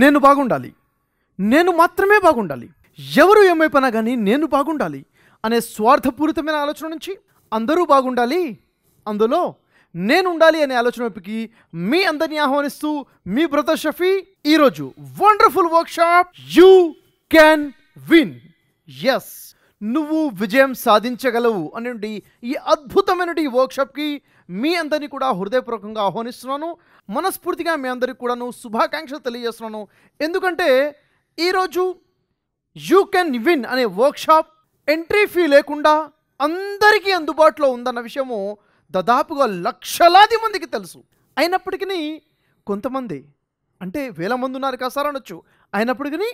నేను బాగుండాలి నేను మాత్రమే బాగుండాలి ఎవరు ఏమైపోయినా కానీ నేను బాగుండాలి అనే స్వార్థపూరితమైన ఆలోచన నుంచి అందరూ బాగుండాలి అందులో నేను ఉండాలి అనే ఆలోచన వైపుకి మీ అందరినీ ఆహ్వానిస్తూ మీ బ్రదర్ షఫీ ఈరోజు wonderful workshop you can win yes నువ్వు విజయం సాధించగలవు అనేటువంటి ఈ అద్భుతమైనటువంటి వర్క్షాప్కి మీ అందరినీ కూడా హృదయపూర్వకంగా ఆహ్వానిస్తున్నాను మనస్ఫూర్తిగా మీ అందరికీ కూడాను శుభాకాంక్షలు తెలియజేస్తున్నాను ఎందుకంటే ఈరోజు యూ కెన్ విన్ అనే వర్క్షాప్ ఎంట్రీ ఫీ లేకుండా అందరికీ అందుబాటులో ఉందన్న విషయము దాదాపుగా లక్షలాది మందికి తెలుసు అయినప్పటికీ కొంతమంది అంటే వేల మంది ఉన్నారు కాసారనొచ్చు అయినప్పటికీ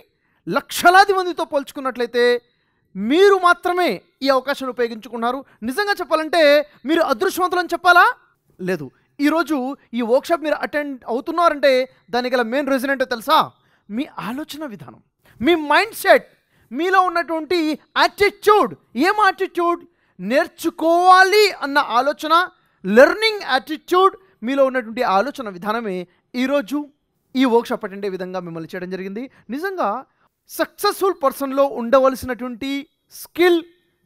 లక్షలాది మందితో పోల్చుకున్నట్లయితే మీరు మాత్రమే ఈ అవకాశాన్ని ఉపయోగించుకున్నారు నిజంగా చెప్పాలంటే మీరు అని చెప్పాలా లేదు ఈరోజు ఈ వర్క్షాప్ మీరు అటెండ్ అవుతున్నారంటే దానికి గల మెయిన్ రీజన్ ఏంటో తెలుసా మీ ఆలోచన విధానం మీ మైండ్ సెట్ మీలో ఉన్నటువంటి యాటిట్యూడ్ ఏం యాటిట్యూడ్ నేర్చుకోవాలి అన్న ఆలోచన లెర్నింగ్ యాటిట్యూడ్ మీలో ఉన్నటువంటి ఆలోచన విధానమే ఈరోజు ఈ వర్క్షాప్ అటెండ్ అయ్యే విధంగా మిమ్మల్ని చేయడం జరిగింది నిజంగా సక్సెస్ఫుల్ పర్సన్లో ఉండవలసినటువంటి స్కిల్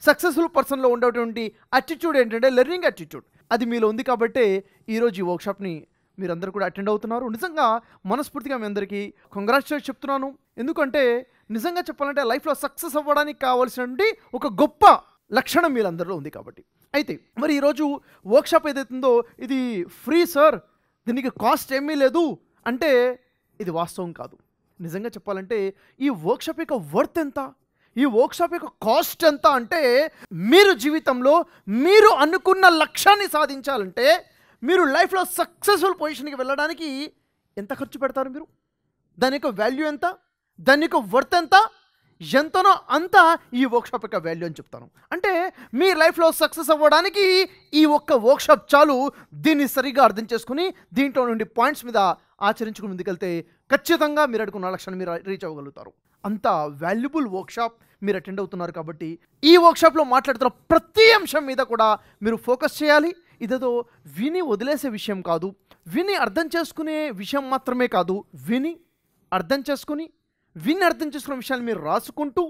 సక్సెస్ఫుల్ పర్సన్లో ఉండేటువంటి అటిట్యూడ్ ఏంటంటే లెర్నింగ్ అటిట్యూడ్ అది మీలో ఉంది కాబట్టి ఈరోజు ఈ వర్క్షాప్ని మీరందరూ కూడా అటెండ్ అవుతున్నారు నిజంగా మనస్ఫూర్తిగా మీ అందరికీ కంగ్రాచులేట్ చెప్తున్నాను ఎందుకంటే నిజంగా చెప్పాలంటే లైఫ్లో సక్సెస్ అవ్వడానికి కావాల్సినటువంటి ఒక గొప్ప లక్షణం మీరందరిలో ఉంది కాబట్టి అయితే మరి ఈరోజు వర్క్షాప్ ఏదైతుందో ఇది ఫ్రీ సార్ దీనికి కాస్ట్ ఏమీ లేదు అంటే ఇది వాస్తవం కాదు నిజంగా చెప్పాలంటే ఈ వర్క్షాప్ యొక్క వర్త్ ఎంత ఈ వర్క్షాప్ యొక్క కాస్ట్ ఎంత అంటే మీరు జీవితంలో మీరు అనుకున్న లక్ష్యాన్ని సాధించాలంటే మీరు లైఫ్లో సక్సెస్ఫుల్ పొజిషన్కి వెళ్ళడానికి ఎంత ఖర్చు పెడతారు మీరు దాని యొక్క వాల్యూ ఎంత దాని యొక్క వర్త్ ఎంత ఎంతనో అంత ఈ వర్క్షాప్ యొక్క వాల్యూ అని చెప్తాను అంటే మీ లైఫ్లో సక్సెస్ అవ్వడానికి ఈ ఒక్క వర్క్షాప్ చాలు దీన్ని సరిగ్గా అర్థం చేసుకుని దీంట్లో నుండి పాయింట్స్ మీద ఆచరించుకుని ముందుకెళ్తే ఖచ్చితంగా మీరు అడుగున్న లక్ష్యాన్ని మీరు రీచ్ అవ్వగలుగుతారు అంత వాల్యుబుల్ వర్క్షాప్ మీరు అటెండ్ అవుతున్నారు కాబట్టి ఈ వర్క్షాప్లో మాట్లాడుతున్న ప్రతి అంశం మీద కూడా మీరు ఫోకస్ చేయాలి ఇదేదో విని వదిలేసే విషయం కాదు విని అర్థం చేసుకునే విషయం మాత్రమే కాదు విని అర్థం చేసుకుని విని అర్థం చేసుకున్న విషయాన్ని మీరు రాసుకుంటూ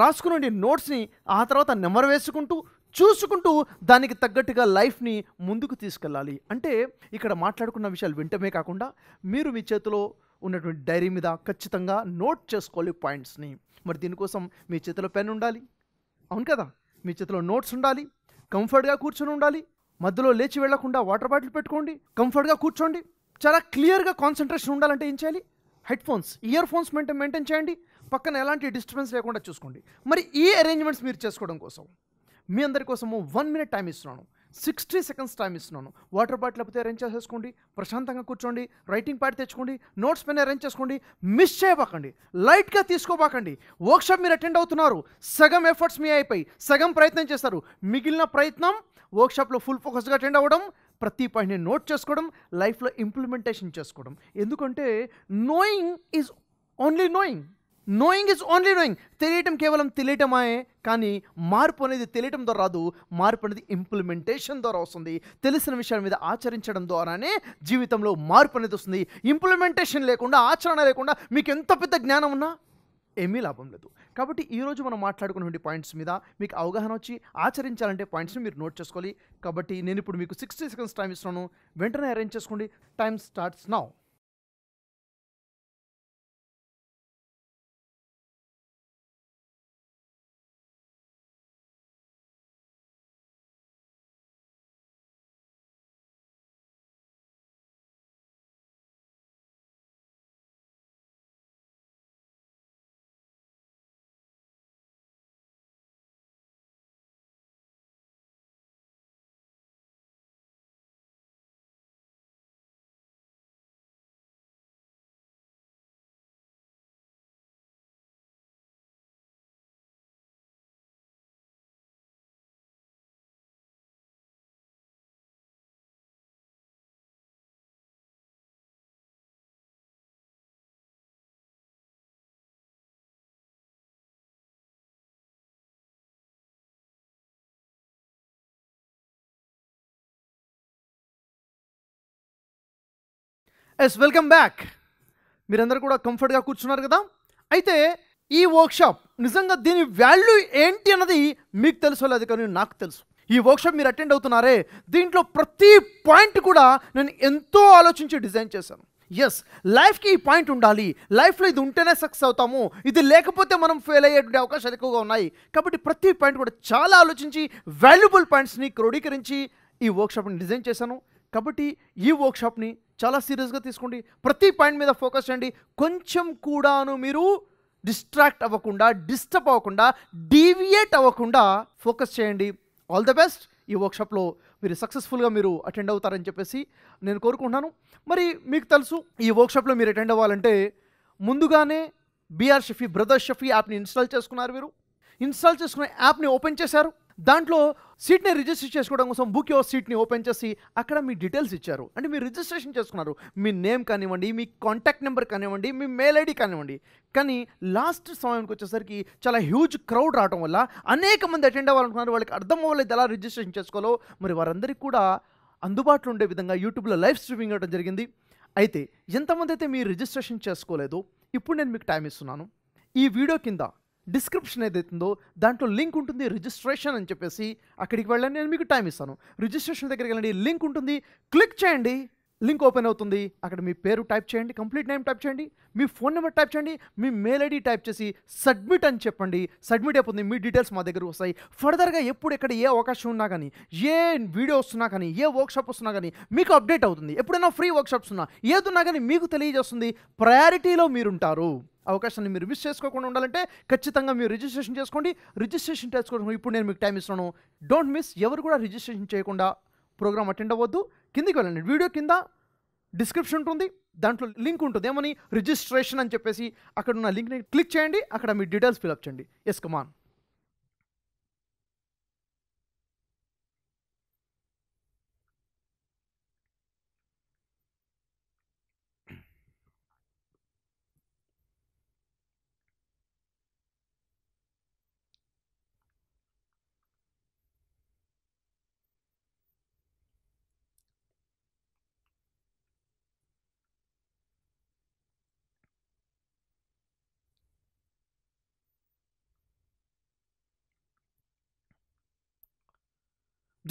రాసుకునే నోట్స్ని ఆ తర్వాత నెమరు వేసుకుంటూ చూసుకుంటూ దానికి తగ్గట్టుగా లైఫ్ని ముందుకు తీసుకెళ్ళాలి అంటే ఇక్కడ మాట్లాడుకున్న విషయాలు వింటమే కాకుండా మీరు మీ చేతిలో ఉన్నటువంటి డైరీ మీద ఖచ్చితంగా నోట్ చేసుకోవాలి పాయింట్స్ని మరి దీనికోసం మీ చేతిలో పెన్ ఉండాలి అవును కదా మీ చేతిలో నోట్స్ ఉండాలి కంఫర్ట్గా కూర్చొని ఉండాలి మధ్యలో లేచి వెళ్లకుండా వాటర్ బాటిల్ పెట్టుకోండి కంఫర్ట్గా కూర్చోండి చాలా క్లియర్గా కాన్సన్ట్రేషన్ ఉండాలంటే ఏం చేయాలి headphones earphones maintain maintain చేయండి పక్కన ఎలాంటి డిస్టర్బెన్స్ లేకుండా చూసుకోండి మరి ఈ అరేంజ్మెంట్స్ మీరు చేసుకోవడం కోసం మీ అందరి కోసము వన్ మినిట్ టైం ఇస్తున్నాను సిక్స్టీ సెకండ్స్ టైం ఇస్తున్నాను వాటర్ బాటిల్ అయితే అరేంజ్ చేసేసుకోండి ప్రశాంతంగా కూర్చోండి రైటింగ్ ప్యాడ్ తెచ్చుకోండి నోట్స్ పైన అరేంజ్ చేసుకోండి మిస్ చేయబాకండి లైట్గా తీసుకోబాకండి వర్క్షాప్ మీరు అటెండ్ అవుతున్నారు సగం ఎఫర్ట్స్ మీ అయిపోయి సగం ప్రయత్నం చేస్తారు మిగిలిన ప్రయత్నం వర్క్షాప్లో ఫుల్ ఫోకస్గా అటెండ్ అవ్వడం ప్రతి పాయింట్ని నోట్ చేసుకోవడం లైఫ్లో ఇంప్లిమెంటేషన్ చేసుకోవడం ఎందుకంటే knowing is only knowing knowing is only knowing తెలియటం కేవలం తెలియటమే కానీ మార్పు అనేది తెలియటం ద్వారా రాదు మార్పు అనేది ఇంప్లిమెంటేషన్ ద్వారా వస్తుంది తెలిసిన విషయాల మీద ఆచరించడం ద్వారానే జీవితంలో మార్పు అనేది వస్తుంది ఇంప్లిమెంటేషన్ లేకుండా ఆచరణ లేకుండా మీకు ఎంత పెద్ద జ్ఞానం ఉన్నా ఏమీ లాభం లేదు కాబట్టి ఈరోజు మనం మాట్లాడుకున్నటువంటి పాయింట్స్ మీద మీకు అవగాహన వచ్చి ఆచరించాలంటే పాయింట్స్ని మీరు నోట్ చేసుకోవాలి కాబట్టి నేను ఇప్పుడు మీకు సిక్స్టీ సెకండ్స్ టైం ఇస్తున్నాను వెంటనే అరేంజ్ చేసుకోండి time starts now yes welcome back మీరందరూ కూడా కంఫర్ట్గా కూర్చున్నారు కదా అయితే ఈ వర్క్షాప్ నిజంగా దీని వాల్యూ ఏంటి అన్నది మీకు తెలుసు లేదు కానీ నాకు తెలుసు ఈ వర్క్షాప్ మీరు అటెండ్ అవుతున్నారే దీంట్లో ప్రతి పాయింట్ కూడా నేను ఎంతో ఆలోచించి డిజైన్ చేశాను ఎస్ లైఫ్కి ఈ పాయింట్ ఉండాలి లైఫ్లో ఇది ఉంటేనే సక్సెస్ అవుతాము ఇది లేకపోతే మనం ఫెయిల్ అయ్యేటువంటి అవకాశాలు ఎక్కువగా ఉన్నాయి కాబట్టి ప్రతి పాయింట్ కూడా చాలా ఆలోచించి వాల్యుబుల్ పాయింట్స్ని క్రోడీకరించి ఈ వర్క్షాప్ని డిజైన్ చేశాను కాబట్టి ఈ వర్క్షాప్ని చాలా సీరియస్గా తీసుకోండి ప్రతి పాయింట్ మీద ఫోకస్ చేయండి కొంచెం కూడాను మీరు డిస్ట్రాక్ట్ అవ్వకుండా డిస్టర్బ్ అవ్వకుండా డీవియేట్ అవ్వకుండా ఫోకస్ చేయండి ఆల్ ద బెస్ట్ ఈ వర్క్షాప్లో మీరు సక్సెస్ఫుల్గా మీరు అటెండ్ అవుతారని చెప్పేసి నేను కోరుకుంటున్నాను మరి మీకు తెలుసు ఈ వర్క్షాప్లో మీరు అటెండ్ అవ్వాలంటే ముందుగానే బీఆర్ షఫీ బ్రదర్ షఫీ యాప్ని ఇన్స్టాల్ చేసుకున్నారు మీరు ఇన్స్టాల్ చేసుకునే యాప్ని ఓపెన్ చేశారు దాంట్లో సీట్ని రిజిస్టర్ చేసుకోవడం కోసం బుక్ యువర్ సీట్ని ఓపెన్ చేసి అక్కడ మీ డీటెయిల్స్ ఇచ్చారు అంటే మీరు రిజిస్ట్రేషన్ చేసుకున్నారు మీ నేమ్ కానివ్వండి మీ కాంటాక్ట్ నెంబర్ కానివ్వండి మీ మెయిల్ ఐడి కానివ్వండి కానీ లాస్ట్ సమయానికి వచ్చేసరికి చాలా హ్యూజ్ క్రౌడ్ రావడం వల్ల అనేక మంది అటెండ్ అవ్వాలనుకున్నారు వాళ్ళకి అర్థం అవ్వలేదు ఎలా రిజిస్ట్రేషన్ చేసుకోవాలో మరి వారందరికీ కూడా అందుబాటులో ఉండే విధంగా యూట్యూబ్లో లైవ్ స్ట్రీమింగ్ అవ్వడం జరిగింది అయితే ఎంతమంది అయితే మీరు రిజిస్ట్రేషన్ చేసుకోలేదు ఇప్పుడు నేను మీకు టైం ఇస్తున్నాను ఈ వీడియో కింద డిస్క్రిప్షన్ ఏదైతుందో దాంట్లో లింక్ ఉంటుంది రిజిస్ట్రేషన్ అని చెప్పేసి అక్కడికి వెళ్ళండి నేను మీకు టైం ఇస్తాను రిజిస్ట్రేషన్ దగ్గరికి వెళ్ళండి లింక్ ఉంటుంది క్లిక్ చేయండి లింక్ ఓపెన్ అవుతుంది అక్కడ మీ పేరు టైప్ చేయండి కంప్లీట్ నేమ్ టైప్ చేయండి మీ ఫోన్ నెంబర్ టైప్ చేయండి మీ మెయిల్ ఐడి టైప్ చేసి సబ్మిట్ అని చెప్పండి సబ్మిట్ అయిపోతుంది మీ డీటెయిల్స్ మా దగ్గర వస్తాయి ఫర్దర్గా ఎప్పుడు ఎక్కడ ఏ అవకాశం ఉన్నా కానీ ఏ వీడియో వస్తున్నా కానీ ఏ వర్క్షాప్ వస్తున్నా కానీ మీకు అప్డేట్ అవుతుంది ఎప్పుడైనా ఫ్రీ వర్క్షాప్స్ ఉన్నా ఏదున్నా కానీ మీకు తెలియజేస్తుంది ప్రయారిటీలో మీరుంటారు అవకాశాన్ని మీరు మిస్ చేసుకోకుండా ఉండాలంటే ఖచ్చితంగా మీరు రిజిస్ట్రేషన్ చేసుకోండి రిజిస్ట్రేషన్ చేసుకోవడం ఇప్పుడు నేను మీకు టైం ఇస్తున్నాను డోంట్ మిస్ ఎవరు కూడా రిజిస్ట్రేషన్ చేయకుండా ప్రోగ్రామ్ అటెండ్ అవ్వద్దు కిందికి వెళ్ళండి వీడియో కింద డిస్క్రిప్షన్ ఉంటుంది దాంట్లో లింక్ ఉంటుంది ఏమని రిజిస్ట్రేషన్ అని చెప్పేసి అక్కడ ఉన్న లింక్ని క్లిక్ చేయండి అక్కడ మీ డీటెయిల్స్ ఫిల్అప్ చేయండి ఎస్ కమాన్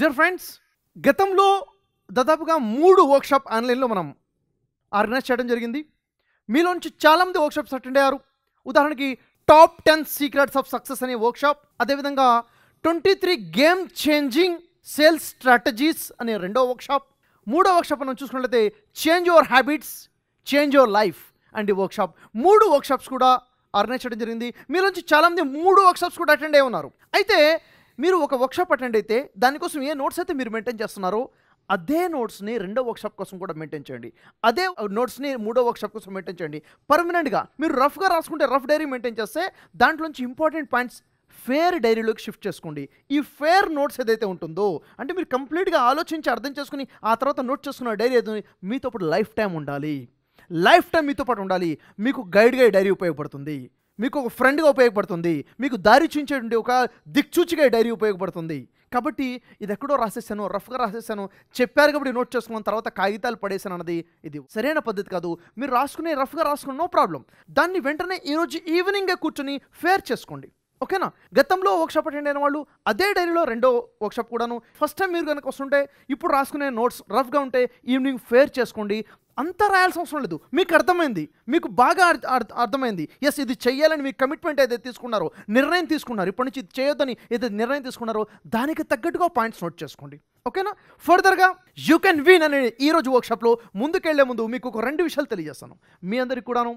డియర్ ఫ్రెండ్స్ గతంలో దాదాపుగా మూడు వర్క్షాప్ ఆన్లైన్లో మనం ఆర్గనైజ్ చేయడం జరిగింది మీలో నుంచి చాలామంది వర్క్షాప్స్ అటెండ్ అయ్యారు ఉదాహరణకి top ten secrets of success అనే వర్క్షాప్ అదేవిధంగా twenty three game changing sales strategies అనే రెండో వర్క్షాప్ మూడో వర్క్షాప్ మనం చూసుకున్నట్లయితే change your habits change your life and ఈ వర్క్షాప్ మూడు వర్క్షాప్స్ కూడా ఆర్గనైజ్ చేయడం జరిగింది మీలోంచి చాలామంది మూడు వర్క్షాప్స్ కూడా అటెండ్ అయి ఉన్నారు అయితే మీరు ఒక వర్క్షాప్ అటెండ్ అయితే దానికోసం ఏ నోట్స్ అయితే మీరు మెయింటైన్ చేస్తున్నారో అదే నోట్స్ని రెండో వర్క్షాప్ కోసం కూడా మెయింటైన్ చేయండి అదే నోట్స్ని మూడో వర్క్షాప్ కోసం మెయింటైన్ చేయండి పర్మనెంట్గా మీరు రఫ్గా రాసుకుంటే రఫ్ డైరీ మెయింటైన్ చేస్తే దాంట్లోంచి ఇంపార్టెంట్ పాయింట్స్ ఫేర్ డైరీలోకి షిఫ్ట్ చేసుకోండి ఈ ఫేర్ నోట్స్ ఏదైతే ఉంటుందో అంటే మీరు కంప్లీట్గా ఆలోచించి అర్థం చేసుకుని ఆ తర్వాత నోట్ చేసుకున్న డైరీ ఏదో మీతో పాటు లైఫ్ టైం ఉండాలి లైఫ్ టైం మీతో పాటు ఉండాలి మీకు గైడ్గా ఈ డైరీ ఉపయోగపడుతుంది మీకు ఒక ఫ్రెండ్గా ఉపయోగపడుతుంది మీకు దారి చూపించేటువంటి ఒక దిక్చూచిగా డైరీ ఉపయోగపడుతుంది కాబట్టి ఇది ఎక్కడో రాసేసాను రఫ్గా రాసేసాను చెప్పారు కాబట్టి నోట్ చేసుకున్న తర్వాత కాగితాలు పడేసాను అన్నది ఇది సరైన పద్ధతి కాదు మీరు రాసుకునే రఫ్గా రాసుకున్న నో ప్రాబ్లం దాన్ని వెంటనే ఈరోజు ఈవినింగే కూర్చొని ఫేర్ చేసుకోండి ఓకేనా గతంలో వర్క్షాప్ అటెండ్ అయిన వాళ్ళు అదే డైరీలో రెండో వర్క్షాప్ కూడాను ఫస్ట్ టైం మీరు కనుక వస్తుంటే ఇప్పుడు రాసుకునే నోట్స్ రఫ్గా ఉంటే ఈవినింగ్ ఫేర్ చేసుకోండి అంత రాయాల్సిన అవసరం లేదు మీకు అర్థమైంది మీకు బాగా అర్థమైంది ఎస్ ఇది చేయాలని మీ కమిట్మెంట్ ఏదైతే తీసుకున్నారో నిర్ణయం తీసుకున్నారు ఇప్పటి నుంచి ఇది చేయొద్దని ఏదైతే నిర్ణయం తీసుకున్నారో దానికి తగ్గట్టుగా పాయింట్స్ నోట్ చేసుకోండి ఓకేనా ఫర్దర్గా యూ కెన్ విన్ అనే ఈరోజు వర్క్షాప్లో ముందుకెళ్లే ముందు మీకు ఒక రెండు విషయాలు తెలియజేస్తాను మీ అందరికి కూడాను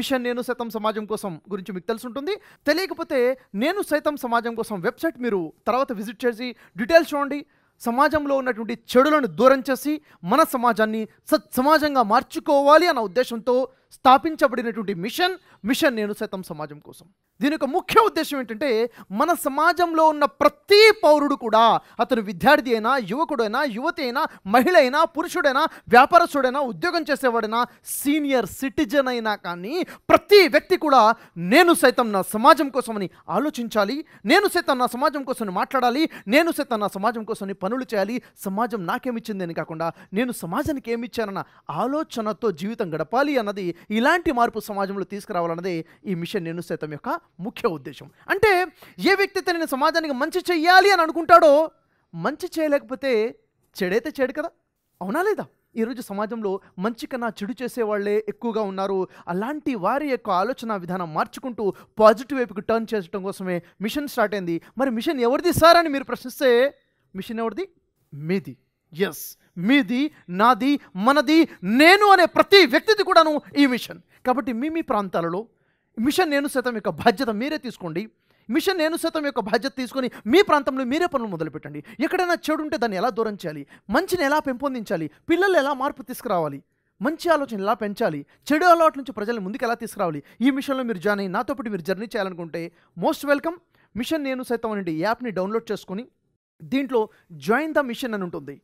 మిషన్ నేను సైతం సమాజం కోసం గురించి మీకు తెలిసి ఉంటుంది తెలియకపోతే నేను సైతం సమాజం కోసం వెబ్సైట్ మీరు తర్వాత విజిట్ చేసి డీటెయిల్స్ చూడండి సమాజంలో ఉన్నటువంటి చెడులను దూరం చేసి మన సమాజాన్ని సత్సమాజంగా మార్చుకోవాలి అన్న ఉద్దేశంతో స్థాపించబడినటువంటి మిషన్ మిషన్ నేను సైతం సమాజం కోసం దీని యొక్క ముఖ్య ఉద్దేశం ఏంటంటే మన సమాజంలో ఉన్న ప్రతి పౌరుడు కూడా అతను విద్యార్థి అయినా యువకుడైనా యువతి అయినా మహిళ అయినా పురుషుడైనా వ్యాపారస్తుడైనా ఉద్యోగం చేసేవాడైనా సీనియర్ సిటిజన్ అయినా కానీ ప్రతి వ్యక్తి కూడా నేను సైతం నా సమాజం కోసమని ఆలోచించాలి నేను సైతం నా సమాజం కోసం మాట్లాడాలి నేను సైతం నా సమాజం కోసం పనులు చేయాలి సమాజం నాకేమిచ్చింది అని కాకుండా నేను సమాజానికి ఏమిచ్చానన్న ఆలోచనతో జీవితం గడపాలి అన్నది ఇలాంటి మార్పు సమాజంలో తీసుకురావాలన్నది ఈ మిషన్ నేను సైతం యొక్క ముఖ్య ఉద్దేశం అంటే ఏ వ్యక్తి అయితే సమాజానికి మంచి చెయ్యాలి అని అనుకుంటాడో మంచి చేయలేకపోతే చెడైతే చెడు కదా అవునా లేదా ఈరోజు సమాజంలో మంచి కన్నా చెడు చేసేవాళ్లే ఎక్కువగా ఉన్నారు అలాంటి వారి యొక్క ఆలోచన విధానం మార్చుకుంటూ పాజిటివ్ వైపుకి టర్న్ చేయడం కోసమే మిషన్ స్టార్ట్ అయింది మరి మిషన్ ఎవరిది సార్ అని మీరు ప్రశ్నిస్తే మిషన్ ఎవరిది మీది ఎస్ మీది నాది మనది నేను అనే ప్రతి వ్యక్తిది కూడాను ఈ మిషన్ కాబట్టి మీ మీ ప్రాంతాలలో మిషన్ నేను సైతం యొక్క బాధ్యత మీరే తీసుకోండి మిషన్ నేను సైతం యొక్క బాధ్యత తీసుకొని మీ ప్రాంతంలో మీరే పనులు మొదలుపెట్టండి ఎక్కడైనా చెడు ఉంటే దాన్ని ఎలా దూరం చేయాలి మంచిని ఎలా పెంపొందించాలి పిల్లలు ఎలా మార్పు తీసుకురావాలి మంచి ఆలోచన ఎలా పెంచాలి చెడు అలవాటు నుంచి ప్రజల్ని ముందుకు ఎలా తీసుకురావాలి ఈ మిషన్లో మీరు జాయిన్ అయ్యి నాతో పాటు మీరు జర్నీ చేయాలనుకుంటే మోస్ట్ వెల్కమ్ మిషన్ నేను సైతం అనే యాప్ని డౌన్లోడ్ చేసుకొని దీంట్లో జాయిన్ ద మిషన్ అని ఉంటుంది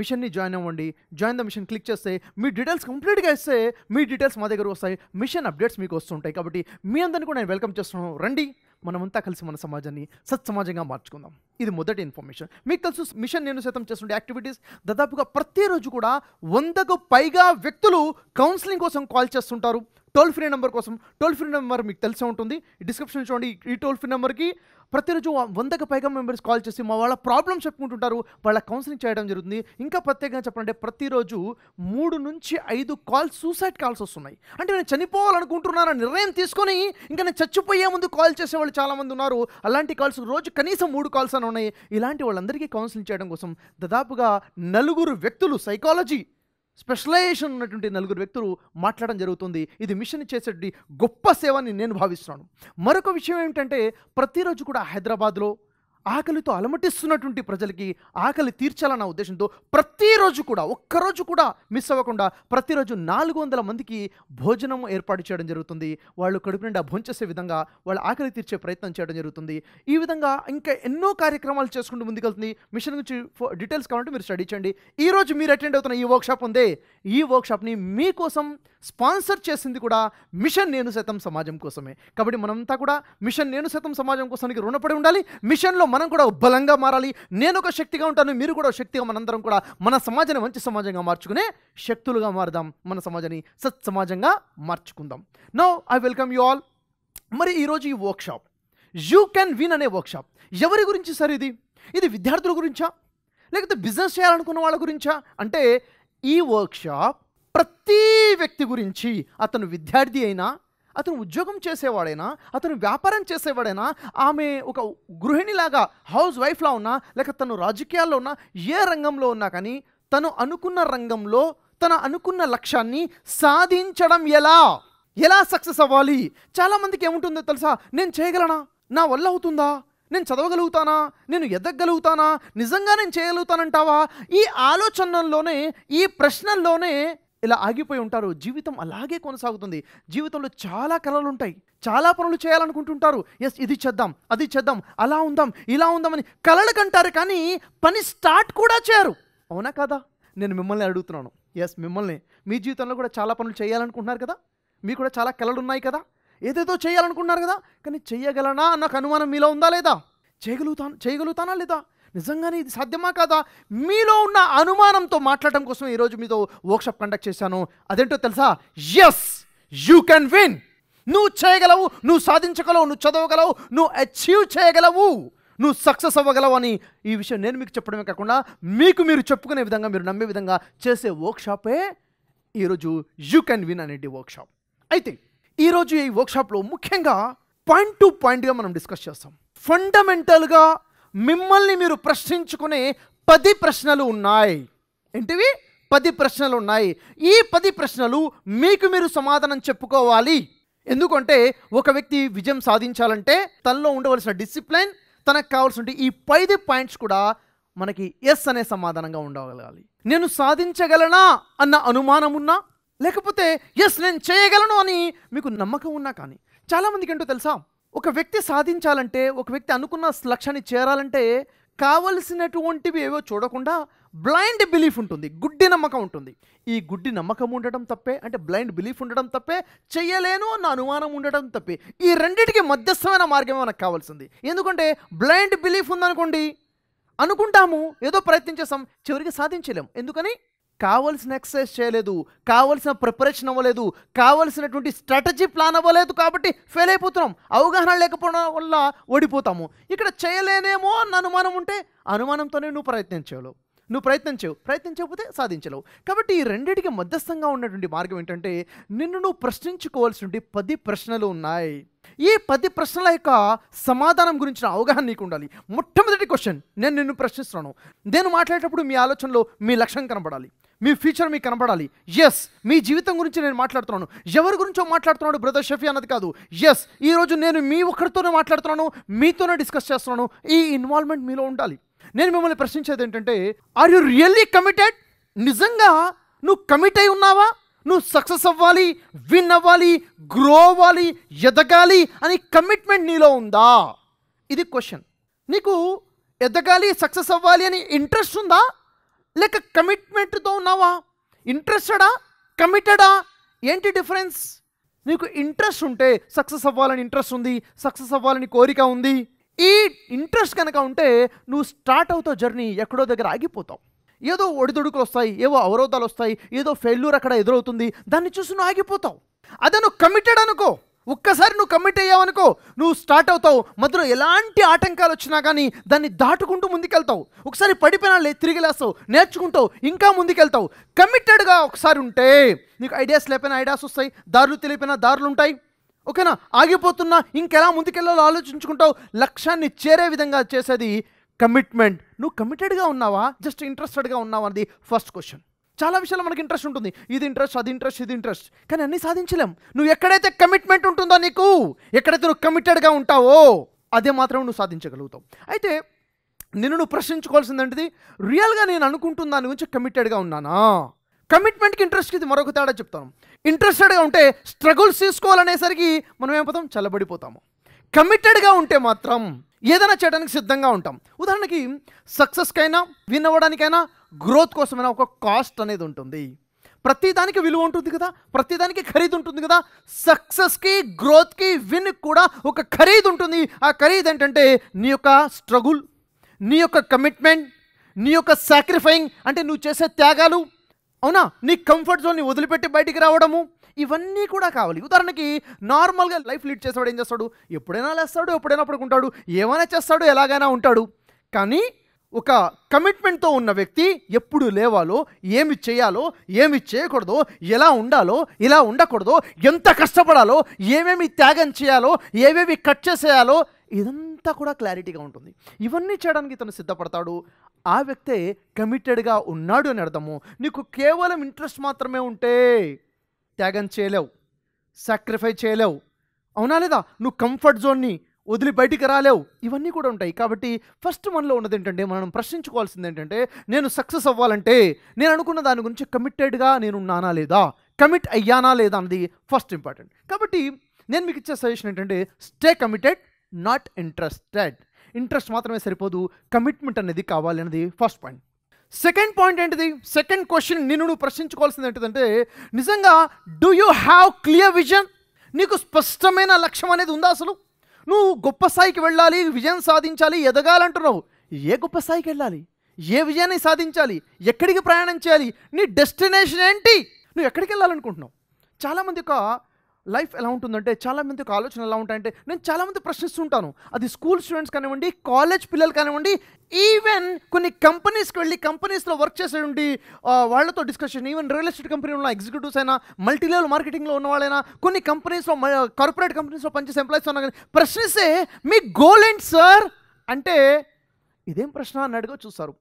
మిషన్ని జాయిన్ అవ్వండి జాయిన్ ద మిషన్ క్లిక్ చేస్తే మీ డీటెయిల్స్ కంప్లీట్గా ఇస్తే మీ డీటెయిల్స్ మా దగ్గర వస్తాయి మిషన్ అప్డేట్స్ మీకు వస్తుంటాయి కాబట్టి మీ అందరిని కూడా నేను వెల్కమ్ చేస్తున్నాను రండి మనమంతా కలిసి మన సమాజాన్ని సత్సమాజంగా మార్చుకుందాం ఇది మొదటి ఇన్ఫర్మేషన్ మీకు తెలుసు మిషన్ నేను సైతం చేస్తుండే యాక్టివిటీస్ దాదాపుగా ప్రతిరోజు కూడా వందకు పైగా వ్యక్తులు కౌన్సిలింగ్ కోసం కాల్ చేస్తుంటారు టోల్ ఫ్రీ నెంబర్ కోసం టోల్ ఫ్రీ నెంబర్ మీకు తెలిసే ఉంటుంది డిస్క్రిప్షన్ చూడండి ఈ టోల్ ఫ్రీ నెంబర్కి ప్రతిరోజు వందకు పైగా మెంబర్స్ కాల్ చేసి మా వాళ్ళ ప్రాబ్లమ్స్ చెప్పుకుంటుంటారు వాళ్ళ కౌన్సిలింగ్ చేయడం జరుగుతుంది ఇంకా ప్రత్యేకంగా చెప్పాలంటే ప్రతిరోజు మూడు నుంచి ఐదు కాల్స్ సూసైడ్ కాల్స్ వస్తున్నాయి అంటే నేను చనిపోవాలనుకుంటున్నాను నిర్ణయం తీసుకొని ఇంకా నేను చచ్చిపోయే ముందు కాల్ చేసేవాళ్ళు చాలామంది ఉన్నారు అలాంటి కాల్స్ రోజు కనీసం మూడు కాల్స్ అని ఉన్నాయి ఇలాంటి వాళ్ళందరికీ కౌన్సిలింగ్ చేయడం కోసం దాదాపుగా నలుగురు వ్యక్తులు సైకాలజీ స్పెషలైజేషన్ ఉన్నటువంటి నలుగురు వ్యక్తులు మాట్లాడడం జరుగుతుంది ఇది మిషన్ చేసేటువంటి గొప్ప సేవని నేను భావిస్తున్నాను మరొక విషయం ఏమిటంటే ప్రతిరోజు కూడా హైదరాబాద్లో ఆకలితో అలమటిస్తున్నటువంటి ప్రజలకి ఆకలి తీర్చాలన్న ఉద్దేశంతో ప్రతిరోజు కూడా ఒక్కరోజు కూడా మిస్ అవ్వకుండా ప్రతిరోజు నాలుగు వందల మందికి భోజనం ఏర్పాటు చేయడం జరుగుతుంది వాళ్ళు కడుపు నిండా భోంచేసే విధంగా వాళ్ళు ఆకలి తీర్చే ప్రయత్నం చేయడం జరుగుతుంది ఈ విధంగా ఇంకా ఎన్నో కార్యక్రమాలు చేసుకుంటూ ముందుకెళ్తుంది మిషన్ గురించి డీటెయిల్స్ కావాలంటే మీరు స్టడీ చేయండి ఈరోజు మీరు అటెండ్ అవుతున్న ఈ వర్క్షాప్ ఉందే ఈ వర్క్షాప్ని మీకోసం స్పాన్సర్ చేసింది కూడా మిషన్ నేను శాతం సమాజం కోసమే కాబట్టి మనమంతా కూడా మిషన్ నేను శాతం సమాజం కోసానికి రుణపడి ఉండాలి మిషన్లో మనం కూడా బలంగా మారాలి నేను ఒక శక్తిగా ఉంటాను మీరు కూడా శక్తిగా మనందరం కూడా మన సమాజాన్ని మంచి సమాజంగా మార్చుకునే శక్తులుగా మారుదాం మన సమాజాన్ని సత్సమాజంగా మార్చుకుందాం now I welcome you all మరి ఈరోజు ఈ వర్క్షాప్ యూ క్యాన్ విన్ అనే వర్క్షాప్ ఎవరి గురించి సార్ ఇది ఇది విద్యార్థుల గురించా లేకపోతే బిజినెస్ చేయాలనుకున్న వాళ్ళ గురించా అంటే ఈ వర్క్షాప్ ప్రతి వ్యక్తి గురించి అతను విద్యార్థి అయినా అతను ఉద్యోగం చేసేవాడైనా అతను వ్యాపారం చేసేవాడైనా ఆమె ఒక గృహిణిలాగా హౌస్ వైఫ్లా ఉన్నా లేక తను రాజకీయాల్లో ఉన్నా ఏ రంగంలో ఉన్నా కానీ తను అనుకున్న రంగంలో తన అనుకున్న లక్ష్యాన్ని సాధించడం ఎలా ఎలా సక్సెస్ అవ్వాలి చాలామందికి ఏముంటుందో తెలుసా నేను చేయగలనా నా వల్ల అవుతుందా నేను చదవగలుగుతానా నేను ఎదగగలుగుతానా నిజంగా నేను చేయగలుగుతానంటావా ఈ ఆలోచనల్లోనే ఈ ప్రశ్నల్లోనే ఇలా ఆగిపోయి ఉంటారు జీవితం అలాగే కొనసాగుతుంది జీవితంలో చాలా కళలు ఉంటాయి చాలా పనులు చేయాలనుకుంటుంటారు ఎస్ ఇది చేద్దాం అది చేద్దాం అలా ఉందాం ఇలా ఉందామని కళలు కంటారు కానీ పని స్టార్ట్ కూడా చేయరు అవునా కదా నేను మిమ్మల్ని అడుగుతున్నాను ఎస్ మిమ్మల్ని మీ జీవితంలో కూడా చాలా పనులు చేయాలనుకుంటున్నారు కదా మీకు కూడా చాలా కళలు ఉన్నాయి కదా ఏదేదో చేయాలనుకుంటున్నారు కదా కానీ చేయగలనా అన్న అనుమానం మీలో ఉందా లేదా చేయగలుగుతాను చేయగలుగుతానా లేదా నిజంగానే ఇది సాధ్యమా కాదా మీలో ఉన్న అనుమానంతో మాట్లాడడం కోసం ఈరోజు మీతో వర్క్షాప్ కండక్ట్ చేశాను అదేంటో తెలుసా ఎస్ యూ కెన్ విన్ నువ్వు చేయగలవు నువ్వు సాధించగలవు నువ్వు చదవగలవు నువ్వు అచీవ్ చేయగలవు నువ్వు సక్సెస్ అవ్వగలవు అని ఈ విషయం నేను మీకు చెప్పడమే కాకుండా మీకు మీరు చెప్పుకునే విధంగా మీరు నమ్మే విధంగా చేసే వర్క్షాపే ఈరోజు యూ కెన్ విన్ అనేది వర్క్షాప్ అయితే ఈరోజు ఈ వర్క్షాప్లో ముఖ్యంగా పాయింట్ టు పాయింట్గా మనం డిస్కస్ చేస్తాం ఫండమెంటల్గా మిమ్మల్ని మీరు ప్రశ్నించుకునే పది ప్రశ్నలు ఉన్నాయి ఏంటివి పది ప్రశ్నలు ఉన్నాయి ఈ పది ప్రశ్నలు మీకు మీరు సమాధానం చెప్పుకోవాలి ఎందుకంటే ఒక వ్యక్తి విజయం సాధించాలంటే తనలో ఉండవలసిన డిసిప్లైన్ తనకు కావాల్సిన ఈ పైది పాయింట్స్ కూడా మనకి ఎస్ అనే సమాధానంగా ఉండగలగాలి నేను సాధించగలనా అన్న అనుమానం ఉన్నా లేకపోతే ఎస్ నేను చేయగలను అని మీకు నమ్మకం ఉన్నా కానీ చాలామందికి ఏంటో తెలుసా ఒక వ్యక్తి సాధించాలంటే ఒక వ్యక్తి అనుకున్న లక్ష్యాన్ని చేరాలంటే కావలసినటువంటివి ఏవో చూడకుండా బ్లైండ్ బిలీఫ్ ఉంటుంది గుడ్డి నమ్మకం ఉంటుంది ఈ గుడ్డి నమ్మకం ఉండడం తప్పే అంటే బ్లైండ్ బిలీఫ్ ఉండడం తప్పే చెయ్యలేను అన్న అనుమానం ఉండడం తప్పే ఈ రెండింటికి మధ్యస్థమైన మార్గమే మనకు కావాల్సింది ఎందుకంటే బ్లైండ్ బిలీఫ్ ఉందనుకోండి అనుకుంటాము ఏదో ప్రయత్నం చేస్తాం చివరికి సాధించలేము ఎందుకని కావలసిన ఎక్సర్సైజ్ చేయలేదు కావలసిన ప్రిపరేషన్ అవ్వలేదు కావలసినటువంటి స్ట్రాటజీ ప్లాన్ అవ్వలేదు కాబట్టి ఫెయిల్ అయిపోతున్నాం అవగాహన లేకపోవడం వల్ల ఓడిపోతాము ఇక్కడ చేయలేనేమో అన్న అనుమానం ఉంటే అనుమానంతోనే నువ్వు ప్రయత్నించగలవు నువ్వు ప్రయత్నం చేయవు ప్రయత్నం చేయకపోతే సాధించలేవు కాబట్టి ఈ రెండింటికి మధ్యస్థంగా ఉన్నటువంటి మార్గం ఏంటంటే నిన్ను నువ్వు ప్రశ్నించుకోవాల్సినటువంటి పది ప్రశ్నలు ఉన్నాయి ఈ పది ప్రశ్నల యొక్క సమాధానం గురించిన అవగాహన నీకు ఉండాలి మొట్టమొదటి క్వశ్చన్ నేను నిన్ను ప్రశ్నిస్తున్నాను నేను మాట్లాడేటప్పుడు మీ ఆలోచనలో మీ లక్ష్యం కనబడాలి మీ ఫ్యూచర్ మీకు కనబడాలి ఎస్ మీ జీవితం గురించి నేను మాట్లాడుతున్నాను ఎవరి గురించో మాట్లాడుతున్నాడు బ్రదర్ షఫీ అన్నది కాదు ఎస్ ఈరోజు నేను మీ ఒక్కరితోనే మాట్లాడుతున్నాను మీతోనే డిస్కస్ చేస్తున్నాను ఈ ఇన్వాల్వ్మెంట్ మీలో ఉండాలి నేను మిమ్మల్ని ప్రశ్నించేది ఏంటంటే ఆర్ యు రియల్లీ కమిటెడ్ నిజంగా నువ్వు కమిట్ అయి ఉన్నావా నువ్వు సక్సెస్ అవ్వాలి విన్ అవ్వాలి గ్రో అవ్వాలి ఎదగాలి అని కమిట్మెంట్ నీలో ఉందా ఇది క్వశ్చన్ నీకు ఎదగాలి సక్సెస్ అవ్వాలి అని ఇంట్రెస్ట్ ఉందా లేక కమిట్మెంట్తో ఉన్నావా ఇంట్రెస్టెడా కమిటెడా ఏంటి డిఫరెన్స్ నీకు ఇంట్రెస్ట్ ఉంటే సక్సెస్ అవ్వాలని ఇంట్రెస్ట్ ఉంది సక్సెస్ అవ్వాలని కోరిక ఉంది ఈ ఇంట్రెస్ట్ కనుక ఉంటే నువ్వు స్టార్ట్ అవుతావు జర్నీ ఎక్కడో దగ్గర ఆగిపోతావు ఏదో ఒడిదుడుకులు వస్తాయి ఏవో అవరోధాలు వస్తాయి ఏదో ఫెయిల్యూర్ అక్కడ ఎదురవుతుంది దాన్ని చూసి నువ్వు ఆగిపోతావు అదే నువ్వు కమిటెడ్ అనుకో ఒక్కసారి నువ్వు కమిట్ అయ్యావనుకో నువ్వు స్టార్ట్ అవుతావు మధ్యలో ఎలాంటి ఆటంకాలు వచ్చినా కానీ దాన్ని దాటుకుంటూ ముందుకెళ్తావు ఒకసారి పడిపోయినా లే తిరిగి లేస్తావు నేర్చుకుంటావు ఇంకా ముందుకెళ్తావు కమిటెడ్గా ఒకసారి ఉంటే నీకు ఐడియాస్ లేకపోయినా ఐడియాస్ వస్తాయి దారులు తెలియపోయినా దారులు ఉంటాయి ఓకేనా ఆగిపోతున్నా ఇంకెలా ముందుకెళ్ళాలో ఆలోచించుకుంటావు లక్ష్యాన్ని చేరే విధంగా చేసేది కమిట్మెంట్ నువ్వు కమిటెడ్గా ఉన్నావా జస్ట్ ఇంట్రెస్టెడ్గా ఉన్నావా అనేది ఫస్ట్ క్వశ్చన్ చాలా విషయాలు మనకి ఇంట్రెస్ట్ ఉంటుంది ఇది ఇంట్రెస్ట్ అది ఇంట్రెస్ట్ ఇది ఇంట్రెస్ట్ కానీ అన్నీ సాధించలేం నువ్వు ఎక్కడైతే కమిట్మెంట్ ఉంటుందో నీకు ఎక్కడైతే నువ్వు కమిటెడ్గా ఉంటావో అదే మాత్రం నువ్వు సాధించగలుగుతావు అయితే నిన్ను నువ్వు ప్రశ్నించుకోవాల్సిందంటిది రియల్గా నేను అనుకుంటున్న దాని గురించి కమిటెడ్గా ఉన్నానా కమిట్మెంట్కి ఇంట్రెస్ట్కి ఇది మరొక తేడా చెప్తాను ఇంట్రెస్టెడ్గా ఉంటే స్ట్రగుల్స్ తీసుకోవాలనేసరికి మనం ఏమైపోతాం చల్లబడిపోతాము కమిటెడ్గా ఉంటే మాత్రం ఏదైనా చేయడానికి సిద్ధంగా ఉంటాం ఉదాహరణకి సక్సెస్కైనా విన్ అవ్వడానికైనా గ్రోత్ కోసమైనా ఒక కాస్ట్ అనేది ఉంటుంది ప్రతిదానికి విలువ ఉంటుంది కదా ప్రతిదానికి ఖరీదు ఉంటుంది కదా సక్సెస్కి గ్రోత్కి విన్ కూడా ఒక ఖరీదు ఉంటుంది ఆ ఖరీదు ఏంటంటే నీ యొక్క స్ట్రగుల్ నీ యొక్క కమిట్మెంట్ నీ యొక్క సాక్రిఫైయింగ్ అంటే నువ్వు చేసే త్యాగాలు అవునా నీ కంఫర్ట్ జోన్ని వదిలిపెట్టి బయటికి రావడము ఇవన్నీ కూడా కావాలి ఉదాహరణకి నార్మల్గా లైఫ్ లీడ్ చేసేవాడు ఏం చేస్తాడు ఎప్పుడైనా లేస్తాడు ఎప్పుడైనా పడుకుంటాడు ఏమైనా చేస్తాడు ఎలాగైనా ఉంటాడు కానీ ఒక కమిట్మెంట్తో ఉన్న వ్యక్తి ఎప్పుడు లేవాలో ఏమి చేయాలో ఏమి చేయకూడదో ఎలా ఉండాలో ఇలా ఉండకూడదో ఎంత కష్టపడాలో ఏమేమి త్యాగం చేయాలో ఏమేమి కట్ చేసేయాలో ఇదంతా కూడా క్లారిటీగా ఉంటుంది ఇవన్నీ చేయడానికి ఇతను సిద్ధపడతాడు ఆ వ్యక్తే కమిటెడ్గా ఉన్నాడు అని అర్థము నీకు కేవలం ఇంట్రెస్ట్ మాత్రమే ఉంటే త్యాగం చేయలేవు సాక్రిఫై చేయలేవు అవునా లేదా నువ్వు కంఫర్ట్ జోన్ని వదిలి బయటికి రాలేవు ఇవన్నీ కూడా ఉంటాయి కాబట్టి ఫస్ట్ మనలో ఉన్నది ఏంటంటే మనం ప్రశ్నించుకోవాల్సింది ఏంటంటే నేను సక్సెస్ అవ్వాలంటే నేను అనుకున్న దాని గురించి కమిటెడ్గా నేను ఉన్నానా లేదా కమిట్ అయ్యానా లేదా అన్నది ఫస్ట్ ఇంపార్టెంట్ కాబట్టి నేను మీకు ఇచ్చే సజెషన్ ఏంటంటే stay committed not interested interest మాత్రమే సరిపోదు కమిట్మెంట్ అనేది కావాలి అనేది ఫస్ట్ పాయింట్ సెకండ్ పాయింట్ ఏంటిది సెకండ్ క్వశ్చన్ నిన్ను నువ్వు ప్రశ్నించుకోవాల్సింది ఏంటిదంటే నిజంగా do you have clear vision నీకు స్పష్టమైన లక్ష్యం అనేది ఉందా అసలు నువ్వు గొప్ప స్థాయికి వెళ్ళాలి విజయం సాధించాలి ఎదగాలంటున్నావు ఏ గొప్ప స్థాయికి వెళ్ళాలి ఏ విజయాన్ని సాధించాలి ఎక్కడికి ప్రయాణం చేయాలి నీ డెస్టినేషన్ ఏంటి నువ్వు ఎక్కడికి వెళ్ళాలనుకుంటున్నావు చాలామంది ఒక లైఫ్ ఎలా ఉంటుందంటే చాలామంది ఒక ఆలోచన ఎలా ఉంటాయంటే నేను చాలామంది ప్రశ్నిస్తుంటాను అది స్కూల్ స్టూడెంట్స్ కానివ్వండి కాలేజ్ పిల్లలు కానివ్వండి ఈవెన్ కొన్ని కంపెనీస్కి వెళ్ళి కంపెనీస్లో వర్క్ చేసే ఉండి వాళ్ళతో డిస్కషన్ ఈవెన్ రియల్ ఎస్టేట్ కంపెనీలో ఉన్న ఎగ్జిక్యూటివ్స్ అయినా మల్టీ లెవెల్ మార్కెటింగ్లో ఉన్న వాళ్ళైనా కొన్ని కంపెనీస్లో కార్పొరేట్ కంపెనీస్లో పనిచేసే ఎంప్లాయీస్ ఉన్నా కానీ ప్రశ్నిస్తే మీ గోల్ ఏంటి సార్ అంటే ఇదేం ప్రశ్న అని అడిగో చూస్తారు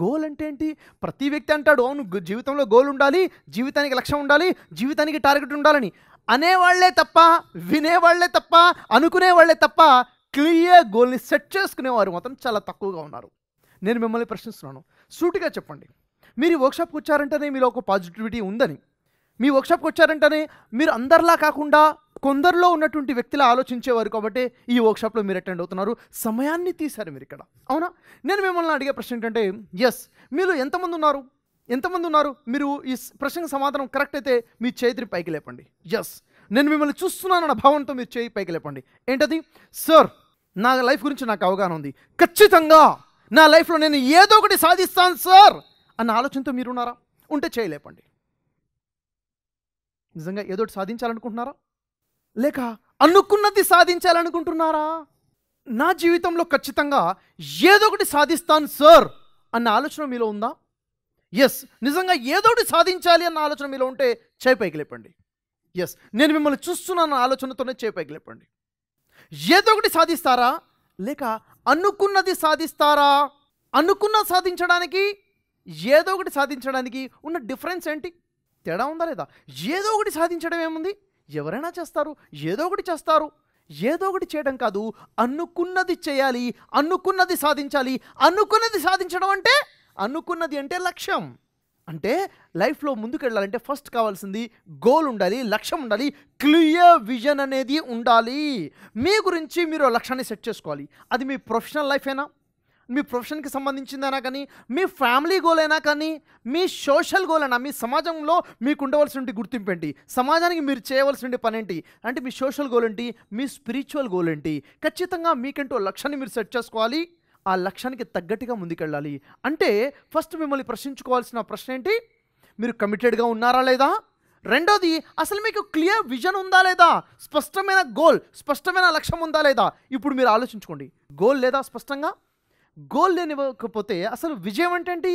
గోల్ అంటే ఏంటి ప్రతి వ్యక్తి అంటాడు అవును జీవితంలో గోల్ ఉండాలి జీవితానికి లక్ష్యం ఉండాలి జీవితానికి టార్గెట్ ఉండాలని అనేవాళ్లే తప్ప వినేవాళ్లే తప్ప అనుకునేవాళ్లే తప్ప క్లియర్ గోల్ని సెట్ చేసుకునేవారు మాత్రం చాలా తక్కువగా ఉన్నారు నేను మిమ్మల్ని ప్రశ్నిస్తున్నాను సూటిగా చెప్పండి మీరు వర్క్షాప్కి వచ్చారంటేనే మీలో ఒక పాజిటివిటీ ఉందని మీ వర్క్షాప్కి వచ్చారంటేనే మీరు అందరిలా కాకుండా కొందరిలో ఉన్నటువంటి వ్యక్తులు ఆలోచించేవారు కాబట్టి ఈ వర్క్షాప్లో మీరు అటెండ్ అవుతున్నారు సమయాన్ని తీశారు మీరు ఇక్కడ అవునా నేను మిమ్మల్ని అడిగే ప్రశ్న ఏంటంటే ఎస్ మీరు ఎంతమంది ఉన్నారు ఎంతమంది ఉన్నారు మీరు ఈ ప్రశ్నకు సమాధానం కరెక్ట్ అయితే మీ చేతిని పైకి లేపండి ఎస్ నేను మిమ్మల్ని చూస్తున్నానన్న భావంతో మీరు చేయి పైకి లేపండి ఏంటది సార్ నా లైఫ్ గురించి నాకు అవగాహన ఉంది ఖచ్చితంగా నా లైఫ్లో నేను ఏదో ఒకటి సాధిస్తాను సార్ అన్న ఆలోచనతో మీరున్నారా ఉంటే చేయలేపండి నిజంగా ఏదో ఒకటి సాధించాలనుకుంటున్నారా లేక అనుకున్నది సాధించాలనుకుంటున్నారా నా జీవితంలో ఖచ్చితంగా ఏదో ఒకటి సాధిస్తాను సార్ అన్న ఆలోచన మీలో ఉందా ఎస్ నిజంగా ఏదోటి సాధించాలి అన్న ఆలోచన మీలో ఉంటే చేపైకి లేపండి ఎస్ నేను మిమ్మల్ని చూస్తున్నాను ఆలోచనతోనే చేపైకి లేపండి ఏదో ఒకటి సాధిస్తారా లేక అనుకున్నది సాధిస్తారా అనుకున్న సాధించడానికి ఏదో ఒకటి సాధించడానికి ఉన్న డిఫరెన్స్ ఏంటి తేడా ఉందా లేదా ఏదో ఒకటి సాధించడం ఏముంది ఎవరైనా చేస్తారు ఏదో ఒకటి చేస్తారు ఏదో ఒకటి చేయడం కాదు అనుకున్నది చేయాలి అనుకున్నది సాధించాలి అనుకున్నది సాధించడం అంటే అనుకున్నది అంటే లక్ష్యం అంటే లైఫ్లో ముందుకు వెళ్ళాలంటే ఫస్ట్ కావాల్సింది గోల్ ఉండాలి లక్ష్యం ఉండాలి క్లియర్ విజన్ అనేది ఉండాలి మీ గురించి మీరు లక్ష్యాన్ని సెట్ చేసుకోవాలి అది మీ ప్రొఫెషనల్ లైఫ్ అయినా మీ ప్రొఫెషన్కి సంబంధించిందైనా కానీ మీ ఫ్యామిలీ గోల్ అయినా కానీ మీ సోషల్ గోల్ అయినా మీ సమాజంలో మీకు ఉండవలసిన గుర్తింపు ఏంటి సమాజానికి మీరు చేయవలసిన పని ఏంటి అంటే మీ సోషల్ గోల్ ఏంటి మీ స్పిరిచువల్ గోల్ ఏంటి ఖచ్చితంగా మీకంటూ లక్ష్యాన్ని మీరు సెట్ చేసుకోవాలి ఆ లక్ష్యానికి తగ్గట్టుగా ముందుకెళ్ళాలి అంటే ఫస్ట్ మిమ్మల్ని ప్రశ్నించుకోవాల్సిన ప్రశ్న ఏంటి మీరు కమిటెడ్గా ఉన్నారా లేదా రెండోది అసలు మీకు క్లియర్ విజన్ ఉందా లేదా స్పష్టమైన గోల్ స్పష్టమైన లక్ష్యం ఉందా లేదా ఇప్పుడు మీరు ఆలోచించుకోండి గోల్ లేదా స్పష్టంగా గోల్ లేనివ్వకపోతే అసలు విజయం అంటేంటి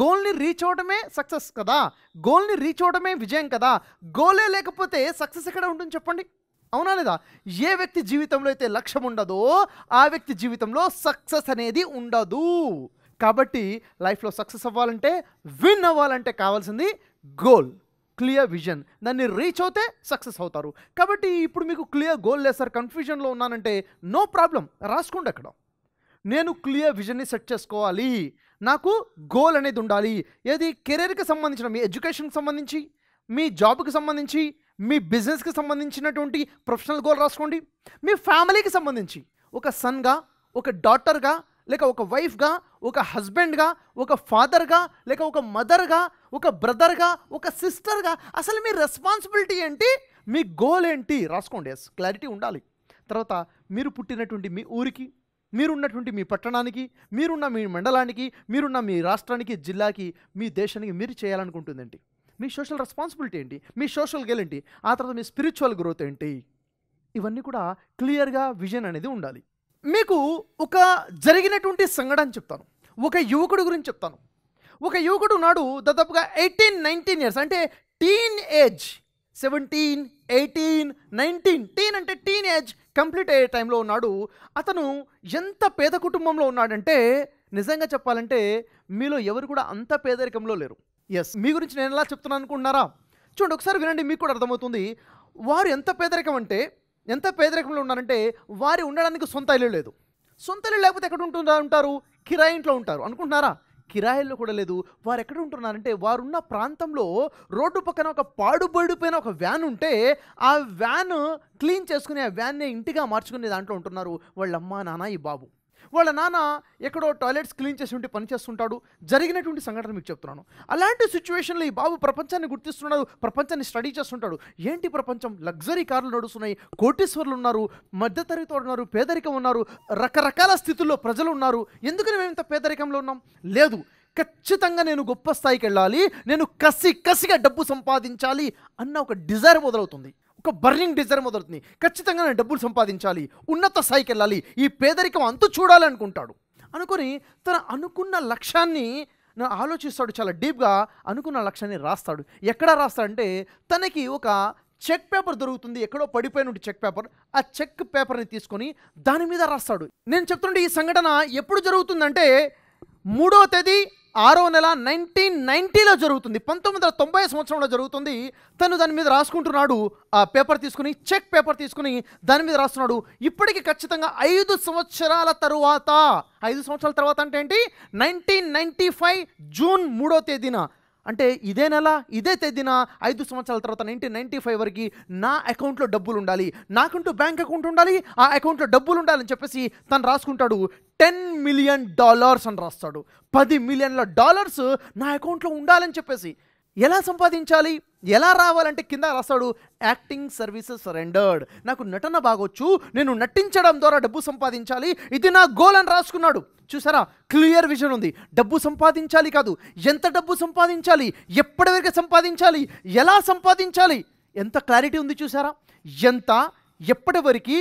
గోల్ని రీచ్ అవ్వడమే సక్సెస్ కదా గోల్ని రీచ్ అవ్వడమే విజయం కదా గోలే లేకపోతే సక్సెస్ ఎక్కడ ఉంటుంది చెప్పండి అవునా లేదా ఏ వ్యక్తి జీవితంలో అయితే లక్ష్యం ఉండదో ఆ వ్యక్తి జీవితంలో సక్సెస్ అనేది ఉండదు కాబట్టి లైఫ్లో సక్సెస్ అవ్వాలంటే విన్ అవ్వాలంటే కావాల్సింది గోల్ క్లియర్ విజన్ దాన్ని రీచ్ అవుతే సక్సెస్ అవుతారు కాబట్టి ఇప్పుడు మీకు క్లియర్ గోల్ లేదు సార్ కన్ఫ్యూజన్లో ఉన్నానంటే నో ప్రాబ్లం రాసుకోండి అక్కడ నేను క్లియర్ విజన్ని సెట్ చేసుకోవాలి నాకు గోల్ అనేది ఉండాలి ఏది కెరీర్కి సంబంధించిన మీ ఎడ్యుకేషన్కి సంబంధించి మీ జాబ్కి సంబంధించి మీ బిజినెస్కి సంబంధించినటువంటి ప్రొఫెషనల్ గోల్ రాసుకోండి మీ ఫ్యామిలీకి సంబంధించి ఒక సన్గా ఒక డాటర్గా లేక ఒక వైఫ్గా ఒక హస్బెండ్గా ఒక ఫాదర్గా లేక ఒక మదర్గా ఒక బ్రదర్గా ఒక సిస్టర్గా అసలు మీ రెస్పాన్సిబిలిటీ ఏంటి మీ గోల్ ఏంటి రాసుకోండి ఎస్ క్లారిటీ ఉండాలి తర్వాత మీరు పుట్టినటువంటి మీ ఊరికి మీరున్నటువంటి మీ పట్టణానికి మీరున్న మీ మండలానికి మీరున్న మీ రాష్ట్రానికి జిల్లాకి మీ దేశానికి మీరు చేయాలనుకుంటుందండి మీ సోషల్ రెస్పాన్సిబిలిటీ ఏంటి మీ సోషల్ గెల్ ఏంటి ఆ తర్వాత మీ స్పిరిచువల్ గ్రోత్ ఏంటి ఇవన్నీ కూడా క్లియర్గా విజన్ అనేది ఉండాలి మీకు ఒక జరిగినటువంటి సంఘటన చెప్తాను ఒక యువకుడి గురించి చెప్తాను ఒక యువకుడు నాడు దాదాపుగా ఎయిటీన్ నైన్టీన్ ఇయర్స్ అంటే teenage seventeen eighteen nineteen teen అంటే టీన్ ఏజ్ కంప్లీట్ అయ్యే టైంలో ఉన్నాడు అతను ఎంత పేద కుటుంబంలో ఉన్నాడంటే నిజంగా చెప్పాలంటే మీలో ఎవరు కూడా అంత పేదరికంలో లేరు ఎస్ మీ గురించి నేను ఎలా చెప్తున్నాను అనుకుంటున్నారా చూడండి ఒకసారి వినండి మీకు కూడా అర్థమవుతుంది వారు ఎంత పేదరికం అంటే ఎంత పేదరికంలో ఉన్నారంటే వారి ఉండడానికి సొంత ఇల్లు లేదు సొంత ఇల్లు లేకపోతే ఎక్కడ ఉంటుందా ఉంటారు కిరాయి ఇంట్లో ఉంటారు అనుకుంటున్నారా కిరాయిల్లో కూడా లేదు వారు ఎక్కడ ఉంటున్నారంటే వారున్న ప్రాంతంలో రోడ్డు పక్కన ఒక పాడుబడిపోయిన ఒక వ్యాన్ ఉంటే ఆ వ్యాన్ క్లీన్ చేసుకుని ఆ వ్యాన్నే ఇంటిగా మార్చుకునే దాంట్లో ఉంటున్నారు వాళ్ళ అమ్మ నాన్న ఈ బాబు వాళ్ళ నాన్న ఎక్కడో టాయిలెట్స్ క్లీన్ చేసి ఉంటే పనిచేస్తుంటాడు జరిగినటువంటి సంఘటన మీకు చెప్తున్నాను అలాంటి సిచ్యువేషన్లో ఈ బాబు ప్రపంచాన్ని గుర్తిస్తున్నాడు ప్రపంచాన్ని స్టడీ చేస్తుంటాడు ఏంటి ప్రపంచం లగ్జరీ కార్లు నడుస్తున్నాయి కోటీశ్వర్లు ఉన్నారు మధ్యతరగతి ఉన్నారు పేదరికం ఉన్నారు రకరకాల స్థితుల్లో ప్రజలు ఉన్నారు ఎందుకని మేము ఇంత పేదరికంలో ఉన్నాం లేదు ఖచ్చితంగా నేను గొప్ప స్థాయికి వెళ్ళాలి నేను కసి కసిగా డబ్బు సంపాదించాలి అన్న ఒక డిజైర్ మొదలవుతుంది ఒక బర్నింగ్ డిజైర్ మొదలుతుంది ఖచ్చితంగా నేను డబ్బులు సంపాదించాలి ఉన్నత స్థాయికి వెళ్ళాలి ఈ పేదరికం అంతు చూడాలనుకుంటాడు అనుకుని తన అనుకున్న లక్ష్యాన్ని ఆలోచిస్తాడు చాలా డీప్గా అనుకున్న లక్ష్యాన్ని రాస్తాడు ఎక్కడ రాస్తాడంటే తనకి ఒక చెక్ పేపర్ దొరుకుతుంది ఎక్కడో పడిపోయిన చెక్ పేపర్ ఆ చెక్ పేపర్ని తీసుకొని దాని మీద రాస్తాడు నేను చెప్తుంటే ఈ సంఘటన ఎప్పుడు జరుగుతుందంటే మూడో తేదీ ఆరో నెల నైన్టీన్ నైన్టీలో జరుగుతుంది పంతొమ్మిది వందల తొంభై సంవత్సరంలో జరుగుతుంది తను దాని మీద రాసుకుంటున్నాడు ఆ పేపర్ తీసుకుని చెక్ పేపర్ తీసుకుని దాని మీద రాస్తున్నాడు ఇప్పటికి ఖచ్చితంగా ఐదు సంవత్సరాల తరువాత ఐదు సంవత్సరాల తర్వాత అంటే ఏంటి నైన్టీన్ నైన్టీ ఫైవ్ జూన్ మూడో తేదీన అంటే ఇదే నెల ఇదే తేదీన ఐదు సంవత్సరాల తర్వాత నైన్టీన్ నైంటీ ఫైవ్ వరకు నా అకౌంట్లో డబ్బులు ఉండాలి నాకంటూ బ్యాంక్ అకౌంట్ ఉండాలి ఆ అకౌంట్లో డబ్బులు ఉండాలని చెప్పేసి తను రాసుకుంటాడు టెన్ మిలియన్ డాలర్స్ అని రాస్తాడు పది మిలియన్ల డాలర్స్ నా అకౌంట్లో ఉండాలని చెప్పేసి ఎలా సంపాదించాలి ఎలా రావాలంటే కింద రాస్తాడు యాక్టింగ్ సర్వీసెస్ రెండర్డ్ నాకు నటన బాగొచ్చు నేను నటించడం ద్వారా డబ్బు సంపాదించాలి ఇది నా గోల్ అని రాసుకున్నాడు చూసారా క్లియర్ విజన్ ఉంది డబ్బు సంపాదించాలి కాదు ఎంత డబ్బు సంపాదించాలి ఎప్పటివరకు సంపాదించాలి ఎలా సంపాదించాలి ఎంత క్లారిటీ ఉంది చూసారా ఎంత ఎప్పటివరకు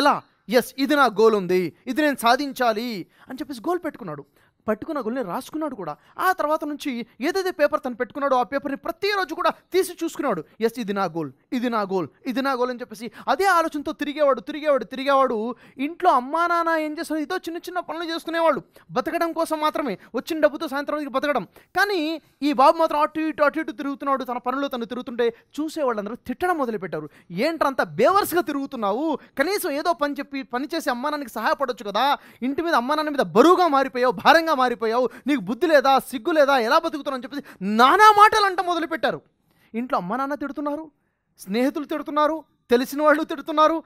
ఎలా ఎస్ ఇది నా గోల్ ఉంది ఇది నేను సాధించాలి అని చెప్పేసి గోల్ పెట్టుకున్నాడు పట్టుకున్న గోల్ని రాసుకున్నాడు కూడా ఆ తర్వాత నుంచి ఏదైతే పేపర్ తను పెట్టుకున్నాడో ఆ పేపర్ని ప్రతిరోజు కూడా తీసి చూసుకున్నాడు ఎస్ ఇది నా గోల్ ఇది నా గోల్ ఇది నా గోల్ అని చెప్పేసి అదే ఆలోచనతో తిరిగేవాడు తిరిగేవాడు తిరిగేవాడు ఇంట్లో అమ్మా నాన్న ఏం చేస్తారు ఇదో చిన్న చిన్న పనులు చేసుకునేవాడు బతకడం కోసం మాత్రమే వచ్చిన డబ్బుతో సాయంత్రానికి బతకడం కానీ ఈ బాబు మాత్రం అటు ఇటు అటు ఇటు తిరుగుతున్నాడు తన పనులు తను తిరుగుతుంటే చూసేవాళ్ళందరూ తిట్టడం మొదలుపెట్టారు ఏంట్రంత బేవర్స్గా తిరుగుతున్నావు కనీసం ఏదో పని చెప్పి పని అమ్మానానికి అమ్మా సహాయపడొచ్చు కదా ఇంటి మీద అమ్మానాన్న మీద బరువుగా మారిపోయావు భారంగా నీచంగా మారిపోయావు నీకు బుద్ధి లేదా సిగ్గు లేదా ఎలా బతుకుతున్నావు అని చెప్పేసి నానా మాటలు అంట మొదలుపెట్టారు ఇంట్లో అమ్మ నాన్న తిడుతున్నారు స్నేహితులు తిడుతున్నారు తెలిసిన వాళ్ళు తిడుతున్నారు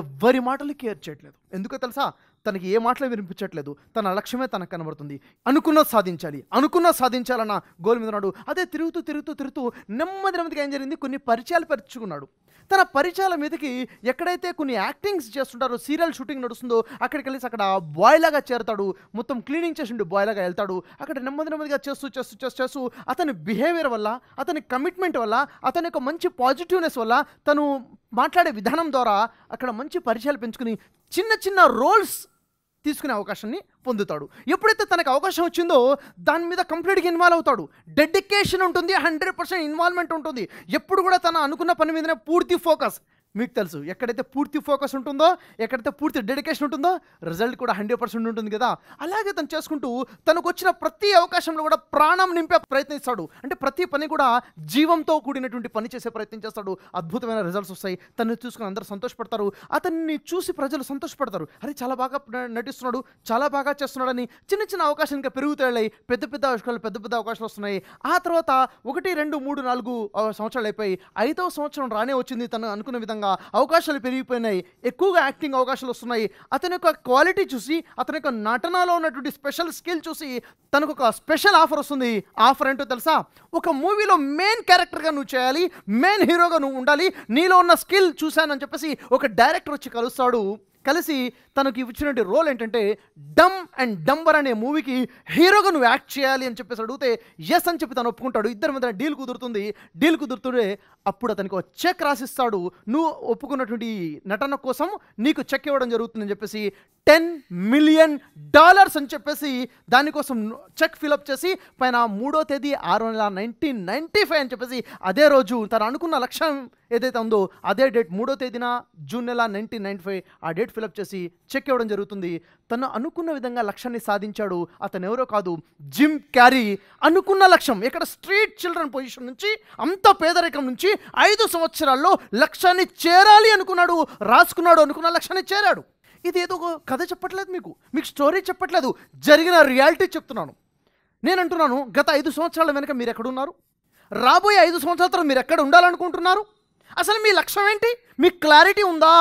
ఎవ్వరి మాటలు కేర్ చేయట్లేదు ఎందుకో తెలుసా తనకి ఏ మాటలు వినిపించట్లేదు తన లక్ష్యమే తనకు కనబడుతుంది అనుకున్న సాధించాలి అనుకున్న సాధించాలన్న గోల్ మీద ఉన్నాడు అదే తిరుగుతూ తిరుగుతూ తిరుగుతూ నెమ్మది నెమ్మదిగా ఏం జరిగింది కొన్ని పరిచయాలు పరిచుకున్నాడు తన పరిచయాల మీదకి ఎక్కడైతే కొన్ని యాక్టింగ్స్ చేస్తుంటారో సీరియల్ షూటింగ్ నడుస్తుందో అక్కడికి వెళ్ళేసి అక్కడ బాయ్ లాగా చేరుతాడు మొత్తం క్లీనింగ్ చేసిండు బాయ్ లాగా వెళ్తాడు అక్కడ నెమ్మది నెమ్మదిగా చేస్తూ చేస్తూ చేస్తూ చేస్తూ అతని బిహేవియర్ వల్ల అతని కమిట్మెంట్ వల్ల అతని యొక్క మంచి పాజిటివ్నెస్ వల్ల తను మాట్లాడే విధానం ద్వారా అక్కడ మంచి పరిచయాలు పెంచుకుని చిన్న చిన్న రోల్స్ తీసుకునే అవకాశాన్ని పొందుతాడు ఎప్పుడైతే తనకు అవకాశం వచ్చిందో దాని మీద కంప్లీట్గా ఇన్వాల్వ్ అవుతాడు డెడికేషన్ ఉంటుంది హండ్రెడ్ పర్సెంట్ ఇన్వాల్వ్మెంట్ ఉంటుంది ఎప్పుడు కూడా తన అనుకున్న పని మీదనే పూర్తి ఫోకస్ మీకు తెలుసు ఎక్కడైతే పూర్తి ఫోకస్ ఉంటుందో ఎక్కడైతే పూర్తి డెడికేషన్ ఉంటుందో రిజల్ట్ కూడా హండ్రెడ్ పర్సెంట్ ఉంటుంది కదా అలాగే తను చేసుకుంటూ తనకు వచ్చిన ప్రతి అవకాశంలో కూడా ప్రాణం నింపే ప్రయత్నిస్తాడు అంటే ప్రతి పని కూడా జీవంతో కూడినటువంటి పని చేసే ప్రయత్నం చేస్తాడు అద్భుతమైన రిజల్ట్స్ వస్తాయి తనని చూసుకుని అందరూ సంతోషపడతారు అతన్ని చూసి ప్రజలు సంతోషపడతారు అరే చాలా బాగా నటిస్తున్నాడు చాలా బాగా చేస్తున్నాడని చిన్న చిన్న అవకాశం ఇంకా పెరుగుతాయి పెద్ద పెద్ద అవకాశాలు పెద్ద పెద్ద అవకాశాలు వస్తున్నాయి ఆ తర్వాత ఒకటి రెండు మూడు నాలుగు సంవత్సరాలు అయిపోయి ఐదవ సంవత్సరం రానే వచ్చింది తను అనుకున్న విధంగా పరంగా అవకాశాలు పెరిగిపోయినాయి ఎక్కువగా యాక్టింగ్ అవకాశాలు వస్తున్నాయి అతని యొక్క క్వాలిటీ చూసి అతని యొక్క నటనలో ఉన్నటువంటి స్పెషల్ స్కిల్ చూసి తనకు ఒక స్పెషల్ ఆఫర్ వస్తుంది ఆఫర్ ఏంటో తెలుసా ఒక మూవీలో మెయిన్ క్యారెక్టర్గా నువ్వు చేయాలి మెయిన్ హీరోగా నువ్వు ఉండాలి నీలో ఉన్న స్కిల్ చూశానని చెప్పేసి ఒక డైరెక్టర్ వచ్చి కలుస్తాడు కలిసి తనకు ఇచ్చినటువంటి రోల్ ఏంటంటే డమ్ అండ్ డంబర్ అనే మూవీకి హీరోగా నువ్వు యాక్ట్ చేయాలి అని చెప్పేసి అడిగితే ఎస్ అని చెప్పి తను ఒప్పుకుంటాడు ఇద్దరి మధ్య డీల్ కుదురుతుంది డీల్ కుదురుతుంటే అప్పుడు అతనికి చెక్ రాసిస్తాడు నువ్వు ఒప్పుకున్నటువంటి నటన కోసం నీకు చెక్ ఇవ్వడం జరుగుతుందని చెప్పేసి టెన్ మిలియన్ డాలర్స్ అని చెప్పేసి దానికోసం చెక్ ఫిలప్ చేసి పైన మూడో తేదీ ఆరు నెల నైన్టీన్ నైంటీ ఫైవ్ అని చెప్పేసి అదే రోజు తను అనుకున్న లక్ష్యం ఏదైతే ఉందో అదే డేట్ మూడో తేదీన జూన్ నెల నైన్టీన్ నైన్టీ ఫైవ్ ఆ డేట్ ఫిలప్ చేసి చెక్ ఇవ్వడం జరుగుతుంది తను అనుకున్న విధంగా లక్ష్యాన్ని సాధించాడు అతను ఎవరో కాదు జిమ్ క్యారీ అనుకున్న లక్ష్యం ఇక్కడ స్ట్రీట్ చిల్డ్రన్ పొజిషన్ నుంచి అంత పేదరికం నుంచి ఐదు సంవత్సరాల్లో లక్ష్యాన్ని చేరాలి అనుకున్నాడు రాసుకున్నాడు అనుకున్న లక్ష్యాన్ని చేరాడు ఇది ఏదో ఒక కథ చెప్పట్లేదు మీకు మీకు స్టోరీ చెప్పట్లేదు జరిగిన రియాలిటీ చెప్తున్నాను నేను అంటున్నాను గత ఐదు సంవత్సరాల వెనుక మీరు ఎక్కడున్నారు రాబోయే ఐదు సంవత్సరాల తర్వాత మీరు ఎక్కడ ఉండాలనుకుంటున్నారు అసలు మీ లక్ష్యం ఏంటి మీ క్లారిటీ ఉందా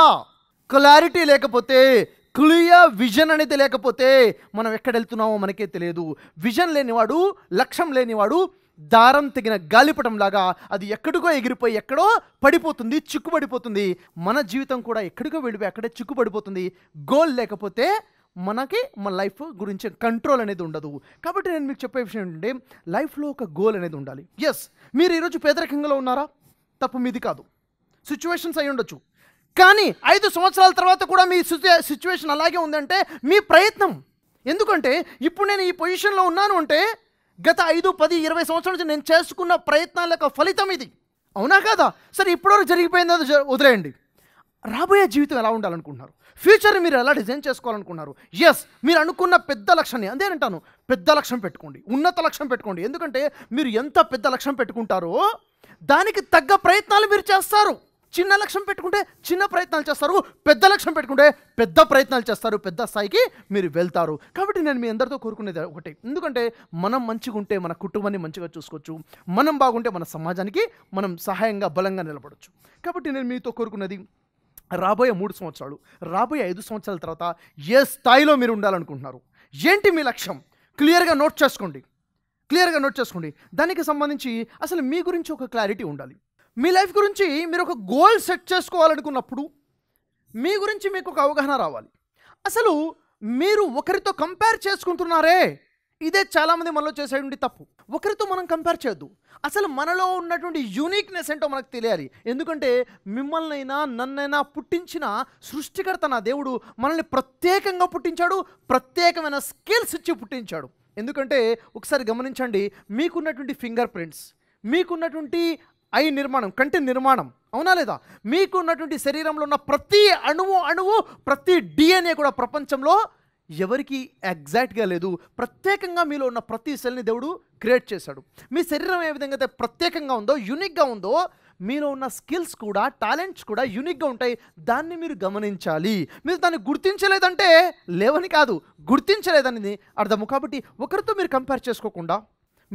క్లారిటీ లేకపోతే క్లియర్ విజన్ అనేది లేకపోతే మనం ఎక్కడ వెళ్తున్నామో మనకే తెలియదు విజన్ లేనివాడు లక్ష్యం లేనివాడు దారం తెగిన లాగా అది ఎక్కడికో ఎగిరిపోయి ఎక్కడో పడిపోతుంది చిక్కుపడిపోతుంది మన జీవితం కూడా ఎక్కడికో వెళ్ళిపోయి అక్కడే చిక్కుపడిపోతుంది గోల్ లేకపోతే మనకి మన లైఫ్ గురించి కంట్రోల్ అనేది ఉండదు కాబట్టి నేను మీకు చెప్పే విషయం ఏంటంటే లైఫ్లో ఒక గోల్ అనేది ఉండాలి ఎస్ మీరు ఈరోజు పేదరికంగా ఉన్నారా తప్పు మీది కాదు సిచ్యువేషన్స్ అయి ఉండొచ్చు కానీ ఐదు సంవత్సరాల తర్వాత కూడా మీ సిచ్యువేషన్ అలాగే ఉందంటే మీ ప్రయత్నం ఎందుకంటే ఇప్పుడు నేను ఈ పొజిషన్లో ఉన్నాను అంటే గత ఐదు పది ఇరవై సంవత్సరాల నుంచి నేను చేసుకున్న ప్రయత్నాల యొక్క ఫలితం ఇది అవునా కదా సరే ఇప్పటివరకు అది వదిలేయండి రాబోయే జీవితం ఎలా ఉండాలనుకుంటున్నారు ఫ్యూచర్ మీరు ఎలా డిజైన్ చేసుకోవాలనుకున్నారు ఎస్ మీరు అనుకున్న పెద్ద లక్ష్యాన్ని అందే అంటాను పెద్ద లక్ష్యం పెట్టుకోండి ఉన్నత లక్ష్యం పెట్టుకోండి ఎందుకంటే మీరు ఎంత పెద్ద లక్ష్యం పెట్టుకుంటారో దానికి తగ్గ ప్రయత్నాలు మీరు చేస్తారు చిన్న లక్ష్యం పెట్టుకుంటే చిన్న ప్రయత్నాలు చేస్తారు పెద్ద లక్ష్యం పెట్టుకుంటే పెద్ద ప్రయత్నాలు చేస్తారు పెద్ద స్థాయికి మీరు వెళ్తారు కాబట్టి నేను మీ అందరితో కోరుకునేది ఒకటి ఎందుకంటే మనం మంచిగా ఉంటే మన కుటుంబాన్ని మంచిగా చూసుకోవచ్చు మనం బాగుంటే మన సమాజానికి మనం సహాయంగా బలంగా నిలబడవచ్చు కాబట్టి నేను మీతో కోరుకున్నది రాబోయే మూడు సంవత్సరాలు రాబోయే ఐదు సంవత్సరాల తర్వాత ఏ స్థాయిలో మీరు ఉండాలనుకుంటున్నారు ఏంటి మీ లక్ష్యం క్లియర్గా నోట్ చేసుకోండి క్లియర్గా నోట్ చేసుకోండి దానికి సంబంధించి అసలు మీ గురించి ఒక క్లారిటీ ఉండాలి మీ లైఫ్ గురించి మీరు ఒక గోల్ సెట్ చేసుకోవాలనుకున్నప్పుడు మీ గురించి మీకు ఒక అవగాహన రావాలి అసలు మీరు ఒకరితో కంపేర్ చేసుకుంటున్నారే ఇదే చాలామంది మనలో చేసేటువంటి తప్పు ఒకరితో మనం కంపేర్ చేయొద్దు అసలు మనలో ఉన్నటువంటి యూనిక్నెస్ ఏంటో మనకు తెలియాలి ఎందుకంటే మిమ్మల్నైనా నన్నైనా పుట్టించిన సృష్టికర్త నా దేవుడు మనల్ని ప్రత్యేకంగా పుట్టించాడు ప్రత్యేకమైన స్కిల్స్ ఇచ్చి పుట్టించాడు ఎందుకంటే ఒకసారి గమనించండి మీకున్నటువంటి ఫింగర్ ప్రింట్స్ మీకున్నటువంటి అయి నిర్మాణం కంటి నిర్మాణం అవునా లేదా మీకు ఉన్నటువంటి శరీరంలో ఉన్న ప్రతి అణువు అణువు ప్రతి డిఎన్ఏ కూడా ప్రపంచంలో ఎవరికి ఎగ్జాక్ట్గా లేదు ప్రత్యేకంగా మీలో ఉన్న ప్రతి సెల్ని దేవుడు క్రియేట్ చేశాడు మీ శరీరం ఏ విధంగా అయితే ప్రత్యేకంగా ఉందో యూనిక్గా ఉందో మీలో ఉన్న స్కిల్స్ కూడా టాలెంట్స్ కూడా యూనిక్గా ఉంటాయి దాన్ని మీరు గమనించాలి మీరు దాన్ని గుర్తించలేదంటే లేవని కాదు గుర్తించలేదని అర్థము కాబట్టి ఒకరితో మీరు కంపేర్ చేసుకోకుండా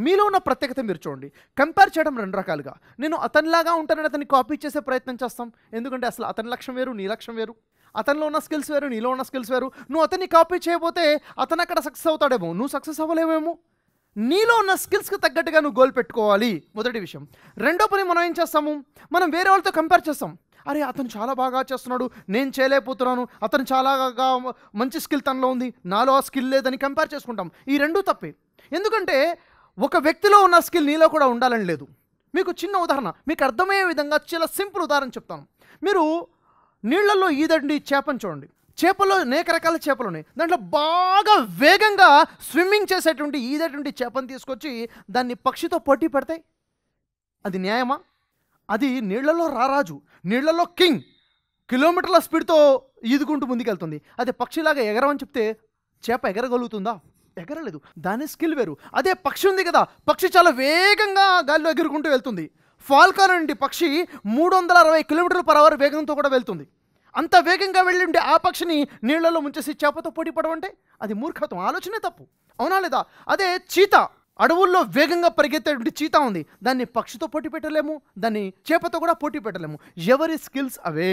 మీలో ఉన్న ప్రత్యేకత మీరు చూడండి కంపేర్ చేయడం రెండు రకాలుగా నేను అతనిలాగా ఉంటానని అతన్ని కాపీ చేసే ప్రయత్నం చేస్తాం ఎందుకంటే అసలు అతని లక్ష్యం వేరు నీ లక్ష్యం వేరు అతనిలో ఉన్న స్కిల్స్ వేరు నీలో ఉన్న స్కిల్స్ వేరు నువ్వు అతన్ని కాపీ చేయబోతే అతను అక్కడ సక్సెస్ అవుతాడేమో నువ్వు సక్సెస్ అవ్వలేవేమో నీలో ఉన్న స్కిల్స్కి తగ్గట్టుగా నువ్వు గోల్ పెట్టుకోవాలి మొదటి విషయం రెండో పని మనం ఏం చేస్తాము మనం వేరే వాళ్ళతో కంపేర్ చేస్తాం అరే అతను చాలా బాగా చేస్తున్నాడు నేను చేయలేకపోతున్నాను అతను చాలా మంచి స్కిల్ తనలో ఉంది నాలో ఆ స్కిల్ లేదని కంపేర్ చేసుకుంటాం ఈ రెండూ తప్పే ఎందుకంటే ఒక వ్యక్తిలో ఉన్న స్కిల్ నీలో కూడా ఉండాలని లేదు మీకు చిన్న ఉదాహరణ మీకు అర్థమయ్యే విధంగా చాలా సింపుల్ ఉదాహరణ చెప్తాను మీరు నీళ్లలో ఈదండి చేపను చూడండి చేపల్లో అనేక రకాల చేపలు ఉన్నాయి దాంట్లో బాగా వేగంగా స్విమ్మింగ్ చేసేటువంటి ఈదటువంటి చేపను తీసుకొచ్చి దాన్ని పక్షితో పోటీ పడతాయి అది న్యాయమా అది నీళ్లలో రారాజు నీళ్లలో కింగ్ కిలోమీటర్ల స్పీడ్తో ఈదుకుంటూ ముందుకెళ్తుంది అది పక్షిలాగా ఎగరమని చెప్తే చేప ఎగరగలుగుతుందా ఎగరలేదు దాని స్కిల్ వేరు అదే పక్షి ఉంది కదా పక్షి చాలా వేగంగా గాలిలో ఎగురుకుంటూ వెళ్తుంది ఫాల్కాన్ నుండి పక్షి మూడు వందల అరవై కిలోమీటర్ల పర్ అవర్ వేగంతో కూడా వెళ్తుంది అంత వేగంగా వెళ్ళి ఉండే ఆ పక్షిని నీళ్లలో ముంచేసి చేపతో పోటీ పడవంటే అది మూర్ఖత్వం ఆలోచనే తప్పు అవునా లేదా అదే చీత అడవుల్లో వేగంగా పరిగెత్తేటువంటి చీత ఉంది దాన్ని పక్షితో పోటీ పెట్టలేము దాన్ని చేపతో కూడా పోటీ పెట్టలేము ఎవరి స్కిల్స్ అవే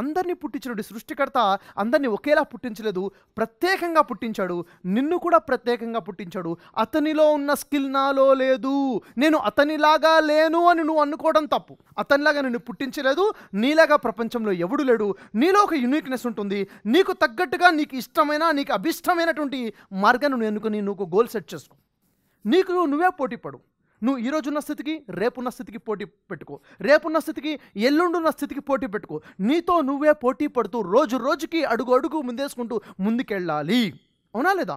అందరినీ పుట్టించినడు సృష్టికర్త అందరినీ ఒకేలా పుట్టించలేదు ప్రత్యేకంగా పుట్టించాడు నిన్ను కూడా ప్రత్యేకంగా పుట్టించాడు అతనిలో ఉన్న స్కిల్ నాలో లేదు నేను అతనిలాగా లేను అని నువ్వు అనుకోవడం తప్పు అతనిలాగా నిన్ను పుట్టించలేదు నీలాగా ప్రపంచంలో ఎవడు లేడు నీలో ఒక యునిక్నెస్ ఉంటుంది నీకు తగ్గట్టుగా నీకు ఇష్టమైన నీకు అభిష్టమైనటువంటి మార్గాన్ని నువ్వు ఎన్నుకొని నువ్వు గోల్ సెట్ చేసుకో నీకు నువ్వే పోటీపడు నువ్వు ఈరోజున్న స్థితికి రేపున్న స్థితికి పోటీ పెట్టుకో రేపున్న స్థితికి ఎల్లుండున్న స్థితికి పోటీ పెట్టుకో నీతో నువ్వే పోటీ పడుతూ రోజు రోజుకి అడుగు అడుగు ముందేసుకుంటూ ముందుకెళ్ళాలి అవునా లేదా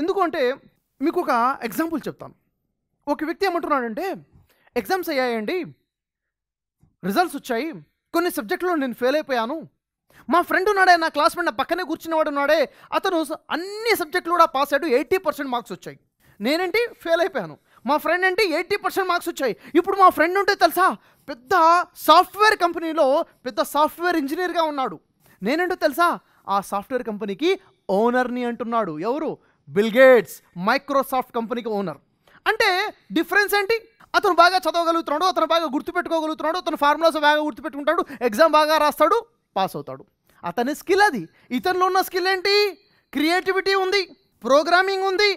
ఎందుకంటే మీకు ఒక ఎగ్జాంపుల్ చెప్తాను ఒక వ్యక్తి ఏమంటున్నాడంటే ఎగ్జామ్స్ అయ్యాయండి రిజల్ట్స్ వచ్చాయి కొన్ని సబ్జెక్టులో నేను ఫెయిల్ అయిపోయాను మా ఫ్రెండ్ ఉన్నాడే నా క్లాస్మేట్ నా పక్కనే కూర్చున్నవాడు ఉన్నాడే అతను అన్ని సబ్జెక్టులు కూడా పాస్ అయ్యాడు ఎయిటీ పర్సెంట్ మార్క్స్ వచ్చాయి నేనేంటి ఫెయిల్ అయిపోయాను మా ఫ్రెండ్ అంటే ఎయిటీ పర్సెంట్ మార్క్స్ వచ్చాయి ఇప్పుడు మా ఫ్రెండ్ ఉంటే తెలుసా పెద్ద సాఫ్ట్వేర్ కంపెనీలో పెద్ద సాఫ్ట్వేర్ ఇంజనీర్గా ఉన్నాడు నేనంటే తెలుసా ఆ సాఫ్ట్వేర్ కంపెనీకి ఓనర్ని అంటున్నాడు ఎవరు బిల్గేట్స్ మైక్రోసాఫ్ట్ కంపెనీకి ఓనర్ అంటే డిఫరెన్స్ ఏంటి అతను బాగా చదవగలుగుతున్నాడు అతను బాగా గుర్తుపెట్టుకోగలుగుతున్నాడు అతను ఫార్ములాస్ బాగా గుర్తుపెట్టుకుంటాడు ఎగ్జామ్ బాగా రాస్తాడు పాస్ అవుతాడు అతని స్కిల్ అది ఇతనిలో ఉన్న స్కిల్ ఏంటి క్రియేటివిటీ ఉంది ప్రోగ్రామింగ్ ఉంది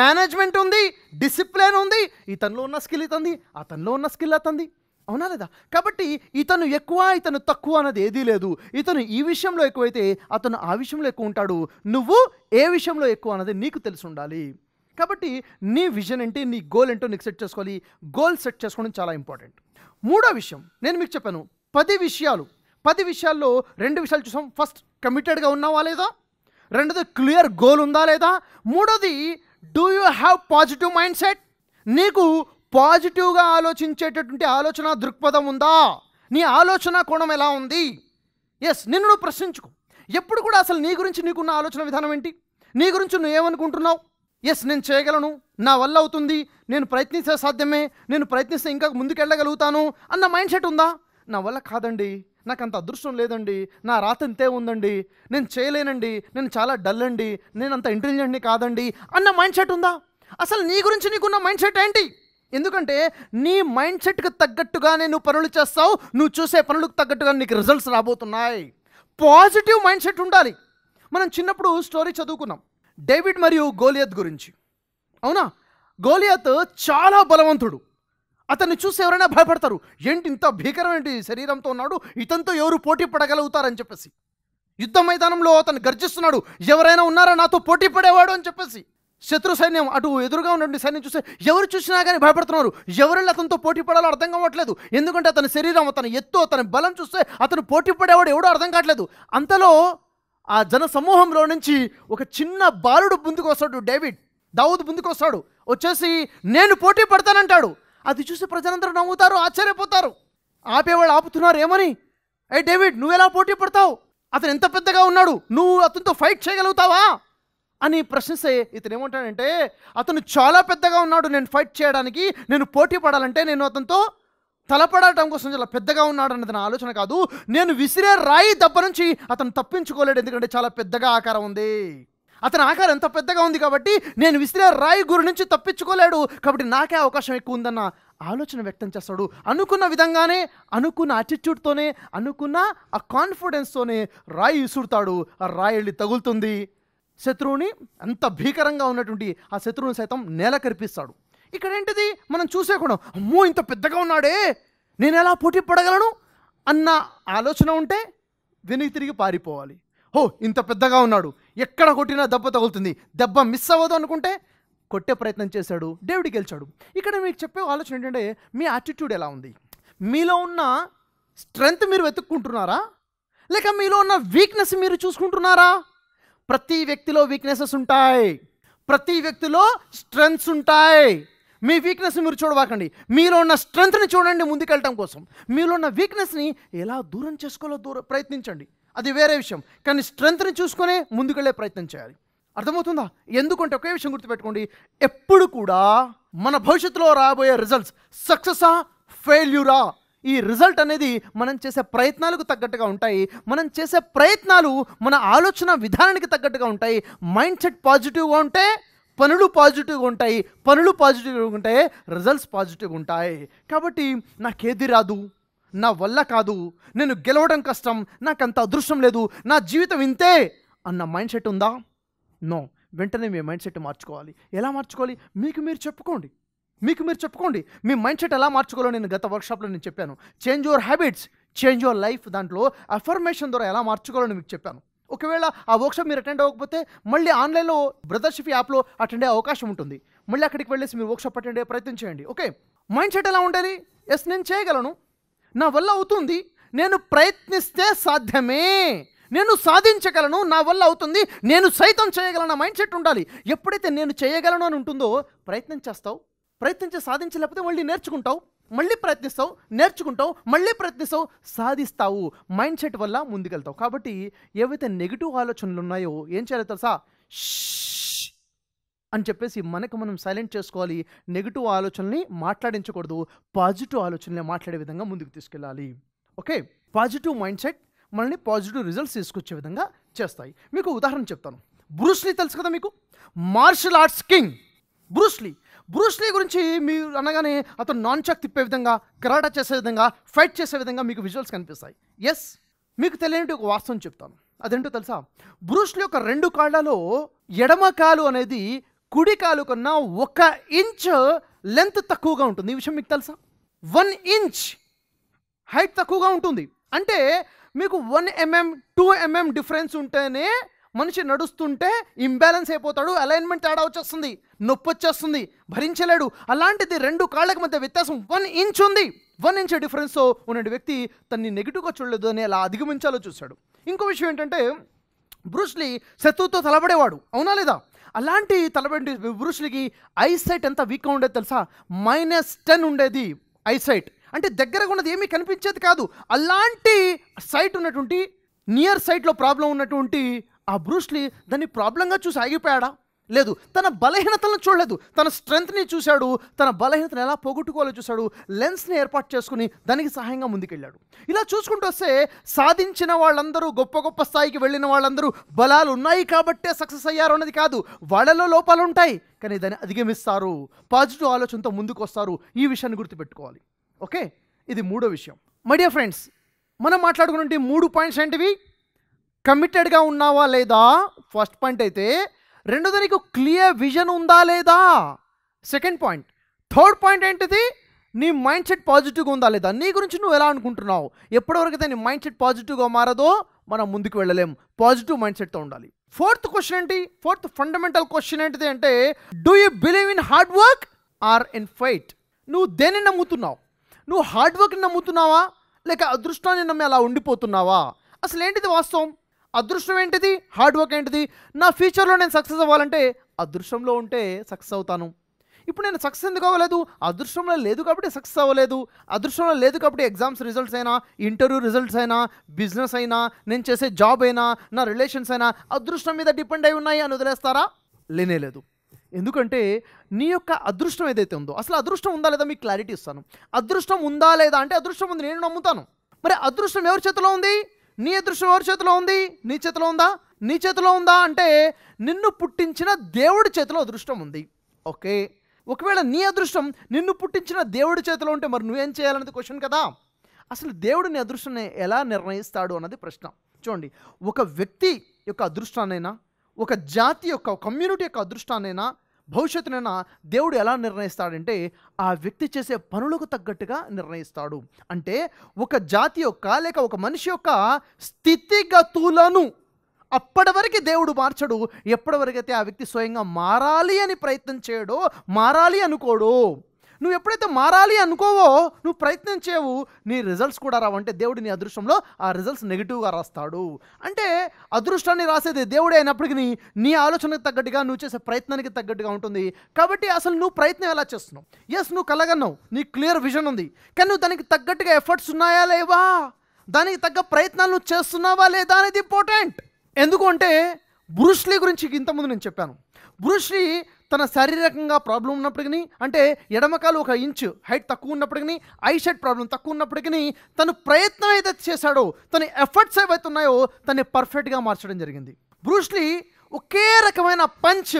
మేనేజ్మెంట్ ఉంది డిసిప్లిన్ ఉంది ఇతనిలో ఉన్న స్కిల్ ఇతంది అతనిలో ఉన్న స్కిల్ అతంది అవునా లేదా కాబట్టి ఇతను ఎక్కువ ఇతను తక్కువ అన్నది ఏదీ లేదు ఇతను ఈ విషయంలో ఎక్కువైతే అతను ఆ విషయంలో ఎక్కువ ఉంటాడు నువ్వు ఏ విషయంలో ఎక్కువ అన్నది నీకు తెలిసి ఉండాలి కాబట్టి నీ విజన్ ఏంటి నీ గోల్ ఏంటో నీకు సెట్ చేసుకోవాలి గోల్ సెట్ చేసుకోవడం చాలా ఇంపార్టెంట్ మూడో విషయం నేను మీకు చెప్పాను పది విషయాలు పది విషయాల్లో రెండు విషయాలు చూసాం ఫస్ట్ కమిటెడ్గా ఉన్నావా లేదా రెండోది క్లియర్ గోల్ ఉందా లేదా మూడోది do you have positive mind set నీకు పాజిటివ్గా ఆలోచించేటటువంటి ఆలోచన దృక్పథం ఉందా నీ ఆలోచన కోణం ఎలా ఉంది ఎస్ నిన్ను నువ్వు ప్రశ్నించుకో ఎప్పుడు కూడా అసలు నీ గురించి నీకున్న ఆలోచన విధానం ఏంటి నీ గురించి నువ్వు ఏమనుకుంటున్నావు ఎస్ నేను చేయగలను నా వల్ల అవుతుంది నేను ప్రయత్నిస్తే సాధ్యమే నేను ప్రయత్నిస్తే ఇంకా ముందుకెళ్ళగలుగుతాను అన్న మైండ్ సెట్ ఉందా నా వల్ల కాదండి నాకు అంత అదృష్టం లేదండి నా రాత ఇంతే ఉందండి నేను చేయలేనండి నేను చాలా డల్ అండి నేను అంత ఇంటెలిజెంట్ని కాదండి అన్న మైండ్ సెట్ ఉందా అసలు నీ గురించి నీకున్న మైండ్ సెట్ ఏంటి ఎందుకంటే నీ మైండ్ సెట్కి తగ్గట్టుగానే నువ్వు పనులు చేస్తావు నువ్వు చూసే పనులకు తగ్గట్టుగా నీకు రిజల్ట్స్ రాబోతున్నాయి పాజిటివ్ మైండ్ సెట్ ఉండాలి మనం చిన్నప్పుడు స్టోరీ చదువుకున్నాం డేవిడ్ మరియు గోలియత్ గురించి అవునా గోలియత్ చాలా బలవంతుడు అతన్ని చూసి ఎవరైనా భయపడతారు ఏంటి ఇంత భీకరమైన శరీరంతో ఉన్నాడు ఇతనితో ఎవరు పోటీ పడగలుగుతారని చెప్పేసి యుద్ధ మైదానంలో అతను గర్జిస్తున్నాడు ఎవరైనా ఉన్నారా నాతో పోటీ పడేవాడు అని చెప్పేసి శత్రు సైన్యం అటు ఎదురుగా ఉన్నటువంటి సైన్యం చూస్తే ఎవరు చూసినా కానీ భయపడుతున్నారు ఎవరైనా అతనితో పోటీ పడాలో అర్థం కావట్లేదు ఎందుకంటే అతని శరీరం అతని ఎత్తు అతని బలం చూస్తే అతను పోటీ పడేవాడు ఎవడో అర్థం కావట్లేదు అంతలో ఆ జన సమూహంలో నుంచి ఒక చిన్న బాలుడు ముందుకు వస్తాడు డేవిడ్ దావుద్ ముందుకు వస్తాడు వచ్చేసి నేను పోటీ పడతానంటాడు అది చూసి ప్రజలందరూ నవ్వుతారు ఆశ్చర్యపోతారు ఆపేవాళ్ళు ఆపుతున్నారు ఏమని ఏ డేవిడ్ నువ్వు ఎలా పోటీ పడతావు అతను ఎంత పెద్దగా ఉన్నాడు నువ్వు అతనితో ఫైట్ చేయగలుగుతావా అని ప్రశ్నిస్తే ఇతను ఏమంటాడంటే అతను చాలా పెద్దగా ఉన్నాడు నేను ఫైట్ చేయడానికి నేను పోటీ పడాలంటే నేను అతనితో తలపడటం కోసం చాలా పెద్దగా ఉన్నాడు అన్నది నా ఆలోచన కాదు నేను విసిరే రాయి దెబ్బ నుంచి అతను తప్పించుకోలేడు ఎందుకంటే చాలా పెద్దగా ఆకారం ఉంది అతని ఆకారం ఎంత పెద్దగా ఉంది కాబట్టి నేను విసిరే రాయి గురి నుంచి తప్పించుకోలేడు కాబట్టి నాకే అవకాశం ఎక్కువ ఉందన్న ఆలోచన వ్యక్తం చేస్తాడు అనుకున్న విధంగానే అనుకున్న ఆటిట్యూడ్తోనే అనుకున్న ఆ కాన్ఫిడెన్స్తోనే రాయి విసురుతాడు ఆ రాయి వెళ్ళి తగులుతుంది శత్రువుని అంత భీకరంగా ఉన్నటువంటి ఆ శత్రువుని సైతం నేల కరిపిస్తాడు ఇక్కడ ఏంటిది మనం చూసే కూడా అమ్మో ఇంత పెద్దగా ఉన్నాడే నేను ఎలా పోటీ పడగలను అన్న ఆలోచన ఉంటే వెనక్కి తిరిగి పారిపోవాలి హో ఇంత పెద్దగా ఉన్నాడు ఎక్కడ కొట్టినా దెబ్బ తగులుతుంది దెబ్బ మిస్ అవ్వదు అనుకుంటే కొట్టే ప్రయత్నం చేశాడు డేవిడ్ గెలిచాడు ఇక్కడ మీకు చెప్పే ఆలోచన ఏంటంటే మీ యాటిట్యూడ్ ఎలా ఉంది మీలో ఉన్న స్ట్రెంగ్త్ మీరు వెతుక్కుంటున్నారా లేక మీలో ఉన్న వీక్నెస్ మీరు చూసుకుంటున్నారా ప్రతి వ్యక్తిలో వీక్నెసెస్ ఉంటాయి ప్రతి వ్యక్తిలో స్ట్రెంగ్స్ ఉంటాయి మీ వీక్నెస్ మీరు చూడబాకండి మీలో ఉన్న స్ట్రెంగ్త్ని చూడండి ముందుకెళ్ళటం కోసం మీలో ఉన్న వీక్నెస్ని ఎలా దూరం చేసుకోవాలో దూరం ప్రయత్నించండి అది వేరే విషయం కానీ స్ట్రెంగ్త్ని చూసుకునే ముందుకెళ్ళే ప్రయత్నం చేయాలి అర్థమవుతుందా ఎందుకంటే ఒకే విషయం గుర్తుపెట్టుకోండి ఎప్పుడు కూడా మన భవిష్యత్తులో రాబోయే రిజల్ట్స్ సక్సెసా ఫెయిల్యూరా ఈ రిజల్ట్ అనేది మనం చేసే ప్రయత్నాలకు తగ్గట్టుగా ఉంటాయి మనం చేసే ప్రయత్నాలు మన ఆలోచన విధానానికి తగ్గట్టుగా ఉంటాయి మైండ్ సెట్ పాజిటివ్గా ఉంటే పనులు పాజిటివ్గా ఉంటాయి పనులు పాజిటివ్గా ఉంటాయి రిజల్ట్స్ పాజిటివ్గా ఉంటాయి కాబట్టి నాకేది రాదు నా వల్ల కాదు నేను గెలవడం కష్టం నాకంత అదృష్టం లేదు నా జీవితం ఇంతే అన్న మైండ్ సెట్ ఉందా నో వెంటనే మీ మైండ్ సెట్ మార్చుకోవాలి ఎలా మార్చుకోవాలి మీకు మీరు చెప్పుకోండి మీకు మీరు చెప్పుకోండి మీ మైండ్ సెట్ ఎలా మార్చుకోవాలో నేను గత వర్క్షాప్లో నేను చెప్పాను change your habits change your life దాంట్లో అఫర్మేషన్ ద్వారా ఎలా మార్చుకోవాలని మీకు చెప్పాను ఒకవేళ ఆ వర్క్షాప్ మీరు అటెండ్ అవ్వకపోతే మళ్ళీ ఆన్లైన్లో బ్రదర్షిప్ యాప్లో అటెండ్ అయ్యే అవకాశం ఉంటుంది మళ్ళీ అక్కడికి వెళ్ళేసి మీరు వర్క్షాప్ అటెండ్ అయ్యే ప్రయత్నం చేయండి ఓకే మైండ్ సెట్ ఎలా ఉండాలి ఎస్ నేను చేయగలను నా వల్ల అవుతుంది నేను ప్రయత్నిస్తే సాధ్యమే నేను సాధించగలను నా వల్ల అవుతుంది నేను సైతం చేయగలను మైండ్ సెట్ ఉండాలి ఎప్పుడైతే నేను చేయగలను అని ఉంటుందో ప్రయత్నం చేస్తావు ప్రయత్నించి సాధించలేకపోతే మళ్ళీ నేర్చుకుంటావు మళ్ళీ ప్రయత్నిస్తావు నేర్చుకుంటావు మళ్ళీ ప్రయత్నిస్తావు సాధిస్తావు మైండ్ సెట్ వల్ల ముందుకెళ్తావు కాబట్టి ఏవైతే నెగిటివ్ ఆలోచనలు ఉన్నాయో ఏం చేయాలో తెలుసా అని చెప్పేసి మనకు మనం సైలెంట్ చేసుకోవాలి నెగిటివ్ ఆలోచనల్ని మాట్లాడించకూడదు పాజిటివ్ ఆలోచనలే మాట్లాడే విధంగా ముందుకు తీసుకెళ్ళాలి ఓకే పాజిటివ్ మైండ్ సెట్ మనల్ని పాజిటివ్ రిజల్ట్స్ తీసుకొచ్చే విధంగా చేస్తాయి మీకు ఉదాహరణ చెప్తాను బ్రూస్లీ తెలుసు కదా మీకు martial arts king Bruce Lee Bruce Lee గురించి మీరు అనగానే అతను నాన్ చాక్ తిప్పే విధంగా కరాటా చేసే విధంగా ఫైట్ చేసే విధంగా మీకు విజువల్స్ కనిపిస్తాయి ఎస్ మీకు తెలియనిటి ఒక వాస్తవం చెప్తాను అదేంటో తెలుసా బ్రూస్లీ యొక్క రెండు కాళ్ళలో ఎడమ కాలు అనేది కుడి కాలు కన్నా ఒక ఇంచ్ లెంత్ తక్కువగా ఉంటుంది ఈ విషయం మీకు తెలుసా వన్ ఇంచ్ హైట్ తక్కువగా ఉంటుంది అంటే మీకు one mm two mm difference ఉంటేనే మనిషి నడుస్తుంటే ఇంబ్యాలెన్స్ అయిపోతాడు అలైన్మెంట్ తేడా వచ్చేస్తుంది నొప్పి వచ్చేస్తుంది భరించలేడు అలాంటిది రెండు కాళ్ళకి మధ్య వ్యత్యాసం వన్ ఇంచ్ ఉంది వన్ ఇంచ్ డిఫరెన్స్తో ఉన్న వ్యక్తి తన్ని నెగిటివ్గా చూడలేదు అని అలా అధిగమించాలో చూశాడు ఇంకో విషయం ఏంటంటే బ్రూస్లీ శత్రువుతో తలబడేవాడు అవునా లేదా అలాంటి తలబెండి పురుషులకి ఐసైట్ ఎంత వీక్గా ఉండేది తెలుసా మైనస్ టెన్ ఉండేది ఐసైట్ అంటే దగ్గరగా ఉన్నది ఏమీ కనిపించేది కాదు అలాంటి సైట్ ఉన్నటువంటి నియర్ సైట్లో ప్రాబ్లం ఉన్నటువంటి ఆ బ్రూస్లీ దాన్ని ప్రాబ్లంగా చూసి ఆగిపోయాడా లేదు తన బలహీనతలను చూడలేదు తన స్ట్రెంగ్త్ని చూశాడు తన బలహీనతను ఎలా పోగొట్టుకోవాలో చూశాడు లెన్స్ని ఏర్పాటు చేసుకుని దానికి సహాయంగా ముందుకెళ్ళాడు ఇలా చూసుకుంటూ వస్తే సాధించిన వాళ్ళందరూ గొప్ప గొప్ప స్థాయికి వెళ్ళిన వాళ్ళందరూ బలాలు ఉన్నాయి కాబట్టే సక్సెస్ అయ్యారు అన్నది కాదు వాళ్ళలో లోపాలు ఉంటాయి కానీ దాన్ని అధిగమిస్తారు పాజిటివ్ ఆలోచనతో ముందుకు వస్తారు ఈ విషయాన్ని గుర్తుపెట్టుకోవాలి ఓకే ఇది మూడో విషయం మై డియర్ ఫ్రెండ్స్ మనం మాట్లాడుకున్న మూడు పాయింట్స్ ఏంటివి కమిటెడ్గా ఉన్నావా లేదా ఫస్ట్ పాయింట్ అయితే రెండోది నీకు క్లియర్ విజన్ ఉందా లేదా సెకండ్ పాయింట్ థర్డ్ పాయింట్ ఏంటిది నీ మైండ్ సెట్ పాజిటివ్గా ఉందా లేదా నీ గురించి నువ్వు ఎలా అనుకుంటున్నావు ఎప్పటివరకైతే నీ మైండ్ సెట్ పాజిటివ్గా మారదో మనం ముందుకు వెళ్ళలేం పాజిటివ్ మైండ్ సెట్తో ఉండాలి ఫోర్త్ క్వశ్చన్ ఏంటి ఫోర్త్ ఫండమెంటల్ క్వశ్చన్ ఏంటిది అంటే do you believe in hard work or in fight నువ్వు దేని నమ్ముతున్నావు నువ్వు హార్డ్ వర్క్ని నమ్ముతున్నావా లేక అదృష్టాన్ని నమ్మి అలా ఉండిపోతున్నావా అసలు ఏంటిది వాస్తవం అదృష్టం ఏంటిది హార్డ్ వర్క్ ఏంటిది నా ఫ్యూచర్లో నేను సక్సెస్ అవ్వాలంటే అదృష్టంలో ఉంటే సక్సెస్ అవుతాను ఇప్పుడు నేను సక్సెస్ ఎందుకు అవ్వలేదు అదృష్టంలో లేదు కాబట్టి సక్సెస్ అవ్వలేదు అదృష్టంలో లేదు కాబట్టి ఎగ్జామ్స్ రిజల్ట్స్ అయినా ఇంటర్వ్యూ రిజల్ట్స్ అయినా బిజినెస్ అయినా నేను చేసే జాబ్ అయినా నా రిలేషన్స్ అయినా అదృష్టం మీద డిపెండ్ అయి ఉన్నాయి అని వదిలేస్తారా లేనేలేదు ఎందుకంటే నీ యొక్క అదృష్టం ఏదైతే ఉందో అసలు అదృష్టం ఉందా లేదా మీకు క్లారిటీ ఇస్తాను అదృష్టం ఉందా లేదా అంటే అదృష్టం ఉంది నేను నమ్ముతాను మరి అదృష్టం ఎవరి చేతిలో ఉంది నీ అదృష్టం ఎవరి చేతిలో ఉంది నీ చేతిలో ఉందా నీ చేతిలో ఉందా అంటే నిన్ను పుట్టించిన దేవుడి చేతిలో అదృష్టం ఉంది ఓకే ఒకవేళ నీ అదృష్టం నిన్ను పుట్టించిన దేవుడి చేతిలో ఉంటే మరి నువ్వేం చేయాలన్నది క్వశ్చన్ కదా అసలు దేవుడు నీ అదృష్టాన్ని ఎలా నిర్ణయిస్తాడు అన్నది ప్రశ్న చూడండి ఒక వ్యక్తి యొక్క అదృష్టాన్నైనా ఒక జాతి యొక్క కమ్యూనిటీ యొక్క అదృష్టాన్నైనా భవిష్యత్తునైనా దేవుడు ఎలా నిర్ణయిస్తాడంటే ఆ వ్యక్తి చేసే పనులకు తగ్గట్టుగా నిర్ణయిస్తాడు అంటే ఒక జాతి యొక్క లేక ఒక మనిషి యొక్క స్థితిగతులను అప్పటివరకు దేవుడు మార్చడు ఎప్పటివరకైతే ఆ వ్యక్తి స్వయంగా మారాలి అని ప్రయత్నం చేయడో మారాలి అనుకోడు నువ్వు ఎప్పుడైతే మారాలి అనుకోవో నువ్వు ప్రయత్నం చేయవు నీ రిజల్ట్స్ కూడా రావంటే దేవుడు నీ అదృష్టంలో ఆ రిజల్ట్స్ నెగిటివ్గా రాస్తాడు అంటే అదృష్టాన్ని రాసేది దేవుడే అయినప్పటికీ నీ ఆలోచనకు తగ్గట్టుగా నువ్వు చేసే ప్రయత్నానికి తగ్గట్టుగా ఉంటుంది కాబట్టి అసలు నువ్వు ప్రయత్నం ఎలా చేస్తున్నావు ఎస్ నువ్వు కలగన్నావు నీ క్లియర్ విజన్ ఉంది కానీ నువ్వు దానికి తగ్గట్టుగా ఎఫర్ట్స్ ఉన్నాయా లేవా దానికి తగ్గ ప్రయత్నాలు నువ్వు చేస్తున్నావా లేదా అనేది ఇంపార్టెంట్ ఎందుకంటే బ్రూష్లీ గురించి ఇంతకుముందు నేను చెప్పాను బ్రూష్లీ తన శారీరకంగా ప్రాబ్లం ఉన్నప్పటికీ అంటే ఎడమకాలు ఒక ఇంచు హైట్ తక్కువ ఉన్నప్పటికీ ఐ షెడ్ ప్రాబ్లం తక్కువ ఉన్నప్పటికీ తను ప్రయత్నం ఏదైతే చేశాడో తన ఎఫర్ట్స్ ఏవైతే ఉన్నాయో తనని పర్ఫెక్ట్గా మార్చడం జరిగింది బ్రూస్లీ ఒకే రకమైన పంచ్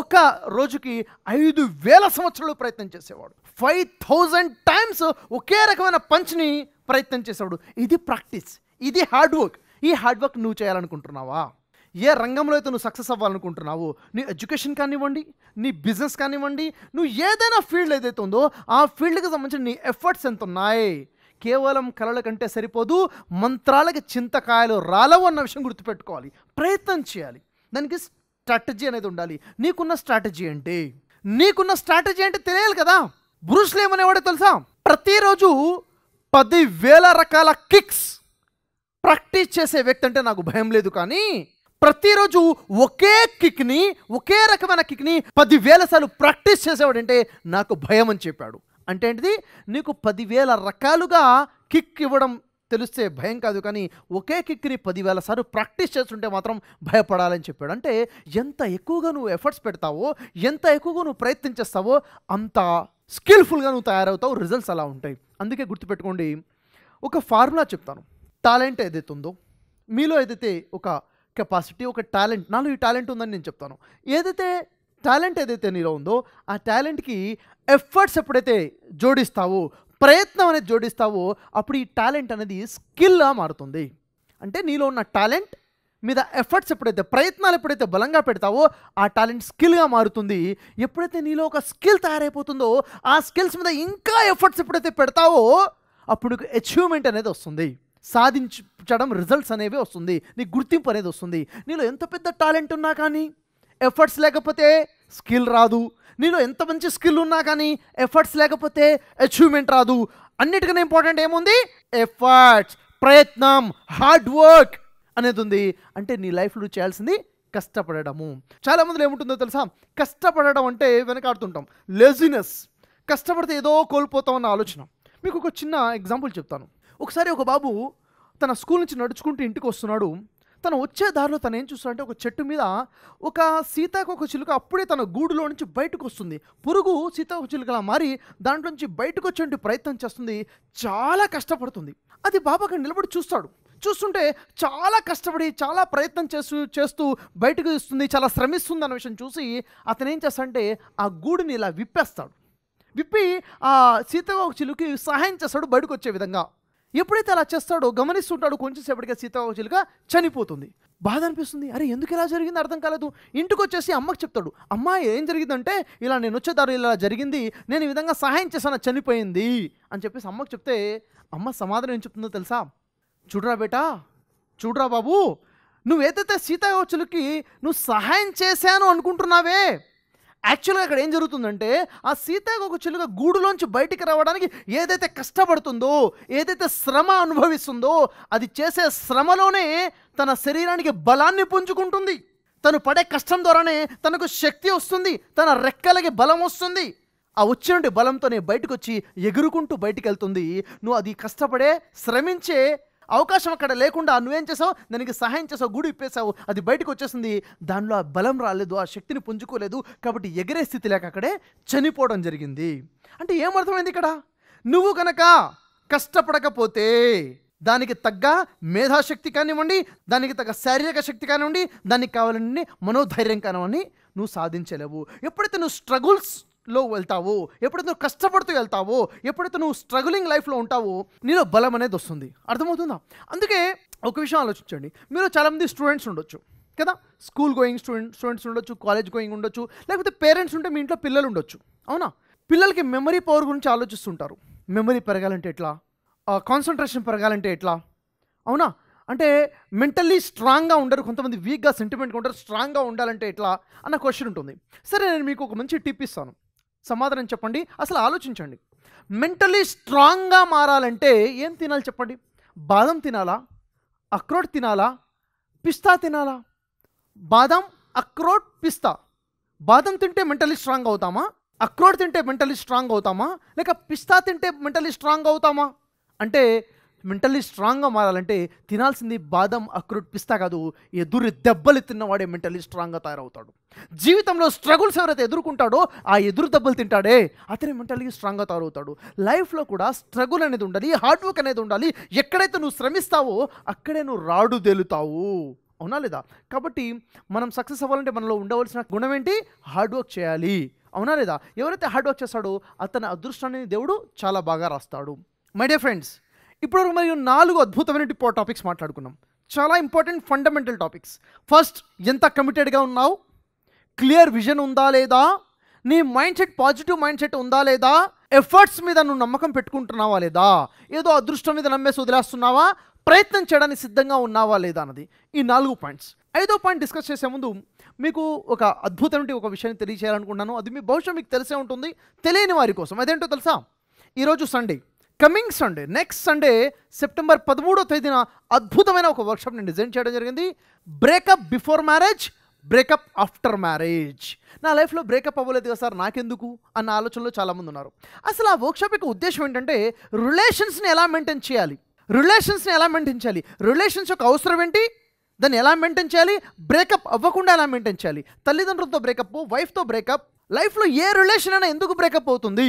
ఒక రోజుకి ఐదు వేల సంవత్సరాలు ప్రయత్నం చేసేవాడు ఫైవ్ థౌజండ్ టైమ్స్ ఒకే రకమైన పంచ్ని ప్రయత్నం చేసేవాడు ఇది ప్రాక్టీస్ ఇది హార్డ్ వర్క్ ఈ హార్డ్ వర్క్ నువ్వు చేయాలనుకుంటున్నావా ఏ రంగంలో అయితే నువ్వు సక్సెస్ అవ్వాలనుకుంటున్నావు నీ ఎడ్యుకేషన్ కానివ్వండి నీ బిజినెస్ కానివ్వండి నువ్వు ఏదైనా ఫీల్డ్ ఏదైతే ఉందో ఆ ఫీల్డ్కి సంబంధించిన నీ ఎఫర్ట్స్ ఎంత ఉన్నాయి కేవలం కళల కంటే సరిపోదు మంత్రాలకి చింతకాయలు రాలవు అన్న విషయం గుర్తుపెట్టుకోవాలి ప్రయత్నం చేయాలి దానికి స్ట్రాటజీ అనేది ఉండాలి నీకున్న స్ట్రాటజీ ఏంటి నీకున్న స్ట్రాటజీ అంటే తెలియాలి కదా బ్రూస్లీ ఏమనేవాడో తెలుసా ప్రతిరోజు పదివేల రకాల కిక్స్ ప్రాక్టీస్ చేసే వ్యక్తి అంటే నాకు భయం లేదు కానీ ప్రతిరోజు ఒకే కిక్ని ఒకే రకమైన కిక్ని పదివేల సార్లు ప్రాక్టీస్ చేసేవాడంటే నాకు భయం అని చెప్పాడు అంటే ఏంటిది నీకు పదివేల రకాలుగా కిక్ ఇవ్వడం తెలిస్తే భయం కాదు కానీ ఒకే కిక్ని పదివేల సార్లు ప్రాక్టీస్ చేస్తుంటే మాత్రం భయపడాలని చెప్పాడు అంటే ఎంత ఎక్కువగా నువ్వు ఎఫర్ట్స్ పెడతావో ఎంత ఎక్కువగా నువ్వు ప్రయత్నం చేస్తావో అంత స్కిల్ఫుల్గా నువ్వు తయారవుతావు రిజల్ట్స్ అలా ఉంటాయి అందుకే గుర్తుపెట్టుకోండి ఒక ఫార్ములా చెప్తాను టాలెంట్ ఏదైతే ఉందో మీలో ఏదైతే ఒక కెపాసిటీ ఒక టాలెంట్ నాలో ఈ టాలెంట్ ఉందని నేను చెప్తాను ఏదైతే టాలెంట్ ఏదైతే నీలో ఉందో ఆ టాలెంట్కి ఎఫర్ట్స్ ఎప్పుడైతే జోడిస్తావో ప్రయత్నం అనేది జోడిస్తావో అప్పుడు ఈ టాలెంట్ అనేది స్కిల్గా మారుతుంది అంటే నీలో ఉన్న టాలెంట్ మీద ఎఫర్ట్స్ ఎప్పుడైతే ప్రయత్నాలు ఎప్పుడైతే బలంగా పెడతావో ఆ టాలెంట్ స్కిల్గా మారుతుంది ఎప్పుడైతే నీలో ఒక స్కిల్ తయారైపోతుందో ఆ స్కిల్స్ మీద ఇంకా ఎఫర్ట్స్ ఎప్పుడైతే పెడతావో అప్పుడు అచీవ్మెంట్ అనేది వస్తుంది సాధించడం రిజల్ట్స్ అనేవి వస్తుంది నీ గుర్తింపు అనేది వస్తుంది నీలో ఎంత పెద్ద టాలెంట్ ఉన్నా కానీ ఎఫర్ట్స్ లేకపోతే స్కిల్ రాదు నీలో ఎంత మంచి స్కిల్ ఉన్నా కానీ ఎఫర్ట్స్ లేకపోతే అచీవ్మెంట్ రాదు అన్నిటికన్నా ఇంపార్టెంట్ ఏముంది ఎఫర్ట్స్ ప్రయత్నం హార్డ్ వర్క్ అనేది ఉంది అంటే నీ లైఫ్లో చేయాల్సింది చాలా మందిలో ఏముంటుందో తెలుసా కష్టపడడం అంటే వెనకాడుతుంటాం లెజినెస్ కష్టపడితే ఏదో కోల్పోతామన్న ఆలోచన మీకు ఒక చిన్న ఎగ్జాంపుల్ చెప్తాను ఒకసారి ఒక బాబు తన స్కూల్ నుంచి నడుచుకుంటూ ఇంటికి వస్తున్నాడు తను వచ్చే దారిలో తను ఏం చూస్తాడంటే ఒక చెట్టు మీద ఒక సీతాకొక చిలుక అప్పుడే తన గూడులో నుంచి బయటకు వస్తుంది పురుగు సీతాకొక చిలుకలా మారి దాంట్లో నుంచి బయటకు వచ్చే ప్రయత్నం చేస్తుంది చాలా కష్టపడుతుంది అది బాబాకి నిలబడి చూస్తాడు చూస్తుంటే చాలా కష్టపడి చాలా ప్రయత్నం చేస్తూ చేస్తూ బయటకు ఇస్తుంది చాలా శ్రమిస్తుంది అన్న విషయం చూసి అతను ఏం చేస్తాడంటే ఆ గూడుని ఇలా విప్పేస్తాడు విప్పి ఆ సీతకొక చిలుకి సహాయం చేస్తాడు బయటకు వచ్చే విధంగా ఎప్పుడైతే అలా చేస్తాడో గమనిస్తుంటాడు కొంచెంసేపటిగా చిలుక చనిపోతుంది బాధ అనిపిస్తుంది అరే ఎందుకు ఇలా జరిగింది అర్థం కాలేదు ఇంటికి వచ్చేసి అమ్మకి చెప్తాడు అమ్మ ఏం జరిగిందంటే ఇలా నేను వచ్చేదారు ఇలా జరిగింది నేను ఈ విధంగా సహాయం చేశాను చనిపోయింది అని చెప్పేసి అమ్మకి చెప్తే అమ్మ సమాధానం ఏం చెప్తుందో తెలుసా చూడరా బేటా చూడరా బాబు నువ్వేదైతే సీతాకోచులకి నువ్వు సహాయం చేశాను అనుకుంటున్నావే యాక్చువల్గా అక్కడ ఏం జరుగుతుందంటే ఆ ఒక చిలుక గూడులోంచి బయటికి రావడానికి ఏదైతే కష్టపడుతుందో ఏదైతే శ్రమ అనుభవిస్తుందో అది చేసే శ్రమలోనే తన శరీరానికి బలాన్ని పుంజుకుంటుంది తను పడే కష్టం ద్వారానే తనకు శక్తి వస్తుంది తన రెక్కలకి బలం వస్తుంది ఆ వచ్చినటువంటి బలంతోనే బయటకు వచ్చి ఎగురుకుంటూ బయటికి వెళ్తుంది నువ్వు అది కష్టపడే శ్రమించే అవకాశం అక్కడ లేకుండా నువ్వేం చేసావు దానికి సహాయం చేసావు గూడు ఇప్పేసావు అది బయటకు వచ్చేసింది దానిలో ఆ బలం రాలేదు ఆ శక్తిని పుంజుకోలేదు కాబట్టి ఎగిరే స్థితి లేక అక్కడే చనిపోవడం జరిగింది అంటే ఏమర్థమైంది ఇక్కడ నువ్వు కనుక కష్టపడకపోతే దానికి తగ్గ మేధాశక్తి కానివ్వండి దానికి తగ్గ శారీరక శక్తి కానివ్వండి దానికి కావాలని మనోధైర్యం కానివ్వండి నువ్వు సాధించలేవు ఎప్పుడైతే నువ్వు స్ట్రగుల్స్ లో వెళ్తావు ఎప్పుడైతే నువ్వు కష్టపడుతూ వెళ్తావో ఎప్పుడైతే నువ్వు స్ట్రగులింగ్ లైఫ్లో ఉంటావో నీలో బలం అనేది వస్తుంది అర్థమవుతుందా అందుకే ఒక విషయం ఆలోచించండి మీరు చాలామంది స్టూడెంట్స్ ఉండొచ్చు కదా స్కూల్ గోయింగ్ స్టూడెంట్ స్టూడెంట్స్ ఉండొచ్చు కాలేజ్ గోయింగ్ ఉండొచ్చు లేకపోతే పేరెంట్స్ ఉంటే మీ ఇంట్లో పిల్లలు ఉండొచ్చు అవునా పిల్లలకి మెమరీ పవర్ గురించి ఆలోచిస్తుంటారు మెమరీ పెరగాలంటే ఎట్లా కాన్సన్ట్రేషన్ పెరగాలంటే ఎట్లా అవునా అంటే మెంటల్లీ స్ట్రాంగ్గా ఉండరు కొంతమంది వీక్గా సెంటిమెంట్గా ఉంటారు స్ట్రాంగ్గా ఉండాలంటే ఎట్లా అన్న క్వశ్చన్ ఉంటుంది సరే నేను మీకు ఒక మంచి టిప్ ఇస్తాను సమాధానం చెప్పండి అసలు ఆలోచించండి మెంటలీ స్ట్రాంగ్గా మారాలంటే ఏం తినాలి చెప్పండి బాదం తినాలా అక్రోట్ తినాలా పిస్తా తినాలా బాదం అక్రోట్ పిస్తా బాదం తింటే మెంటలీ స్ట్రాంగ్ అవుతామా అక్రోట్ తింటే మెంటలీ స్ట్రాంగ్ అవుతామా లేక పిస్తా తింటే మెంటలీ స్ట్రాంగ్ అవుతామా అంటే మెంటల్లీ స్ట్రాంగ్గా మారాలంటే తినాల్సింది బాదం అక్రూట్ పిస్తా కాదు ఎదురు దెబ్బలు తిన్నవాడే మెంటల్లీ స్ట్రాంగ్గా తయారవుతాడు జీవితంలో స్ట్రగుల్స్ ఎవరైతే ఎదుర్కొంటాడో ఆ ఎదురు దెబ్బలు తింటాడే అతని మెంటల్లీ స్ట్రాంగ్గా తయారవుతాడు లైఫ్లో కూడా స్ట్రగుల్ అనేది ఉండాలి హార్డ్ వర్క్ అనేది ఉండాలి ఎక్కడైతే నువ్వు శ్రమిస్తావో అక్కడే నువ్వు రాడు తేలుతావు అవునా లేదా కాబట్టి మనం సక్సెస్ అవ్వాలంటే మనలో ఉండవలసిన గుణం ఏంటి హార్డ్ వర్క్ చేయాలి అవునా లేదా ఎవరైతే హార్డ్ వర్క్ చేస్తాడో అతని అదృష్టాన్ని దేవుడు చాలా బాగా రాస్తాడు మై డియర్ ఫ్రెండ్స్ ఇప్పటివరకు మరియు నాలుగు అద్భుతమైన పో టాపిక్స్ మాట్లాడుకున్నాం చాలా ఇంపార్టెంట్ ఫండమెంటల్ టాపిక్స్ ఫస్ట్ ఎంత కమిటెడ్గా ఉన్నావు క్లియర్ విజన్ ఉందా లేదా నీ mind set positive mind set ఉందా లేదా ఎఫర్ట్స్ మీద నువ్వు నమ్మకం పెట్టుకుంటున్నావా లేదా ఏదో అదృష్టం మీద నమ్మేసి వదిలేస్తున్నావా ప్రయత్నం చేయడానికి సిద్ధంగా ఉన్నావా లేదా అన్నది ఈ నాలుగు పాయింట్స్ ఐదో పాయింట్ డిస్కస్ చేసే ముందు మీకు ఒక అద్భుతమైన ఒక విషయాన్ని తెలియచేయాలనుకున్నాను అది మీ భవిష్యత్తు మీకు తెలిసే ఉంటుంది తెలియని వారి కోసం అదేంటో తెలుసా ఈరోజు Sunday coming Sunday next Sunday September పదమూడో తేదీన అద్భుతమైన ఒక వర్క్షాప్ని డిజైన్ చేయడం జరిగింది breakup before marriage breakup after marriage నా లైఫ్లో బ్రేకప్ అవ్వలేదు కదా సార్ నాకెందుకు అన్న ఆలోచనలో చాలామంది ఉన్నారు అసలు ఆ వర్క్షాప్ యొక్క ఉద్దేశం ఏంటంటే రిలేషన్స్ని ఎలా మెయింటైన్ చేయాలి రిలేషన్స్ని ఎలా మెయింటైన్ చేయాలి రిలేషన్స్ యొక్క అవసరం ఏంటి దాన్ని ఎలా మెయింటైన్ చేయాలి బ్రేకప్ అవ్వకుండా ఎలా మెయింటైన్ చేయాలి తల్లిదండ్రులతో బ్రేకప్ వైఫ్తో బ్రేకప్ లైఫ్లో ఏ రిలేషన్ అయినా ఎందుకు బ్రేకప్ అవుతుంది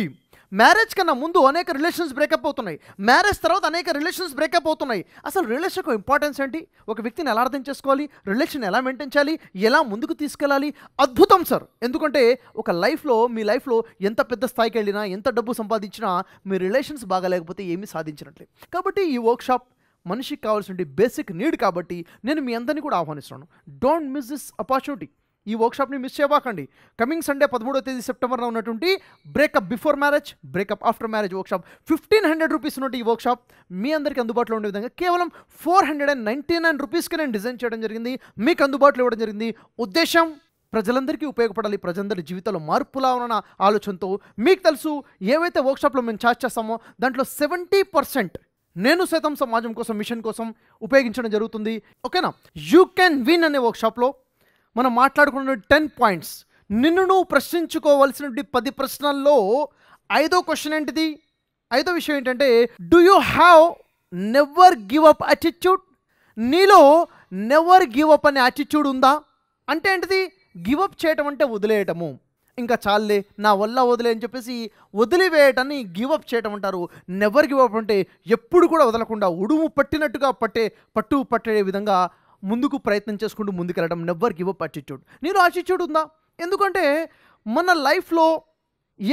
మ్యారేజ్ కన్నా ముందు అనేక రిలేషన్స్ బ్రేకప్ అవుతున్నాయి మ్యారేజ్ తర్వాత అనేక రిలేషన్స్ బ్రేకప్ అవుతున్నాయి అసలు రిలేషన్కు ఇంపార్టెన్స్ ఏంటి ఒక వ్యక్తిని ఎలా అర్థం చేసుకోవాలి రిలేషన్ ఎలా మెయింటైన్ చేయాలి ఎలా ముందుకు తీసుకెళ్ళాలి అద్భుతం సార్ ఎందుకంటే ఒక లైఫ్లో మీ లైఫ్లో ఎంత పెద్ద స్థాయికి వెళ్ళినా ఎంత డబ్బు సంపాదించినా మీ రిలేషన్స్ బాగాలేకపోతే ఏమీ సాధించినట్లే కాబట్టి ఈ వర్క్షాప్ మనిషికి కావాల్సిన బేసిక్ నీడ్ కాబట్టి నేను మీ అందరినీ కూడా ఆహ్వానిస్తున్నాను డోంట్ మిస్ దిస్ అపార్చునిటీ ఈ వర్క్షాప్ని మిస్ చేయబాకండి కమింగ్ సండే పదమూడో తేదీ సెప్టెంబర్లో ఉన్నటువంటి breakup before marriage breakup after marriage workshop fifteen hundred rupees ఉన్నట్టు ఈ వర్క్షాప్ మీ అందరికీ అందుబాటులో ఉండే విధంగా కేవలం four hundred and ninety nine రూపీస్కి నేను డిజైన్ చేయడం జరిగింది మీకు అందుబాటులో ఇవ్వడం జరిగింది ఉద్దేశం ప్రజలందరికీ ఉపయోగపడాలి ప్రజలందరి జీవితంలో మార్పులా ఉన్న ఆలోచనతో మీకు తెలుసు ఏవైతే వర్క్షాప్లో మేము ఛార్జ్ చేస్తామో దాంట్లో సెవెంటీ పర్సెంట్ నేను సైతం సమాజం కోసం మిషన్ కోసం ఉపయోగించడం జరుగుతుంది ఓకేనా యూ కెన్ విన్ అనే వర్క్షాప్లో మనం మాట్లాడుకున్న టెన్ పాయింట్స్ నిన్ను నువ్వు ప్రశ్నించుకోవలసినటువంటి పది ప్రశ్నల్లో ఐదో క్వశ్చన్ ఏంటిది ఐదో విషయం ఏంటంటే do you have never give up attitude నీలో నెవర్ గివ్ అప్ అనే యాటిట్యూడ్ ఉందా అంటే ఏంటిది గివ్ అప్ చేయటం అంటే వదిలేయటము ఇంకా చాలే నా వల్ల వదిలే అని చెప్పేసి వదిలివేయటాన్ని గివ్ అప్ చేయటం అంటారు నెవర్ అప్ అంటే ఎప్పుడు కూడా వదలకుండా ఉడుము పట్టినట్టుగా పట్టే పట్టు పట్టే విధంగా ముందుకు ప్రయత్నం చేసుకుంటూ ముందుకు వెళ్ళడం నెవ్వర్ గివ్ అప్ అటిట్యూడ్ నీరు ఆటిట్యూడ్ ఉందా ఎందుకంటే మన లైఫ్లో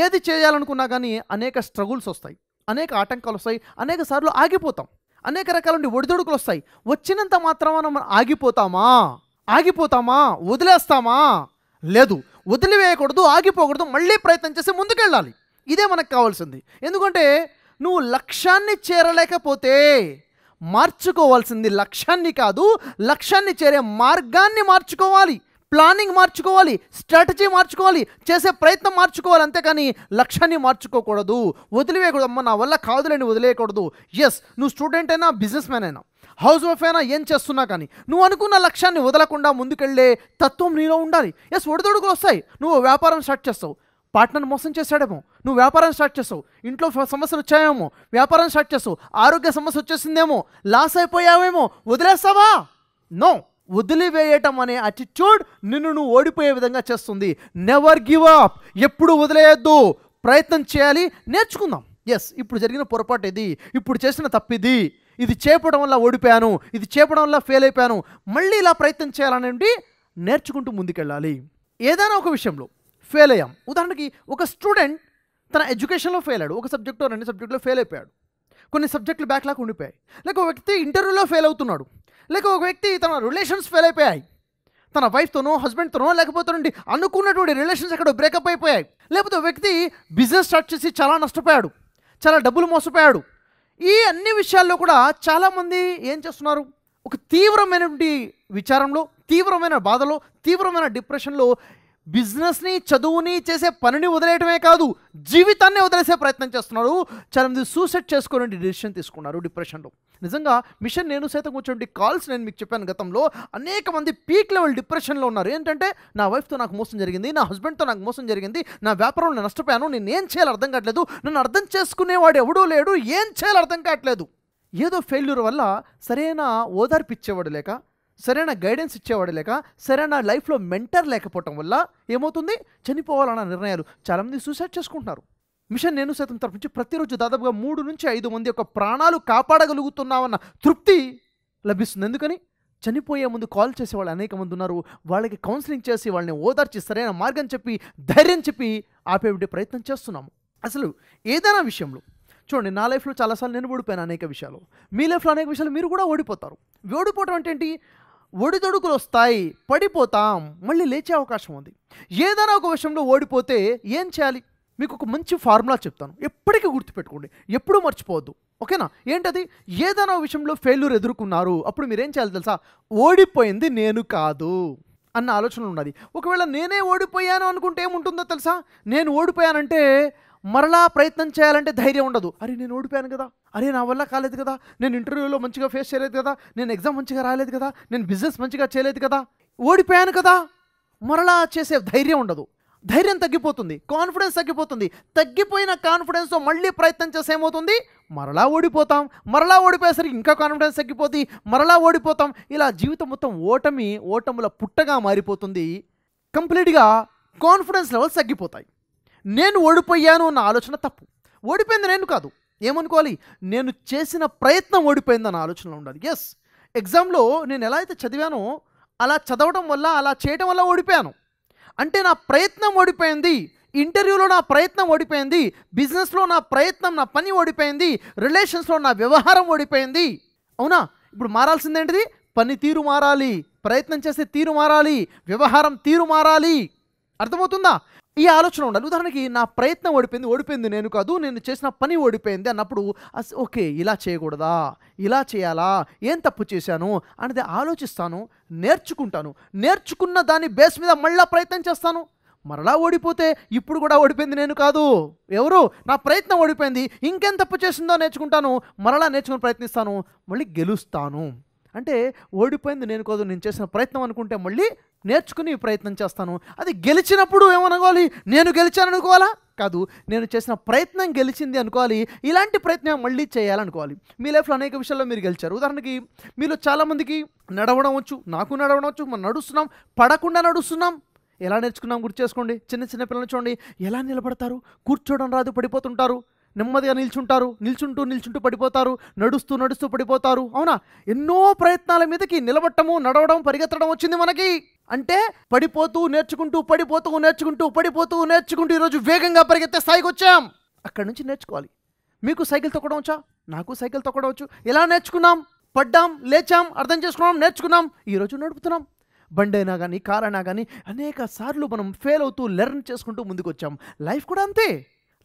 ఏది చేయాలనుకున్నా కానీ అనేక స్ట్రగుల్స్ వస్తాయి అనేక ఆటంకాలు వస్తాయి అనేక సార్లు ఆగిపోతాం అనేక రకాల ఒడిదొడుకులు వస్తాయి వచ్చినంత మాత్రమే మనం ఆగిపోతామా ఆగిపోతామా వదిలేస్తామా లేదు వదిలివేయకూడదు ఆగిపోకూడదు మళ్ళీ ప్రయత్నం చేసి ముందుకెళ్ళాలి ఇదే మనకు కావాల్సింది ఎందుకంటే నువ్వు లక్ష్యాన్ని చేరలేకపోతే మార్చుకోవాల్సింది లక్ష్యాన్ని కాదు లక్ష్యాన్ని చేరే మార్గాన్ని మార్చుకోవాలి ప్లానింగ్ మార్చుకోవాలి స్ట్రాటజీ మార్చుకోవాలి చేసే ప్రయత్నం మార్చుకోవాలి అంతేకాని లక్ష్యాన్ని మార్చుకోకూడదు వదిలివేయకూడదు అమ్మ నా వల్ల కాదులేని వదిలేయకూడదు ఎస్ నువ్వు స్టూడెంట్ అయినా బిజినెస్ మ్యాన్ అయినా హౌస్ వైఫ్ అయినా ఏం చేస్తున్నా కానీ నువ్వు అనుకున్న లక్ష్యాన్ని వదలకుండా ముందుకెళ్ళే తత్వం నీలో ఉండాలి ఎస్ ఒడిదొడుకులు వస్తాయి నువ్వు వ్యాపారం స్టార్ట్ చేస్తావు పార్ట్నర్ మోసం చేశాడేమో నువ్వు వ్యాపారం స్టార్ట్ చేసావు ఇంట్లో సమస్యలు వచ్చాయేమో వ్యాపారం స్టార్ట్ చేసావు ఆరోగ్య సమస్య వచ్చేసిందేమో లాస్ అయిపోయావేమో వదిలేస్తావా నో వదిలివేయటం అనే అటిట్యూడ్ నిన్ను నువ్వు ఓడిపోయే విధంగా చేస్తుంది నెవర్ గివ్ అప్ ఎప్పుడు వదిలేయద్దు ప్రయత్నం చేయాలి నేర్చుకుందాం ఎస్ ఇప్పుడు జరిగిన పొరపాటు ఇది ఇప్పుడు చేసిన తప్పిది ఇది చేపడం వల్ల ఓడిపోయాను ఇది చేపడం వల్ల ఫెయిల్ అయిపోయాను మళ్ళీ ఇలా ప్రయత్నం చేయాలనేది నేర్చుకుంటూ ముందుకెళ్ళాలి ఏదైనా ఒక విషయంలో ఫెయిల్ అయ్యాం ఉదాహరణకి ఒక స్టూడెంట్ తన ఎడ్యుకేషన్లో ఫెయిల్ అయ్యాడు ఒక సబ్జెక్టు రెండు సబ్జెక్టులో ఫెయిల్ అయిపోయాడు కొన్ని సబ్జెక్టులు బ్యాక్లాక్ ఉండిపోయాయి లేక ఒక వ్యక్తి ఇంటర్వ్యూలో ఫెయిల్ అవుతున్నాడు లేక ఒక వ్యక్తి తన రిలేషన్స్ ఫెయిల్ అయిపోయాయి తన వైఫ్తోనో హస్బెండ్తోనో లేకపోతే నుండి అనుకున్నటువంటి రిలేషన్స్ ఎక్కడో బ్రేకప్ అయిపోయాయి లేకపోతే వ్యక్తి బిజినెస్ స్టార్ట్ చేసి చాలా నష్టపోయాడు చాలా డబ్బులు మోసపోయాడు ఈ అన్ని విషయాల్లో కూడా చాలామంది ఏం చేస్తున్నారు ఒక తీవ్రమైనటువంటి విచారంలో తీవ్రమైన బాధలో తీవ్రమైన డిప్రెషన్లో బిజినెస్ని చదువుని చేసే పనిని వదిలేయటమే కాదు జీవితాన్ని వదిలేసే ప్రయత్నం చేస్తున్నారు మంది సూసైడ్ చేసుకోవాలని డిసిషన్ తీసుకున్నారు డిప్రెషన్లో నిజంగా మిషన్ నేను సైతం కూర్చోండి కాల్స్ నేను మీకు చెప్పాను గతంలో అనేక మంది పీక్ లెవెల్ డిప్రెషన్లో ఉన్నారు ఏంటంటే నా వైఫ్తో నాకు మోసం జరిగింది నా హస్బెండ్తో నాకు మోసం జరిగింది నా వ్యాపారంలో నేను నష్టపోయాను నేను ఏం చేయాలో అర్థం కావట్లేదు నన్ను అర్థం చేసుకునేవాడు ఎవడూ లేడు ఏం చేయాలో అర్థం కావట్లేదు ఏదో ఫెయిల్యూర్ వల్ల సరైన ఓదార్పిచ్చేవాడు లేక సరైన గైడెన్స్ ఇచ్చేవాడు లేక సరైన లైఫ్లో మెంటర్ లేకపోవటం వల్ల ఏమవుతుంది చనిపోవాలన్న నిర్ణయాలు చాలామంది సూసైడ్ చేసుకుంటున్నారు మిషన్ నేను సైతం తరఫు ప్రతిరోజు దాదాపుగా మూడు నుంచి ఐదు మంది యొక్క ప్రాణాలు కాపాడగలుగుతున్నామన్న తృప్తి లభిస్తుంది ఎందుకని చనిపోయే ముందు కాల్ చేసే వాళ్ళు అనేక మంది ఉన్నారు వాళ్ళకి కౌన్సిలింగ్ చేసి వాళ్ళని ఓదార్చి సరైన మార్గం చెప్పి ధైర్యం చెప్పి ఆపేవిడే ప్రయత్నం చేస్తున్నాము అసలు ఏదైనా విషయంలో చూడండి నా లైఫ్లో చాలాసార్లు నేను ఓడిపోయాను అనేక విషయాలు మీ లైఫ్లో అనేక విషయాలు మీరు కూడా ఓడిపోతారు ఓడిపోవడం అంటే ఏంటి ఒడిదొడుకులు వస్తాయి పడిపోతాం మళ్ళీ లేచే అవకాశం ఉంది ఏదైనా ఒక విషయంలో ఓడిపోతే ఏం చేయాలి మీకు ఒక మంచి ఫార్ములా చెప్తాను ఎప్పటికీ గుర్తుపెట్టుకోండి ఎప్పుడూ మర్చిపోవద్దు ఓకేనా ఏంటది ఏదైనా విషయంలో ఫెయిల్యూర్ ఎదుర్కొన్నారు అప్పుడు మీరేం చేయాలి తెలుసా ఓడిపోయింది నేను కాదు అన్న ఆలోచన ఉన్నది ఒకవేళ నేనే ఓడిపోయాను అనుకుంటే ఏముంటుందో తెలుసా నేను ఓడిపోయానంటే మరలా ప్రయత్నం చేయాలంటే ధైర్యం ఉండదు అరే నేను ఓడిపోయాను కదా అరే నా వల్ల కాలేదు కదా నేను ఇంటర్వ్యూలో మంచిగా ఫేస్ చేయలేదు కదా నేను ఎగ్జామ్ మంచిగా రాలేదు కదా నేను బిజినెస్ మంచిగా చేయలేదు కదా ఓడిపోయాను కదా మరలా చేసే ధైర్యం ఉండదు ధైర్యం తగ్గిపోతుంది కాన్ఫిడెన్స్ తగ్గిపోతుంది తగ్గిపోయిన కాన్ఫిడెన్స్తో మళ్ళీ ప్రయత్నం చేస్తే ఏమవుతుంది మరలా ఓడిపోతాం మరలా ఓడిపోయేసరికి ఇంకా కాన్ఫిడెన్స్ తగ్గిపోద్ది మరలా ఓడిపోతాం ఇలా జీవితం మొత్తం ఓటమి ఓటముల పుట్టగా మారిపోతుంది కంప్లీట్గా కాన్ఫిడెన్స్ లెవెల్స్ తగ్గిపోతాయి నేను ఓడిపోయాను అన్న ఆలోచన తప్పు ఓడిపోయింది నేను కాదు ఏమనుకోవాలి నేను చేసిన ప్రయత్నం ఓడిపోయింది అన్న ఆలోచనలో ఉండాలి ఎస్ ఎగ్జామ్లో నేను ఎలా అయితే చదివానో అలా చదవడం వల్ల అలా చేయడం వల్ల ఓడిపోయాను అంటే నా ప్రయత్నం ఓడిపోయింది ఇంటర్వ్యూలో నా ప్రయత్నం ఓడిపోయింది బిజినెస్లో నా ప్రయత్నం నా పని ఓడిపోయింది రిలేషన్స్లో నా వ్యవహారం ఓడిపోయింది అవునా ఇప్పుడు మారాల్సిందేంటిది పని తీరు మారాలి ప్రయత్నం చేస్తే తీరు మారాలి వ్యవహారం తీరు మారాలి అర్థమవుతుందా ఈ ఆలోచన ఉండాలి ఉదాహరణకి నా ప్రయత్నం ఓడిపోయింది ఓడిపోయింది నేను కాదు నేను చేసిన పని ఓడిపోయింది అన్నప్పుడు ఓకే ఇలా చేయకూడదా ఇలా చేయాలా ఏం తప్పు చేశాను అనేది ఆలోచిస్తాను నేర్చుకుంటాను నేర్చుకున్న దాని బేస్ మీద మళ్ళీ ప్రయత్నం చేస్తాను మరలా ఓడిపోతే ఇప్పుడు కూడా ఓడిపోయింది నేను కాదు ఎవరు నా ప్రయత్నం ఓడిపోయింది ఇంకేం తప్పు చేసిందో నేర్చుకుంటాను మరలా నేర్చుకుని ప్రయత్నిస్తాను మళ్ళీ గెలుస్తాను అంటే ఓడిపోయింది నేను కాదు నేను చేసిన ప్రయత్నం అనుకుంటే మళ్ళీ నేర్చుకుని ప్రయత్నం చేస్తాను అది గెలిచినప్పుడు ఏమనుకోవాలి నేను గెలిచాను అనుకోవాలా కాదు నేను చేసిన ప్రయత్నం గెలిచింది అనుకోవాలి ఇలాంటి ప్రయత్నం మళ్ళీ చేయాలనుకోవాలి మీ లైఫ్లో అనేక విషయాల్లో మీరు గెలిచారు ఉదాహరణకి మీలో చాలామందికి నడవడం వచ్చు నాకు నడవడం వచ్చు మనం నడుస్తున్నాం పడకుండా నడుస్తున్నాం ఎలా నేర్చుకున్నాం గుర్తు చేసుకోండి చిన్న చిన్న పిల్లలు చూడండి ఎలా నిలబడతారు కూర్చోవడం రాదు పడిపోతుంటారు నెమ్మదిగా నిల్చుంటారు నిల్చుంటూ నిల్చుంటూ పడిపోతారు నడుస్తూ నడుస్తూ పడిపోతారు అవునా ఎన్నో ప్రయత్నాల మీదకి నిలబట్టము నడవడం పరిగెత్తడం వచ్చింది మనకి అంటే పడిపోతూ నేర్చుకుంటూ పడిపోతూ నేర్చుకుంటూ పడిపోతూ నేర్చుకుంటూ ఈరోజు వేగంగా పరిగెత్తే స్థాయికి వచ్చాం అక్కడి నుంచి నేర్చుకోవాలి మీకు సైకిల్ తొక్కడం వచ్చా నాకు సైకిల్ తొక్కడం వచ్చు ఎలా నేర్చుకున్నాం పడ్డాం లేచాం అర్థం చేసుకున్నాం నేర్చుకున్నాం ఈరోజు నడుపుతున్నాం బండైనా కానీ కారైనా కానీ అనేక సార్లు మనం ఫెయిల్ అవుతూ లెర్న్ చేసుకుంటూ ముందుకు వచ్చాం లైఫ్ కూడా అంతే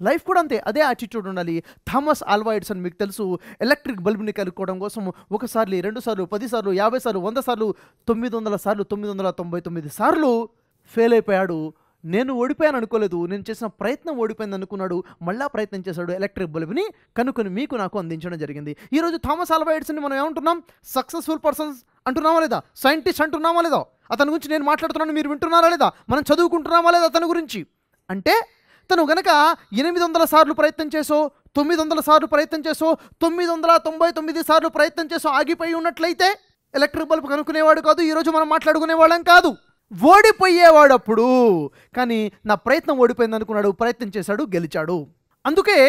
లైఫ్ కూడా అంతే అదే యాటిట్యూడ్ ఉండాలి థామస్ ఆల్వాయిడ్స్ అని మీకు తెలుసు ఎలక్ట్రిక్ బల్బ్ని కలుపుకోవడం కోసం ఒకసారి రెండు సార్లు పదిసార్లు యాభై సార్లు వంద సార్లు తొమ్మిది వందల సార్లు తొమ్మిది వందల తొంభై తొమ్మిది సార్లు ఫెయిల్ అయిపోయాడు నేను ఓడిపోయాను అనుకోలేదు నేను చేసిన ప్రయత్నం ఓడిపోయింది అనుకున్నాడు మళ్ళా ప్రయత్నం చేశాడు ఎలక్ట్రిక్ బల్బ్ని కనుక్కొని మీకు నాకు అందించడం జరిగింది ఈరోజు థామస్ ఆల్వాయిడ్స్ని మనం ఏమంటున్నాం సక్సెస్ఫుల్ పర్సన్స్ అంటున్నామా లేదా సైంటిస్ట్ అంటున్నామా లేదా అతని గురించి నేను మాట్లాడుతున్నాను మీరు వింటున్నారా లేదా మనం చదువుకుంటున్నామా లేదా అతని గురించి అంటే తను గనక ఎనిమిది వందల సార్లు ప్రయత్నం చేసో తొమ్మిది వందల సార్లు ప్రయత్నం చేసో తొమ్మిది వందల తొంభై తొమ్మిది సార్లు ప్రయత్నం చేసో ఆగిపోయి ఉన్నట్లయితే ఎలక్ట్రిక్ బల్బ్ కనుక్కునేవాడు కాదు ఈరోజు మనం మాట్లాడుకునే వాళ్ళం కాదు ఓడిపోయేవాడు అప్పుడు కానీ నా ప్రయత్నం ఓడిపోయింది అనుకున్నాడు ప్రయత్నం చేశాడు గెలిచాడు అందుకే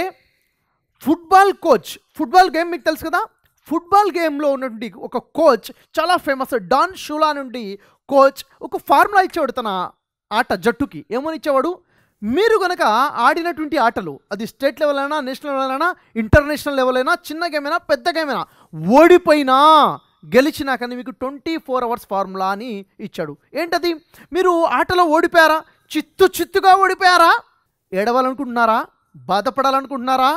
ఫుట్బాల్ కోచ్ ఫుట్బాల్ గేమ్ మీకు తెలుసు కదా ఫుట్బాల్ గేమ్లో ఉన్నటువంటి ఒక కోచ్ చాలా ఫేమస్ డాన్ షూలా నుండి కోచ్ ఒక ఫార్ములా ఇచ్చేవాడు తన ఆట జట్టుకి ఏమని ఇచ్చేవాడు మీరు కనుక ఆడినటువంటి ఆటలు అది స్టేట్ లెవెల్ అయినా నేషనల్ లెవెల్ అయినా ఇంటర్నేషనల్ లెవెల్ అయినా చిన్న గేమ్ అయినా పెద్ద గేమ్ అయినా ఓడిపోయినా గెలిచినా కానీ మీకు ట్వంటీ ఫోర్ అవర్స్ ఫార్ములా అని ఇచ్చాడు ఏంటది మీరు ఆటలో ఓడిపోయారా చిత్తు చిత్తుగా ఓడిపోయారా ఏడవాలనుకుంటున్నారా బాధపడాలనుకుంటున్నారా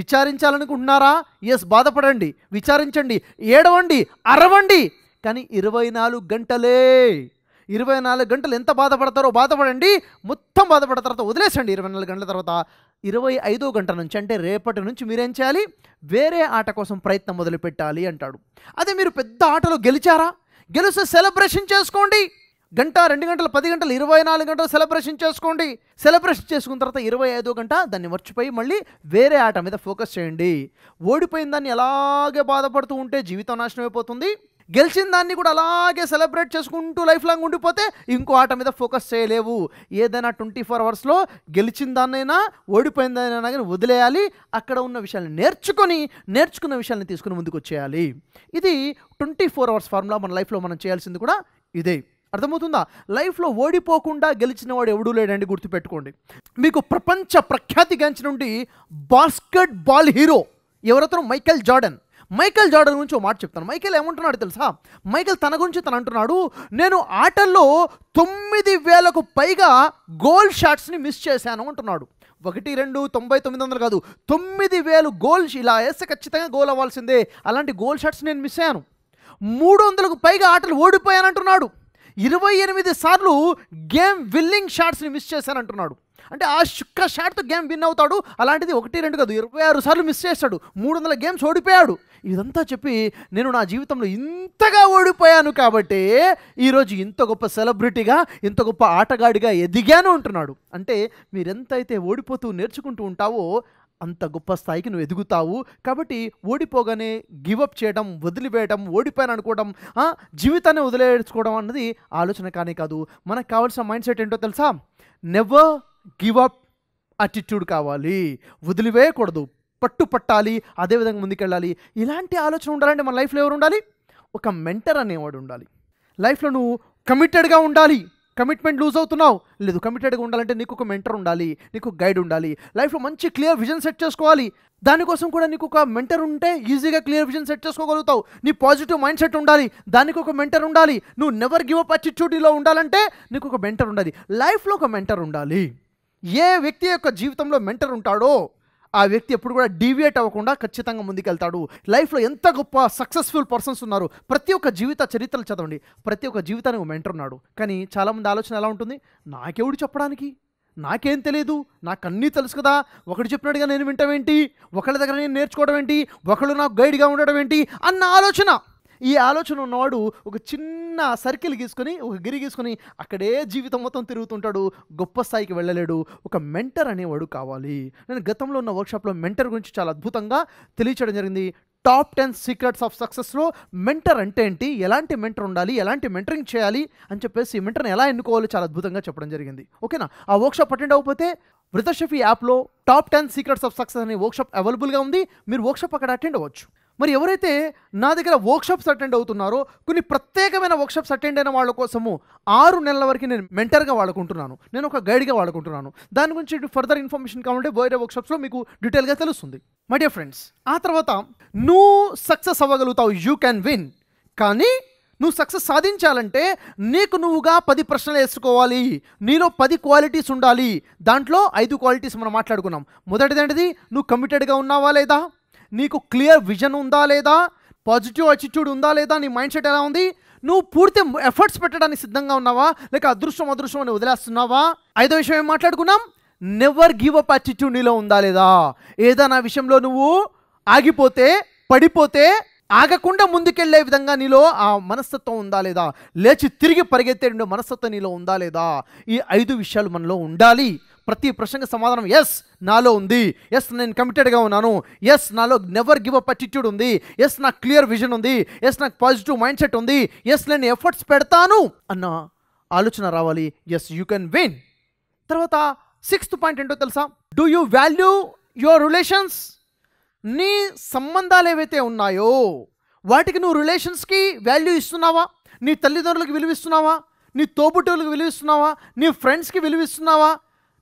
విచారించాలనుకుంటున్నారా ఎస్ బాధపడండి విచారించండి ఏడవండి అరవండి కానీ ఇరవై నాలుగు గంటలే ఇరవై నాలుగు గంటలు ఎంత బాధపడతారో బాధపడండి మొత్తం బాధపడిన తర్వాత వదిలేసండి ఇరవై నాలుగు గంటల తర్వాత ఇరవై ఐదో గంట నుంచి అంటే రేపటి నుంచి మీరేం చేయాలి వేరే ఆట కోసం ప్రయత్నం మొదలు పెట్టాలి అంటాడు అదే మీరు పెద్ద ఆటలో గెలిచారా గెలిస్తే సెలబ్రేషన్ చేసుకోండి గంట రెండు గంటలు పది గంటలు ఇరవై నాలుగు గంటలు సెలబ్రేషన్ చేసుకోండి సెలబ్రేషన్ చేసుకున్న తర్వాత ఇరవై ఐదో గంట దాన్ని మర్చిపోయి మళ్ళీ వేరే ఆట మీద ఫోకస్ చేయండి ఓడిపోయిన దాన్ని ఎలాగే బాధపడుతూ ఉంటే జీవితం నాశనం అయిపోతుంది గెలిచిన దాన్ని కూడా అలాగే సెలబ్రేట్ చేసుకుంటూ లైఫ్ లాంగ్ ఉండిపోతే ఇంకో ఆట మీద ఫోకస్ చేయలేవు ఏదైనా ట్వంటీ ఫోర్ అవర్స్లో గెలిచిన దాన్నైనా ఓడిపోయిన దాన్నైనా కానీ వదిలేయాలి అక్కడ ఉన్న విషయాన్ని నేర్చుకొని నేర్చుకున్న విషయాన్ని తీసుకుని ముందుకు వచ్చేయాలి ఇది ట్వంటీ ఫోర్ అవర్స్ ఫార్ములా మన లైఫ్లో మనం చేయాల్సింది కూడా ఇదే అర్థమవుతుందా లైఫ్లో ఓడిపోకుండా గెలిచిన వాడు ఎవడూ లేడండి గుర్తుపెట్టుకోండి మీకు ప్రపంచ ప్రఖ్యాతి గంచి నుండి బాస్కెట్ బాల్ హీరో ఎవరతను మైకెల్ జార్డన్ మైకేల్ జార్డన్ గురించి ఒక మాట చెప్తాను మైకేల్ ఏమంటున్నాడు తెలుసా మైకేల్ తన గురించి తను అంటున్నాడు నేను ఆటల్లో తొమ్మిది వేలకు పైగా గోల్ షాట్స్ని మిస్ చేశాను అంటున్నాడు ఒకటి రెండు తొంభై తొమ్మిది వందలు కాదు తొమ్మిది వేలు గోల్స్ ఇలా వేస్తే ఖచ్చితంగా గోల్ అవ్వాల్సిందే అలాంటి గోల్ షాట్స్ నేను మిస్ అయ్యాను మూడు వందలకు పైగా ఆటలు ఓడిపోయానంటున్నాడు ఇరవై ఎనిమిది సార్లు గేమ్ విల్లింగ్ షాట్స్ని మిస్ చేశానంటున్నాడు అంటే ఆ శుక్ర షాట్తో గేమ్ విన్ అవుతాడు అలాంటిది ఒకటి రెండు కాదు ఇరవై ఆరు సార్లు మిస్ చేస్తాడు మూడు వందల గేమ్స్ ఓడిపోయాడు ఇదంతా చెప్పి నేను నా జీవితంలో ఇంతగా ఓడిపోయాను కాబట్టి ఈరోజు ఇంత గొప్ప సెలబ్రిటీగా ఇంత గొప్ప ఆటగాడిగా ఎదిగాను అంటున్నాడు అంటే మీరెంతైతే ఓడిపోతూ నేర్చుకుంటూ ఉంటావో అంత గొప్ప స్థాయికి నువ్వు ఎదుగుతావు కాబట్టి ఓడిపోగానే గివప్ చేయడం వదిలివేయడం ఓడిపోయాను అనుకోవడం జీవితాన్ని వదిలేసుకోవడం అన్నది ఆలోచన కానే కాదు మనకు కావాల్సిన మైండ్ సెట్ ఏంటో తెలుసా నెవర్ గివ్ అప్ అటిట్యూడ్ కావాలి వదిలివేయకూడదు పట్టు పట్టాలి అదేవిధంగా ముందుకెళ్ళాలి ఇలాంటి ఆలోచన ఉండాలంటే మన లైఫ్లో ఎవరు ఉండాలి ఒక మెంటర్ అనేవాడు ఉండాలి లైఫ్లో నువ్వు కమిటెడ్గా ఉండాలి కమిట్మెంట్ లూజ్ అవుతున్నావు లేదు కమిటెడ్గా ఉండాలంటే నీకు ఒక మెంటర్ ఉండాలి నీకు గైడ్ ఉండాలి లైఫ్లో మంచి క్లియర్ విజన్ సెట్ చేసుకోవాలి దానికోసం కూడా నీకు ఒక మెంటర్ ఉంటే ఈజీగా క్లియర్ విజన్ సెట్ చేసుకోగలుగుతావు నీ పాజిటివ్ మైండ్ సెట్ ఉండాలి దానికి ఒక మెంటర్ ఉండాలి నువ్వు నెవర్ గివ్ అప్ అటిట్యూడ్లో ఉండాలంటే నీకు ఒక మెంటర్ ఉండాలి లైఫ్లో ఒక మెంటర్ ఉండాలి ఏ వ్యక్తి యొక్క జీవితంలో మెంటర్ ఉంటాడో ఆ వ్యక్తి ఎప్పుడు కూడా డీవియేట్ అవ్వకుండా ఖచ్చితంగా ముందుకెళ్తాడు లైఫ్లో ఎంత గొప్ప సక్సెస్ఫుల్ పర్సన్స్ ఉన్నారు ప్రతి ఒక్క జీవిత చరిత్రలు చదవండి ప్రతి ఒక్క జీవితానికి మెంటర్ ఉన్నాడు కానీ చాలామంది ఆలోచన ఎలా ఉంటుంది నాకెవడు చెప్పడానికి నాకేం తెలియదు నాకు అన్నీ తెలుసు కదా ఒకటి చెప్పినట్టుగా నేను వింటామేంటి ఒకళ్ళ దగ్గర నేను నేర్చుకోవడం ఏంటి ఒకళ్ళు నాకు గైడ్గా ఉండడం ఏంటి అన్న ఆలోచన ఈ ఆలోచన ఉన్నవాడు ఒక చిన్న సర్కిల్ గీసుకొని ఒక గిరి గీసుకొని అక్కడే జీవితం మొత్తం తిరుగుతుంటాడు గొప్ప స్థాయికి వెళ్ళలేడు ఒక మెంటర్ అనేవాడు కావాలి నేను గతంలో ఉన్న వర్క్షాప్లో మెంటర్ గురించి చాలా అద్భుతంగా తెలియచేయడం జరిగింది టాప్ టెన్ సీక్రెట్స్ ఆఫ్ సక్సెస్లో మెంటర్ అంటే ఏంటి ఎలాంటి మెంటర్ ఉండాలి ఎలాంటి మెంటరింగ్ చేయాలి అని చెప్పేసి మెంటర్ని ఎలా ఎన్నుకోవాలో చాలా అద్భుతంగా చెప్పడం జరిగింది ఓకేనా ఆ వర్క్షాప్ అటెండ్ అవ్వకపోతే వృతషఫీ యాప్లో top ten secrets of success అనే వర్క్షాప్ అవైలబుల్గా ఉంది మీరు వర్క్షాప్ అక్కడ అటెండ్ అవ్వచ్చు మరి ఎవరైతే నా దగ్గర వర్క్షాప్స్ అటెండ్ అవుతున్నారో కొన్ని ప్రత్యేకమైన వర్క్షాప్స్ అటెండ్ అయిన వాళ్ళ కోసము ఆరు నెలల వరకు నేను మెంటర్గా వాడుకుంటున్నాను నేను ఒక గైడ్గా వాడుకుంటున్నాను దాని గురించి ఫర్దర్ ఇన్ఫర్మేషన్ కావాలంటే వేరే వర్క్షాప్స్లో మీకు డీటెయిల్గా తెలుస్తుంది మై డియర్ ఫ్రెండ్స్ ఆ తర్వాత నువ్వు సక్సెస్ అవ్వగలుగుతావు యూ క్యాన్ విన్ కానీ నువ్వు సక్సెస్ సాధించాలంటే నీకు నువ్వుగా పది ప్రశ్నలు వేసుకోవాలి నీలో పది క్వాలిటీస్ ఉండాలి దాంట్లో ఐదు క్వాలిటీస్ మనం మాట్లాడుకున్నాం మొదటిదేంటిది నువ్వు కమిటెడ్గా ఉన్నావా లేదా నీకు క్లియర్ విజన్ ఉందా లేదా పాజిటివ్ యాటిట్యూడ్ ఉందా లేదా నీ మైండ్ సెట్ ఎలా ఉంది నువ్వు పూర్తి ఎఫర్ట్స్ పెట్టడానికి సిద్ధంగా ఉన్నావా లేక అదృష్టం అదృష్టం అని వదిలేస్తున్నావా ఐదో విషయం ఏం మాట్లాడుకున్నాం నెవర్ గివ్ అప్ యాటిట్యూడ్ నీలో ఉందా లేదా ఏదైనా విషయంలో నువ్వు ఆగిపోతే పడిపోతే ఆగకుండా ముందుకెళ్లే విధంగా నీలో ఆ మనస్తత్వం ఉందా లేదా లేచి తిరిగి పరిగెత్తే మనస్తత్వం నీలో ఉందా లేదా ఈ ఐదు విషయాలు మనలో ఉండాలి ప్రతి ప్రశ్నకు సమాధానం ఎస్ నాలో ఉంది ఎస్ నేను కమిటెడ్గా ఉన్నాను ఎస్ నాలో నెవర్ గివ్ అప్ అటిట్యూడ్ ఉంది ఎస్ నాకు క్లియర్ విజన్ ఉంది ఎస్ నాకు పాజిటివ్ మైండ్ సెట్ ఉంది ఎస్ నేను ఎఫర్ట్స్ పెడతాను అన్న ఆలోచన రావాలి ఎస్ యూ కెన్ విన్ తర్వాత సిక్స్త్ పాయింట్ ఏంటో తెలుసా do you value your relations నీ సంబంధాలు ఏవైతే ఉన్నాయో వాటికి నువ్వు రిలేషన్స్కి వాల్యూ ఇస్తున్నావా నీ తల్లిదండ్రులకు విలువిస్తున్నావా నీ తోబుట్టువులకు విలువిస్తున్నావా నీ ఫ్రెండ్స్కి విలువిస్తున్నావా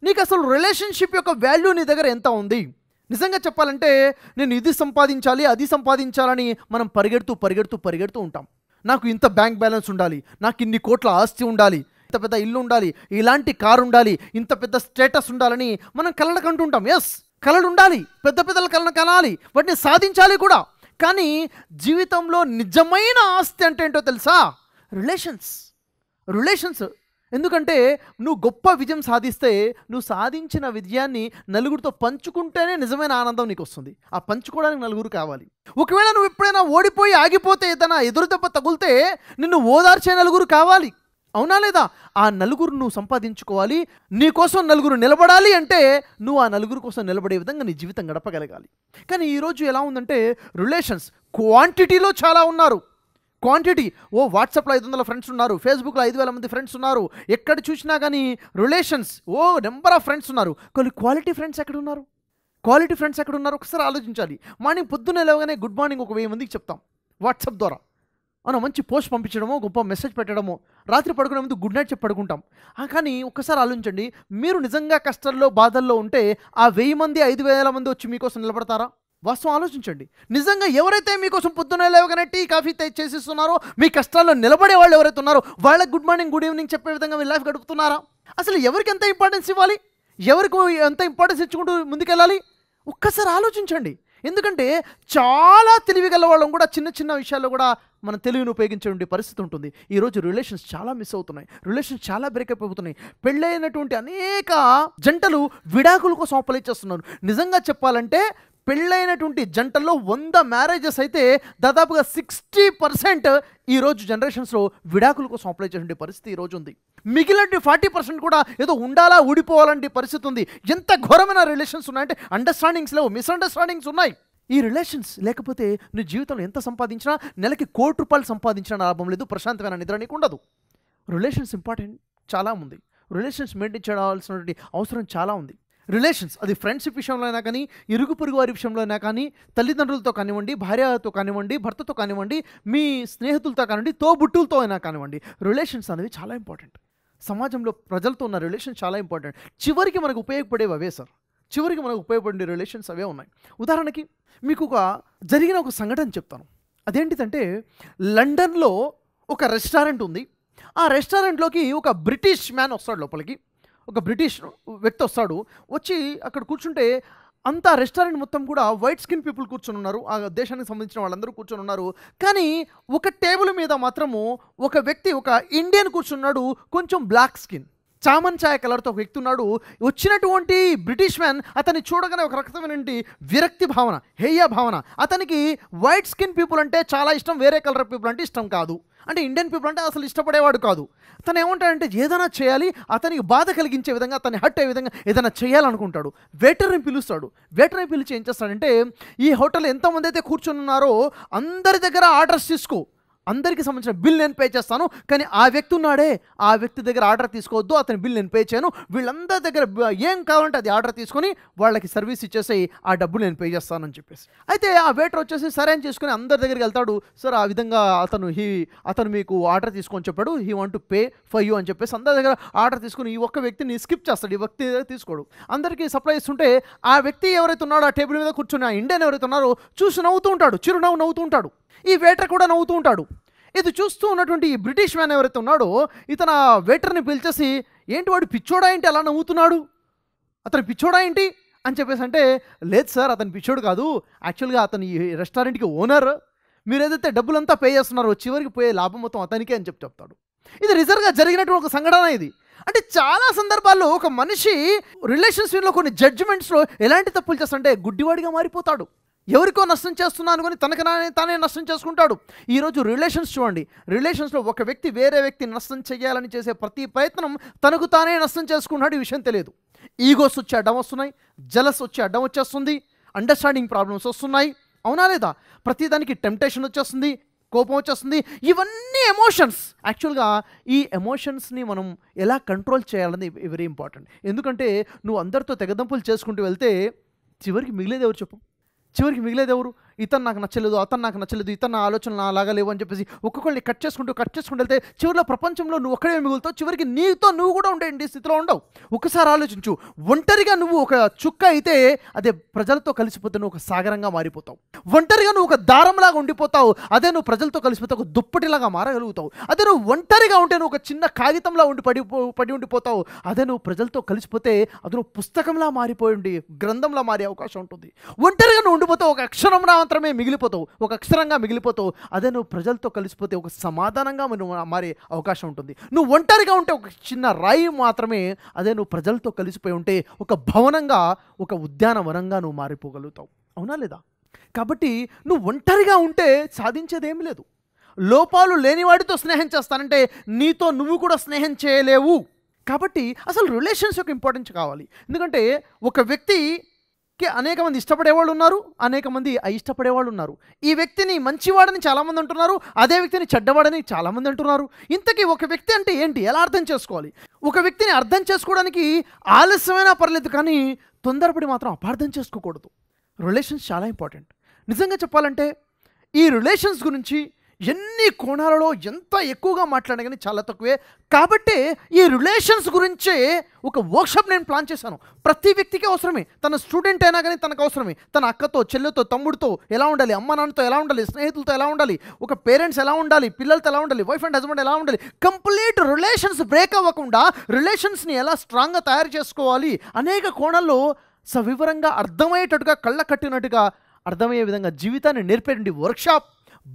నీకు అసలు రిలేషన్షిప్ యొక్క వాల్యూ నీ దగ్గర ఎంత ఉంది నిజంగా చెప్పాలంటే నేను ఇది సంపాదించాలి అది సంపాదించాలని మనం పరిగెడుతూ పరిగెడుతూ పరిగెడుతూ ఉంటాం నాకు ఇంత బ్యాంక్ బ్యాలెన్స్ ఉండాలి నాకు ఇన్ని కోట్ల ఆస్తి ఉండాలి ఇంత పెద్ద ఇల్లు ఉండాలి ఇలాంటి కారు ఉండాలి ఇంత పెద్ద స్టేటస్ ఉండాలని మనం కలలు కంటుంటాం ఎస్ కళలు ఉండాలి పెద్ద పెద్దల కళను కనాలి వాటిని సాధించాలి కూడా కానీ జీవితంలో నిజమైన ఆస్తి అంటే ఏంటో తెలుసా రిలేషన్స్ రిలేషన్స్ ఎందుకంటే నువ్వు గొప్ప విజయం సాధిస్తే నువ్వు సాధించిన విజయాన్ని నలుగురితో పంచుకుంటేనే నిజమైన ఆనందం నీకు వస్తుంది ఆ పంచుకోవడానికి నలుగురు కావాలి ఒకవేళ నువ్వు ఎప్పుడైనా ఓడిపోయి ఆగిపోతే ఏదైనా ఎదురు దెబ్బ తగులితే నిన్ను ఓదార్చే నలుగురు కావాలి అవునా లేదా ఆ నలుగురు నువ్వు సంపాదించుకోవాలి నీ కోసం నలుగురు నిలబడాలి అంటే నువ్వు ఆ నలుగురు కోసం నిలబడే విధంగా నీ జీవితం గడపగలగాలి కానీ ఈరోజు ఎలా ఉందంటే రిలేషన్స్ క్వాంటిటీలో చాలా ఉన్నారు క్వాంటిటీ ఓ వాట్సాప్లో ఐదు వందల ఫ్రెండ్స్ ఉన్నారు ఫేస్బుక్లో ఐదు వేల మంది ఫ్రెండ్స్ ఉన్నారు ఎక్కడ చూసినా కానీ రిలేషన్స్ ఓ నెంబర్ ఆఫ్ ఫ్రెండ్స్ ఉన్నారు కొన్ని క్వాలిటీ ఫ్రెండ్స్ ఎక్కడ ఉన్నారు క్వాలిటీ ఫ్రెండ్స్ ఎక్కడ ఉన్నారు ఒకసారి ఆలోచించాలి మార్నింగ్ పొద్దున్నే లేవగానే గుడ్ మార్నింగ్ ఒక వెయ్యి మందికి చెప్తాం వాట్సాప్ ద్వారా మనం మంచి పోస్ట్ పంపించడమో గొప్ప మెసేజ్ పెట్టడమో రాత్రి పడుకునే ముందు గుడ్ నైట్ చెప్పి పడుకుంటాం కానీ ఒక్కసారి ఆలోచించండి మీరు నిజంగా కష్టాల్లో బాధల్లో ఉంటే ఆ వెయ్యి మంది ఐదు వేల మంది వచ్చి మీకోసం నిలబడతారా వాస్తవం ఆలోచించండి నిజంగా ఎవరైతే మీకోసం పొద్దున లేవగానే టీ కాఫీ చేసిస్తున్నారో మీ కష్టాల్లో నిలబడే వాళ్ళు ఎవరైతే ఉన్నారో వాళ్ళకి గుడ్ మార్నింగ్ గుడ్ ఈవినింగ్ చెప్పే విధంగా మీ లైఫ్ గడుపుతున్నారా అసలు ఎవరికి ఎంత ఇంపార్టెన్స్ ఇవ్వాలి ఎవరికి ఎంత ఇంపార్టెన్స్ ఇచ్చుకుంటూ ముందుకెళ్ళాలి ఒక్కసారి ఆలోచించండి ఎందుకంటే చాలా తెలివి గల వాళ్ళం కూడా చిన్న చిన్న విషయాల్లో కూడా మన తెలివిని ఉపయోగించేటువంటి పరిస్థితి ఉంటుంది ఈరోజు రిలేషన్స్ చాలా మిస్ అవుతున్నాయి రిలేషన్స్ చాలా బ్రేకప్ అవుతున్నాయి పెళ్ళైనటువంటి అనేక జంటలు విడాకుల కోసం అప్లై చేస్తున్నారు నిజంగా చెప్పాలంటే పెళ్ళైనటువంటి జంటల్లో వంద మ్యారేజెస్ అయితే దాదాపుగా సిక్స్టీ పర్సెంట్ ఈరోజు జనరేషన్స్లో విడాకుల కోసం అప్లై చేసే పరిస్థితి ఈరోజు ఉంది మిగిలిన ఫార్టీ పర్సెంట్ కూడా ఏదో ఉండాలా ఊడిపోవాలంటే పరిస్థితి ఉంది ఎంత ఘోరమైన రిలేషన్స్ ఉన్నాయంటే అండర్స్టాండింగ్స్ లేవు మిస్అండర్స్టాండింగ్స్ ఉన్నాయి ఈ రిలేషన్స్ లేకపోతే నువ్వు జీవితంలో ఎంత సంపాదించినా నెలకి కోటి రూపాయలు సంపాదించినా లాభం లేదు ప్రశాంతమైన నిద్ర నీకు ఉండదు రిలేషన్స్ ఇంపార్టెంట్ చాలా ఉంది రిలేషన్స్ మెయింటైన్ చేయాల్సినటువంటి అవసరం చాలా ఉంది రిలేషన్స్ అది ఫ్రెండ్షిప్ విషయంలో అయినా కానీ ఇరుగు పొరుగు వారి విషయంలో అయినా కానీ తల్లిదండ్రులతో కానివ్వండి భార్యతో కానివ్వండి భర్తతో కానివ్వండి మీ స్నేహితులతో కానివ్వండి తోబుట్టులతో అయినా కానివ్వండి రిలేషన్స్ అనేవి చాలా ఇంపార్టెంట్ సమాజంలో ప్రజలతో ఉన్న రిలేషన్ చాలా ఇంపార్టెంట్ చివరికి మనకు ఉపయోగపడేవి అవే సార్ చివరికి మనకు ఉపయోగపడే రిలేషన్స్ అవే ఉన్నాయి ఉదాహరణకి మీకు ఒక జరిగిన ఒక సంఘటన చెప్తాను అదేంటిదంటే లండన్లో ఒక రెస్టారెంట్ ఉంది ఆ రెస్టారెంట్లోకి ఒక బ్రిటిష్ మ్యాన్ వస్తాడు లోపలికి ఒక బ్రిటిష్ వ్యక్తి వస్తాడు వచ్చి అక్కడ కూర్చుంటే అంతా రెస్టారెంట్ మొత్తం కూడా వైట్ స్కిన్ పీపుల్ కూర్చొని ఉన్నారు ఆ దేశానికి సంబంధించిన వాళ్ళందరూ కూర్చొని ఉన్నారు కానీ ఒక టేబుల్ మీద మాత్రము ఒక వ్యక్తి ఒక ఇండియన్ కూర్చున్నాడు కొంచెం బ్లాక్ స్కిన్ చామన్ ఛాయ కలర్తో ఒక వ్యక్తి ఉన్నాడు వచ్చినటువంటి బ్రిటిష్ మ్యాన్ అతన్ని చూడగానే ఒక రకమైనటువంటి విరక్తి భావన హేయ భావన అతనికి వైట్ స్కిన్ పీపుల్ అంటే చాలా ఇష్టం వేరే కలర్ పీపుల్ అంటే ఇష్టం కాదు అంటే ఇండియన్ పీపుల్ అంటే అసలు ఇష్టపడేవాడు కాదు తను ఏమంటాడంటే ఏదైనా చేయాలి అతనికి బాధ కలిగించే విధంగా అతన్ని హట్ అయ్యే విధంగా ఏదైనా చేయాలనుకుంటాడు వెటర్ని పిలుస్తాడు వెటర్ని పిలిచి ఏం చేస్తాడంటే ఈ హోటల్ ఎంతమంది అయితే కూర్చొని ఉన్నారో అందరి దగ్గర ఆర్డర్స్ తీసుకో అందరికీ సంబంధించిన బిల్ నేను పే చేస్తాను కానీ ఆ వ్యక్తి ఉన్నాడే ఆ వ్యక్తి దగ్గర ఆర్డర్ తీసుకోవద్దు అతని బిల్ నేను పే చేయను వీళ్ళందరి దగ్గర ఏం కావాలంటే అది ఆర్డర్ తీసుకొని వాళ్ళకి సర్వీస్ ఇచ్చేసి ఆ డబ్బులు నేను పే చేస్తానని చెప్పేసి అయితే ఆ వెయిటర్ వచ్చేసి సరే అని చేసుకుని అందరి దగ్గరికి వెళ్తాడు సార్ ఆ విధంగా అతను హీ అతను మీకు ఆర్డర్ తీసుకొని చెప్పాడు he want to pay for you అని చెప్పేసి అందరి దగ్గర ఆర్డర్ తీసుకుని ఈ ఒక్క వ్యక్తిని స్కిప్ చేస్తాడు ఈ వ్యక్తి తీసుకోడు అందరికీ సప్లై ఇస్తుంటే ఆ వ్యక్తి ఎవరైతే ఉన్నాడో ఆ టేబుల్ మీద కూర్చుని ఆ ఇండియన్ ఎవరైతే ఉన్నారో చూసి నవ్వుతూ ఉంటాడు చిరునవ్వు నవ్వుతూ ఉంటాడు ఈ వేటర్ కూడా నవ్వుతూ ఉంటాడు ఇది చూస్తూ ఉన్నటువంటి ఈ బ్రిటిష్ మ్యాన్ ఎవరైతే ఉన్నాడో ఇతను ఆ వెయిటర్ని పిలిచేసి ఏంటి వాడు పిచ్చోడా ఏంటి అలా నవ్వుతున్నాడు అతను పిచ్చోడా ఏంటి అని చెప్పేసి అంటే లేదు సార్ అతను పిచ్చోడు కాదు యాక్చువల్గా అతను ఈ రెస్టారెంట్కి ఓనర్ మీరు ఏదైతే డబ్బులంతా పే చేస్తున్నారో చివరికి పోయే లాభం మొత్తం అతనికే అని చెప్పి చెప్తాడు ఇది రిజర్వ్గా జరిగినటువంటి ఒక సంఘటన ఇది అంటే చాలా సందర్భాల్లో ఒక మనిషి రిలేషన్షిప్లో కొన్ని జడ్జిమెంట్స్లో ఎలాంటి తప్పులు చేస్తాడంటే గుడ్డివాడిగా మారిపోతాడు ఎవరికో నష్టం చేస్తున్నాను అని తనకు తానే నష్టం చేసుకుంటాడు ఈరోజు రిలేషన్స్ చూడండి రిలేషన్స్లో ఒక వ్యక్తి వేరే వ్యక్తిని నష్టం చేయాలని చేసే ప్రతి ప్రయత్నం తనకు తానే నష్టం చేసుకున్నాడు ఈ విషయం తెలియదు ఈగోస్ వచ్చి అడ్డం వస్తున్నాయి జలస్ వచ్చి అడ్డం వచ్చేస్తుంది అండర్స్టాండింగ్ ప్రాబ్లమ్స్ వస్తున్నాయి అవునా లేదా ప్రతిదానికి టెంప్టేషన్ వచ్చేస్తుంది కోపం వచ్చేస్తుంది ఇవన్నీ ఎమోషన్స్ యాక్చువల్గా ఈ ఎమోషన్స్ని మనం ఎలా కంట్రోల్ చేయాలని వెరీ ఇంపార్టెంట్ ఎందుకంటే నువ్వు అందరితో తెగదంపులు చేసుకుంటూ వెళ్తే చివరికి మిగిలేదు ఎవరు చెప్పు చివరికి మిగిలేదెవరు ఇతను నాకు నచ్చలేదు అతను నాకు నచ్చలేదు ఇతను నా ఆలోచనలు నా లాగా లేవు అని చెప్పేసి ఒక్కొక్కరిని కట్ చేసుకుంటూ కట్ చేసుకుంటూ వెళ్తే చివరిలో ప్రపంచంలో నువ్వు ఒక్కడే మిగులుతావు చివరికి నీతో నువ్వు కూడా ఉండేయండి స్థితిలో ఉండవు ఒకసారి ఆలోచించు ఒంటరిగా నువ్వు ఒక చుక్క అయితే అదే ప్రజలతో కలిసిపోతే నువ్వు ఒక సాగరంగా మారిపోతావు ఒంటరిగా నువ్వు ఒక దారంలాగా ఉండిపోతావు అదే నువ్వు ప్రజలతో కలిసిపోతే ఒక దుప్పటిలాగా మారగలుగుతావు అదే నువ్వు ఒంటరిగా ఉంటే నువ్వు ఒక చిన్న కాగితంలా ఉండి పడి పడి ఉండిపోతావు అదే నువ్వు ప్రజలతో కలిసిపోతే అది నువ్వు పుస్తకంలా మారిపోయి గ్రంథంలా మారే అవకాశం ఉంటుంది ఒంటరిగా నువ్వు ఉండిపోతావు ఒక అక్షరంలా మాత్రమే మిగిలిపోతావు ఒక అక్షరంగా మిగిలిపోతావు అదే నువ్వు ప్రజలతో కలిసిపోతే ఒక సమాధానంగా నువ్వు మారే అవకాశం ఉంటుంది నువ్వు ఒంటరిగా ఉంటే ఒక చిన్న రాయి మాత్రమే అదే నువ్వు ప్రజలతో కలిసిపోయి ఉంటే ఒక భవనంగా ఒక ఉద్యానవనంగా నువ్వు మారిపోగలుగుతావు అవునా లేదా కాబట్టి నువ్వు ఒంటరిగా ఉంటే సాధించేదేమీ లేదు లోపాలు లేనివాడితో స్నేహం చేస్తానంటే నీతో నువ్వు కూడా స్నేహం చేయలేవు కాబట్టి అసలు రిలేషన్స్ యొక్క ఇంపార్టెన్స్ కావాలి ఎందుకంటే ఒక వ్యక్తి కి అనేక మంది ఇష్టపడేవాళ్ళు ఉన్నారు అనేక మంది అయిష్టపడేవాళ్ళు ఉన్నారు ఈ వ్యక్తిని మంచివాడని చాలామంది అంటున్నారు అదే వ్యక్తిని చెడ్డవాడని చాలామంది అంటున్నారు ఇంతకీ ఒక వ్యక్తి అంటే ఏంటి ఎలా అర్థం చేసుకోవాలి ఒక వ్యక్తిని అర్థం చేసుకోవడానికి ఆలస్యమైనా పర్లేదు కానీ తొందరపడి మాత్రం అపార్థం చేసుకోకూడదు రిలేషన్స్ చాలా ఇంపార్టెంట్ నిజంగా చెప్పాలంటే ఈ రిలేషన్స్ గురించి ఎన్ని కోణాలలో ఎంత ఎక్కువగా మాట్లాడినా కానీ చాలా తక్కువే కాబట్టి ఈ రిలేషన్స్ గురించే ఒక వర్క్షాప్ నేను ప్లాన్ చేశాను ప్రతి వ్యక్తికి అవసరమే తన స్టూడెంట్ అయినా కానీ తనకు అవసరమే తన అక్కతో చెల్లెతో తమ్ముడితో ఎలా ఉండాలి అమ్మ నాన్నతో ఎలా ఉండాలి స్నేహితులతో ఎలా ఉండాలి ఒక పేరెంట్స్ ఎలా ఉండాలి పిల్లలతో ఎలా ఉండాలి వైఫ్ అండ్ హస్బెండ్ ఎలా ఉండాలి కంప్లీట్ రిలేషన్స్ బ్రేక్ అవ్వకుండా రిలేషన్స్ని ఎలా స్ట్రాంగ్గా తయారు చేసుకోవాలి అనేక కోణాల్లో సవివరంగా అర్థమయ్యేటట్టుగా కళ్ళ కట్టినట్టుగా అర్థమయ్యే విధంగా జీవితాన్ని నేర్పేటువంటి workshop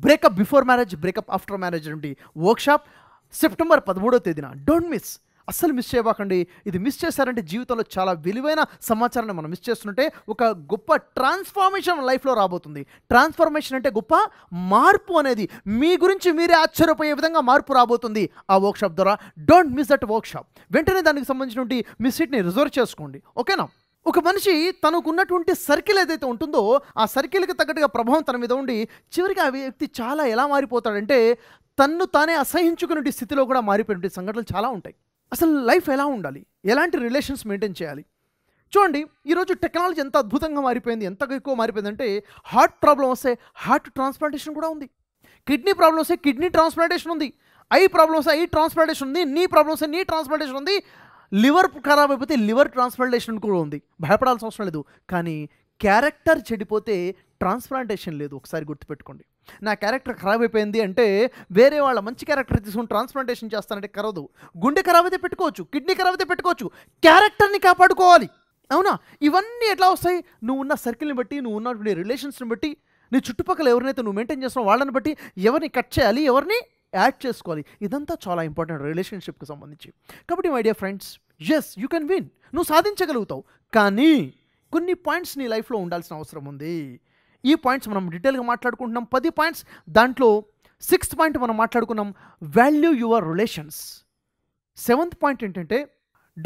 breakup before marriage breakup after marriage నుండి వర్క్షాప్ సెప్టెంబర్ పదమూడో తేదీన డోంట్ మిస్ అస్సలు మిస్ చేయబాకండి ఇది మిస్ చేశారంటే జీవితంలో చాలా విలువైన సమాచారాన్ని మనం మిస్ చేస్తుంటే ఒక గొప్ప ట్రాన్స్ఫార్మేషన్ లైఫ్లో రాబోతుంది ట్రాన్స్ఫార్మేషన్ అంటే గొప్ప మార్పు అనేది మీ గురించి మీరే ఆశ్చర్యపోయే విధంగా మార్పు రాబోతుంది ఆ వర్క్షాప్ ద్వారా డోంట్ మిస్ దట్ వర్క్షాప్ వెంటనే దానికి సంబంధించినటువంటి మిస్ సీట్ని రిజర్వ్ చేసుకోండి ఓకేనా ఒక మనిషి తనకున్నటువంటి సర్కిల్ ఏదైతే ఉంటుందో ఆ సర్కిల్కి తగ్గట్టుగా ప్రభావం తన మీద ఉండి చివరికి ఆ వ్యక్తి చాలా ఎలా మారిపోతాడంటే తన్ను తానే అసహించుకునే స్థితిలో కూడా మారిపోయినటువంటి సంఘటనలు చాలా ఉంటాయి అసలు లైఫ్ ఎలా ఉండాలి ఎలాంటి రిలేషన్స్ మెయింటైన్ చేయాలి చూడండి ఈరోజు టెక్నాలజీ ఎంత అద్భుతంగా మారిపోయింది ఎంత ఎక్కువ మారిపోయిందంటే హార్ట్ ప్రాబ్లం వస్తే హార్ట్ ట్రాన్స్ప్లాంటేషన్ కూడా ఉంది కిడ్నీ ప్రాబ్లమ్స్ వస్తే కిడ్నీ ట్రాన్స్ప్లాంటేషన్ ఉంది ఐ ప్రాబ్లమ్స్ ఐ ట్రాన్స్ప్లాంటేషన్ ఉంది నీ ప్రాబ్లమ్స్ నీ ట్రాన్స్ప్లాంటేషన్ ఉంది లివర్ ఖరాబ్ అయిపోతే లివర్ ట్రాన్స్ప్లాంటేషన్ కూడా ఉంది భయపడాల్సిన అవసరం లేదు కానీ క్యారెక్టర్ చెడిపోతే ట్రాన్స్ప్లాంటేషన్ లేదు ఒకసారి గుర్తుపెట్టుకోండి నా క్యారెక్టర్ ఖరాబ్ అయిపోయింది అంటే వేరే వాళ్ళ మంచి క్యారెక్టర్ తీసుకుని ట్రాన్స్ప్లాంటేషన్ చేస్తానంటే కరదు గుండె ఖరాబ్ అయితే పెట్టుకోవచ్చు కిడ్నీ ఖరాబ్ అయితే పెట్టుకోవచ్చు క్యారెక్టర్ని కాపాడుకోవాలి అవునా ఇవన్నీ ఎట్లా వస్తాయి నువ్వు ఉన్న సర్కిల్ని బట్టి నువ్వు ఉన్నటువంటి రిలేషన్స్ని బట్టి నీ చుట్టుపక్కల ఎవరినైతే నువ్వు మెయింటైన్ చేస్తున్నావు వాళ్ళని బట్టి ఎవరిని కట్ చేయాలి ఎవరిని యాడ్ చేసుకోవాలి ఇదంతా చాలా ఇంపార్టెంట్ రిలేషన్షిప్కి సంబంధించి కాబట్టి my dear friends yes you can win నువ్వు సాధించగలుగుతావు కానీ కొన్ని పాయింట్స్ నీ లైఫ్లో ఉండాల్సిన అవసరం ఉంది ఈ పాయింట్స్ మనం డీటెయిల్గా మాట్లాడుకుంటున్నాం పది పాయింట్స్ దాంట్లో సిక్స్త్ పాయింట్ మనం మాట్లాడుకున్నాం value your relations seventh point ఏంటంటే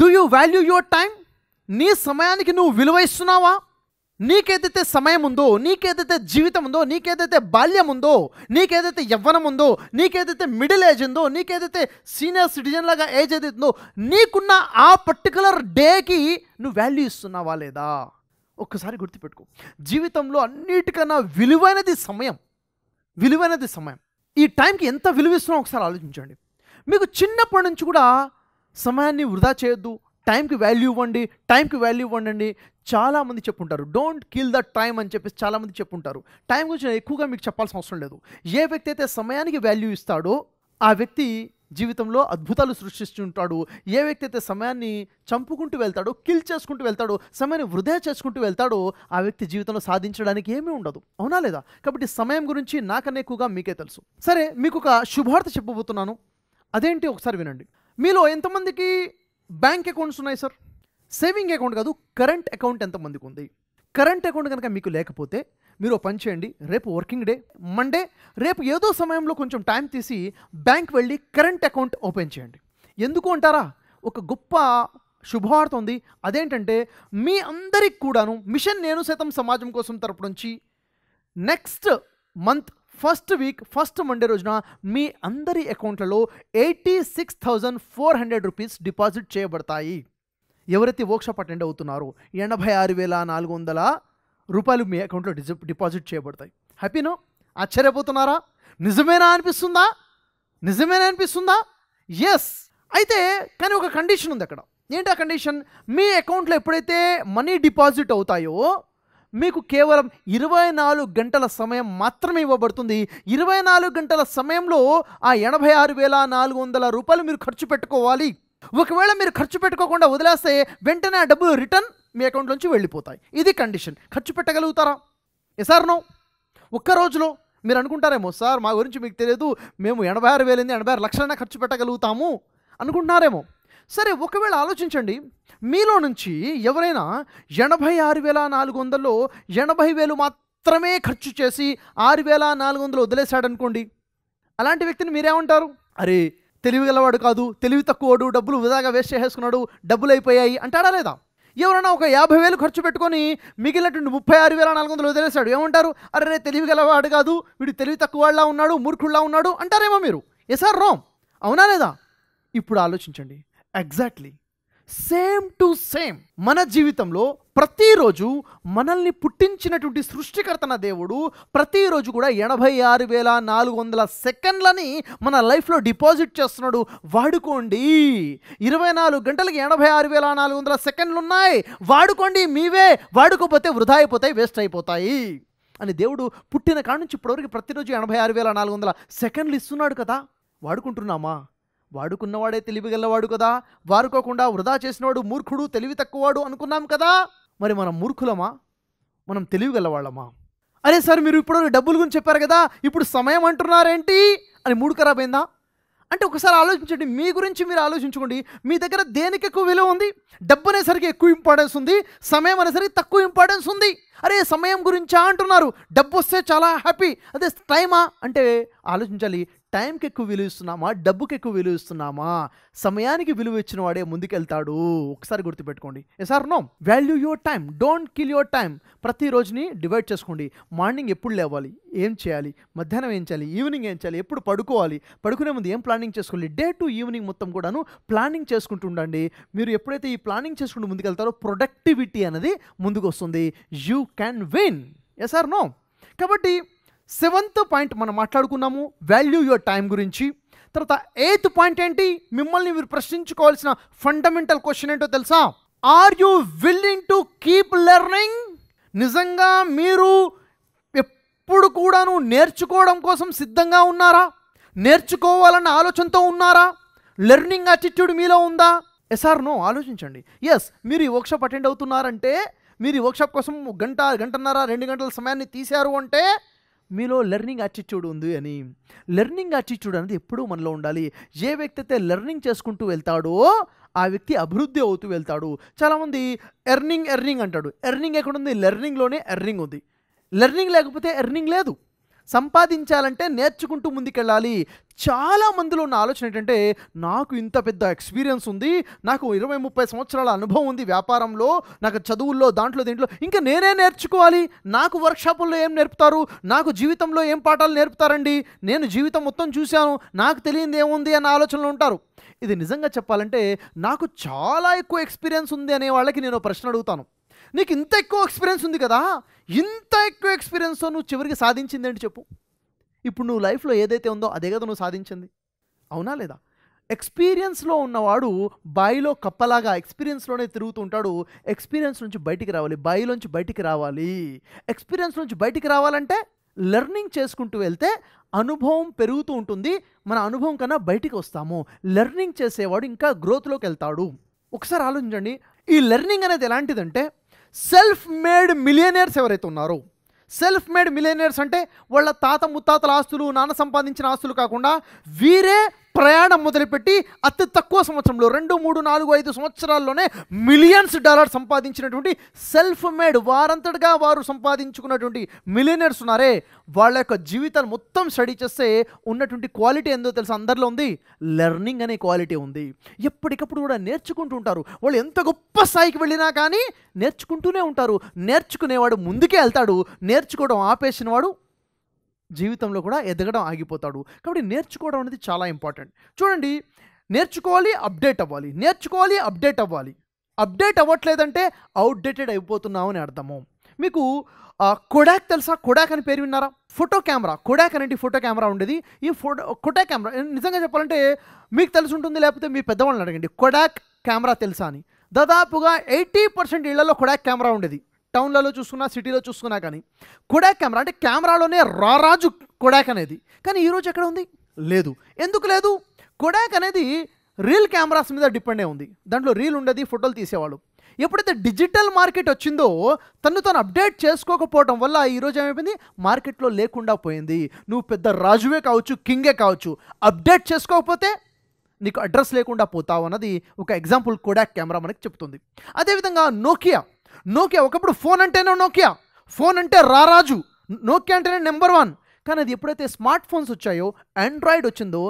do you value your time నీ సమయానికి నువ్వు విలువ ఇస్తున్నావా నీకేదైతే సమయం ఉందో నీకేదైతే జీవితం ఉందో నీకేదైతే బాల్యం ఉందో నీకేదైతే యవ్వనం ఉందో నీకేదైతే మిడిల్ ఏజ్ ఉందో నీకేదైతే సీనియర్ సిటిజన్ లాగా ఏజ్ ఏదైతే ఉందో నీకున్న ఆ పర్టికులర్ డేకి నువ్వు వాల్యూ ఇస్తున్నావా లేదా ఒక్కసారి గుర్తుపెట్టుకో జీవితంలో అన్నిటికన్నా విలువైనది సమయం విలువైనది సమయం ఈ టైంకి ఎంత విలువిస్తున్నావు ఒకసారి ఆలోచించండి మీకు చిన్నప్పటి నుంచి కూడా సమయాన్ని వృధా చేయొద్దు టైంకి వాల్యూ ఇవ్వండి టైంకి వాల్యూ ఇవ్వండి చాలామంది చెప్పుంటారు డోంట్ కిల్ ద టైం అని చెప్పేసి చాలామంది చెప్పుంటారు టైం గురించి ఎక్కువగా మీకు చెప్పాల్సిన అవసరం లేదు ఏ వ్యక్తి అయితే సమయానికి వాల్యూ ఇస్తాడో ఆ వ్యక్తి జీవితంలో అద్భుతాలు సృష్టిస్తుంటాడు ఏ వ్యక్తి అయితే సమయాన్ని చంపుకుంటూ వెళ్తాడో కిల్ చేసుకుంటూ వెళ్తాడో సమయాన్ని వృధా చేసుకుంటూ వెళ్తాడో ఆ వ్యక్తి జీవితంలో సాధించడానికి ఏమీ ఉండదు అవునా లేదా కాబట్టి సమయం గురించి నాకన్నా ఎక్కువగా మీకే తెలుసు సరే మీకు ఒక శుభార్త చెప్పబోతున్నాను అదేంటి ఒకసారి వినండి మీలో ఎంతమందికి బ్యాంక్ అకౌంట్స్ ఉన్నాయి సార్ సేవింగ్ అకౌంట్ కాదు కరెంట్ అకౌంట్ ఎంతమందికి ఉంది కరెంట్ అకౌంట్ కనుక మీకు లేకపోతే మీరు పని చేయండి రేపు వర్కింగ్ డే మండే రేపు ఏదో సమయంలో కొంచెం టైం తీసి బ్యాంక్ వెళ్ళి కరెంట్ అకౌంట్ ఓపెన్ చేయండి ఎందుకు అంటారా ఒక గొప్ప శుభవార్త ఉంది అదేంటంటే మీ అందరికి కూడాను మిషన్ నేను సైతం సమాజం కోసం తరపు నుంచి next month first week first Monday రోజున మీ అందరి అకౌంట్లలో eighty six thousand four hundred rupees deposit చేయబడతాయి ఎవరైతే వర్క్షాప్ అటెండ్ అవుతున్నారో ఎనభై ఆరు వేల నాలుగు వందల రూపాయలు మీ అకౌంట్లో డిపాజిట్ చేయబడతాయి హ్యాపీనో ఆశ్చర్యపోతున్నారా నిజమేనా అనిపిస్తుందా నిజమేనా అనిపిస్తుందా ఎస్ అయితే కానీ ఒక కండిషన్ ఉంది అక్కడ ఏంటి ఆ కండిషన్ మీ అకౌంట్లో ఎప్పుడైతే మనీ డిపాజిట్ అవుతాయో మీకు కేవలం ఇరవై నాలుగు గంటల సమయం మాత్రమే ఇవ్వబడుతుంది ఇరవై నాలుగు గంటల సమయంలో ఆ ఎనభై ఆరు వేల నాలుగు వందల రూపాయలు మీరు ఖర్చు పెట్టుకోవాలి ఒకవేళ మీరు ఖర్చు పెట్టుకోకుండా వదిలేస్తే వెంటనే ఆ డబ్బులు రిటర్న్ మీ అకౌంట్లోంచి వెళ్ళిపోతాయి ఇది కండిషన్ ఖర్చు పెట్టగలుగుతారా ఎసార్నో నో ఒక్క రోజులో మీరు అనుకుంటారేమో సార్ మా గురించి మీకు తెలియదు మేము ఎనభై ఆరు వేలైంది ఎనభై ఆరు లక్షలైనా ఖర్చు పెట్టగలుగుతాము అనుకుంటున్నారేమో సరే ఒకవేళ ఆలోచించండి మీలో నుంచి ఎవరైనా ఎనభై ఆరు వేల నాలుగు వందల్లో ఎనభై వేలు మాత్రమే ఖర్చు చేసి ఆరు వేల నాలుగు వందలు అనుకోండి అలాంటి వ్యక్తిని మీరేమంటారు అరే తెలివిగలవాడు కాదు తెలివి తక్కువడు డబ్బులు వృధాగా వేస్ట్ చేసేసుకున్నాడు డబ్బులు అయిపోయాయి అంటాడా లేదా ఎవరైనా ఒక యాభై వేలు ఖర్చు పెట్టుకొని మిగిలినటువంటి ముప్పై ఆరు వేల నాలుగు వందలు వదిలేశాడు ఏమంటారు అరే తెలివిగలవాడు కాదు వీడు తెలివి తక్కువలా ఉన్నాడు మూర్ఖుల్లా ఉన్నాడు అంటారేమో మీరు ఎస్ఆర్ రోమ్ అవునా లేదా ఇప్పుడు ఆలోచించండి ఎగ్జాక్ట్లీ సేమ్ టు సేమ్ మన జీవితంలో ప్రతిరోజు మనల్ని పుట్టించినటువంటి సృష్టికర్తన దేవుడు ప్రతిరోజు కూడా ఎనభై ఆరు వేల నాలుగు వందల సెకండ్లని మన లైఫ్లో డిపాజిట్ చేస్తున్నాడు వాడుకోండి ఇరవై నాలుగు గంటలకి ఎనభై ఆరు వేల నాలుగు వందల సెకండ్లు ఉన్నాయి వాడుకోండి మీవే వాడుకోపోతే వృధా అయిపోతాయి వేస్ట్ అయిపోతాయి అని దేవుడు పుట్టిన కాడ నుంచి ఇప్పటివరకు ప్రతిరోజు ఎనభై ఆరు వేల నాలుగు వందల సెకండ్లు ఇస్తున్నాడు కదా వాడుకుంటున్నామా వాడుకున్నవాడే తెలివిగలవాడు కదా వారుకోకుండా వృధా చేసినవాడు మూర్ఖుడు తెలివి తక్కువవాడు అనుకున్నాం కదా మరి మనం మూర్ఖులమా మనం తెలివిగలవాళ్ళమా అరే సార్ మీరు ఇప్పుడు డబ్బుల గురించి చెప్పారు కదా ఇప్పుడు సమయం అంటున్నారేంటి అని మూడు ఖరాబ్ అయిందా అంటే ఒకసారి ఆలోచించండి మీ గురించి మీరు ఆలోచించుకోండి మీ దగ్గర దేనికి ఎక్కువ విలువ ఉంది డబ్బు అనేసరికి ఎక్కువ ఇంపార్టెన్స్ ఉంది సమయం అనేసరికి తక్కువ ఇంపార్టెన్స్ ఉంది అరే సమయం గురించా అంటున్నారు డబ్బు వస్తే చాలా హ్యాపీ అదే టైమా అంటే ఆలోచించాలి టైంకి ఎక్కువ విలువ ఇస్తున్నామా డబ్బుకి ఎక్కువ విలువ ఇస్తున్నామా సమయానికి విలువ ఇచ్చిన వాడే ముందుకెళ్తాడు ఒకసారి గుర్తుపెట్టుకోండి yes or no value your time don't kill your time ప్రతి రోజుని డివైడ్ చేసుకోండి మార్నింగ్ ఎప్పుడు లేవాలి ఏం చేయాలి మధ్యాహ్నం ఏం చేయాలి ఈవినింగ్ ఏం చేయాలి ఎప్పుడు పడుకోవాలి పడుకునే ముందు ఏం ప్లానింగ్ చేసుకోవాలి డే టు ఈవినింగ్ మొత్తం కూడాను ప్లానింగ్ చేసుకుంటూ ఉండండి మీరు ఎప్పుడైతే ఈ ప్లానింగ్ చేసుకుంటూ ముందుకెళ్తారో ప్రొడక్టివిటీ అనేది ముందుకు వస్తుంది you can win yes or no కాబట్టి సెవెంత్ పాయింట్ మనం మాట్లాడుకున్నాము వాల్యూ యువర్ టైం గురించి తర్వాత ఎయిత్ పాయింట్ ఏంటి మిమ్మల్ని మీరు ప్రశ్నించుకోవాల్సిన ఫండమెంటల్ క్వశ్చన్ ఏంటో తెలుసా are you willing to keep learning నిజంగా మీరు ఎప్పుడు కూడాను నేర్చుకోవడం కోసం సిద్ధంగా ఉన్నారా నేర్చుకోవాలన్న ఆలోచనతో ఉన్నారా లెర్నింగ్ యాటిట్యూడ్ మీలో ఉందా ఎస్ఆర్ నో ఆలోచించండి ఎస్ మీరు ఈ వర్క్షాప్ అటెండ్ అవుతున్నారంటే మీరు ఈ వర్క్షాప్ కోసం గంట గంటన్నర రెండు గంటల సమయాన్ని తీశారు అంటే మీలో లెర్నింగ్ యాటిట్యూడ్ ఉంది అని లెర్నింగ్ యాటిట్యూడ్ అనేది ఎప్పుడూ మనలో ఉండాలి ఏ వ్యక్తి అయితే లెర్నింగ్ చేసుకుంటూ వెళ్తాడో ఆ వ్యక్తి అభివృద్ధి అవుతూ వెళ్తాడు చాలామంది ఎర్నింగ్ ఎర్నింగ్ అంటాడు ఎర్నింగ్ ఎక్కడుంది లెర్నింగ్లోనే ఎర్నింగ్ ఉంది లెర్నింగ్ లేకపోతే ఎర్నింగ్ లేదు సంపాదించాలంటే నేర్చుకుంటూ ముందుకెళ్ళాలి చాలా మందిలో ఉన్న ఆలోచన ఏంటంటే నాకు ఇంత పెద్ద ఎక్స్పీరియన్స్ ఉంది నాకు ఇరవై ముప్పై సంవత్సరాల అనుభవం ఉంది వ్యాపారంలో నాకు చదువుల్లో దాంట్లో దీంట్లో ఇంకా నేనే నేర్చుకోవాలి నాకు వర్క్షాపుల్లో ఏం నేర్పుతారు నాకు జీవితంలో ఏం పాఠాలు నేర్పుతారండి నేను జీవితం మొత్తం చూశాను నాకు తెలియంది ఏముంది అన్న ఆలోచనలో ఉంటారు ఇది నిజంగా చెప్పాలంటే నాకు చాలా ఎక్కువ ఎక్స్పీరియన్స్ ఉంది అనే వాళ్ళకి నేను ప్రశ్న అడుగుతాను నీకు ఇంత ఎక్కువ ఎక్స్పీరియన్స్ ఉంది కదా ఇంత ఎక్కువ ఎక్స్పీరియన్స్తో నువ్వు చివరికి సాధించిందేంటి చెప్పు ఇప్పుడు నువ్వు లైఫ్లో ఏదైతే ఉందో అదే కదా నువ్వు సాధించింది అవునా లేదా ఎక్స్పీరియన్స్లో ఉన్నవాడు బాయిలో కప్పలాగా ఎక్స్పీరియన్స్లోనే తిరుగుతూ ఉంటాడు ఎక్స్పీరియన్స్ నుంచి బయటికి రావాలి బాయిలోంచి బయటికి రావాలి ఎక్స్పీరియన్స్ నుంచి బయటికి రావాలంటే లెర్నింగ్ చేసుకుంటూ వెళ్తే అనుభవం పెరుగుతూ ఉంటుంది మన అనుభవం కన్నా బయటికి వస్తాము లెర్నింగ్ చేసేవాడు ఇంకా గ్రోత్లోకి వెళ్తాడు ఒకసారి ఆలోచించండి ఈ లెర్నింగ్ అనేది ఎలాంటిదంటే సెల్ఫ్ మేడ్ మిలియనర్స్ ఎవరైతే ఉన్నారో సెల్ఫ్ మేడ్ మిలియనర్స్ అంటే వాళ్ళ తాత ముత్తాతల ఆస్తులు నాన్న సంపాదించిన ఆస్తులు కాకుండా వీరే ప్రయాణం మొదలుపెట్టి అతి తక్కువ సంవత్సరంలో రెండు మూడు నాలుగు ఐదు సంవత్సరాల్లోనే మిలియన్స్ డాలర్ సంపాదించినటువంటి సెల్ఫ్ మేడ్ వారంతటిగా వారు సంపాదించుకున్నటువంటి మిలియనర్స్ ఉన్నారే వాళ్ళ యొక్క జీవితాలు మొత్తం స్టడీ చేస్తే ఉన్నటువంటి క్వాలిటీ ఎందుకు తెలుసు అందరిలో ఉంది లెర్నింగ్ అనే క్వాలిటీ ఉంది ఎప్పటికప్పుడు కూడా నేర్చుకుంటూ ఉంటారు వాళ్ళు ఎంత గొప్ప స్థాయికి వెళ్ళినా కానీ నేర్చుకుంటూనే ఉంటారు నేర్చుకునేవాడు ముందుకే వెళ్తాడు నేర్చుకోవడం ఆపేసిన వాడు జీవితంలో కూడా ఎదగడం ఆగిపోతాడు కాబట్టి నేర్చుకోవడం అనేది చాలా ఇంపార్టెంట్ చూడండి నేర్చుకోవాలి అప్డేట్ అవ్వాలి నేర్చుకోవాలి అప్డేట్ అవ్వాలి అప్డేట్ అవ్వట్లేదంటే అవుట్డేటెడ్ అయిపోతున్నావు అని అర్థము మీకు కొడాక్ తెలుసా కొడాక్ అని పేరు విన్నారా ఫోటో కెమెరా కొడాక్ అనేది ఫోటో కెమెరా ఉండేది ఈ ఫోటో కొటాక్ కెమెరా నిజంగా చెప్పాలంటే మీకు తెలిసి ఉంటుంది లేకపోతే మీ పెద్దవాళ్ళని అడగండి కొడాక్ కెమెరా తెలుసా అని దాదాపుగా ఎయిటీ పర్సెంట్ ఇళ్లలో కొడాక్ కెమెరా ఉండేది టౌన్లలో చూసుకున్నా సిటీలో చూసుకున్నా కానీ కొడాక్ కెమెరా అంటే కెమెరాలోనే రారాజు కొడాక్ అనేది కానీ ఈరోజు ఎక్కడ ఉంది లేదు ఎందుకు లేదు కొడాక్ అనేది రీల్ కెమెరాస్ మీద డిపెండ్ అయి ఉంది దాంట్లో రీల్ ఉండేది ఫోటోలు తీసేవాళ్ళు ఎప్పుడైతే డిజిటల్ మార్కెట్ వచ్చిందో తను తను అప్డేట్ చేసుకోకపోవడం వల్ల ఈరోజు ఏమైపోయింది మార్కెట్లో లేకుండా పోయింది నువ్వు పెద్ద రాజువే కావచ్చు కింగే కావచ్చు అప్డేట్ చేసుకోకపోతే నీకు అడ్రస్ లేకుండా పోతావు అన్నది ఒక ఎగ్జాంపుల్ కూడా కెమెరా మనకి చెప్తుంది అదేవిధంగా నోకియా నోకియా ఒకప్పుడు ఫోన్ అంటేనే నోకియా ఫోన్ అంటే రారాజు నోకియా అంటేనే నెంబర్ వన్ కానీ అది ఎప్పుడైతే స్మార్ట్ ఫోన్స్ వచ్చాయో ఆండ్రాయిడ్ వచ్చిందో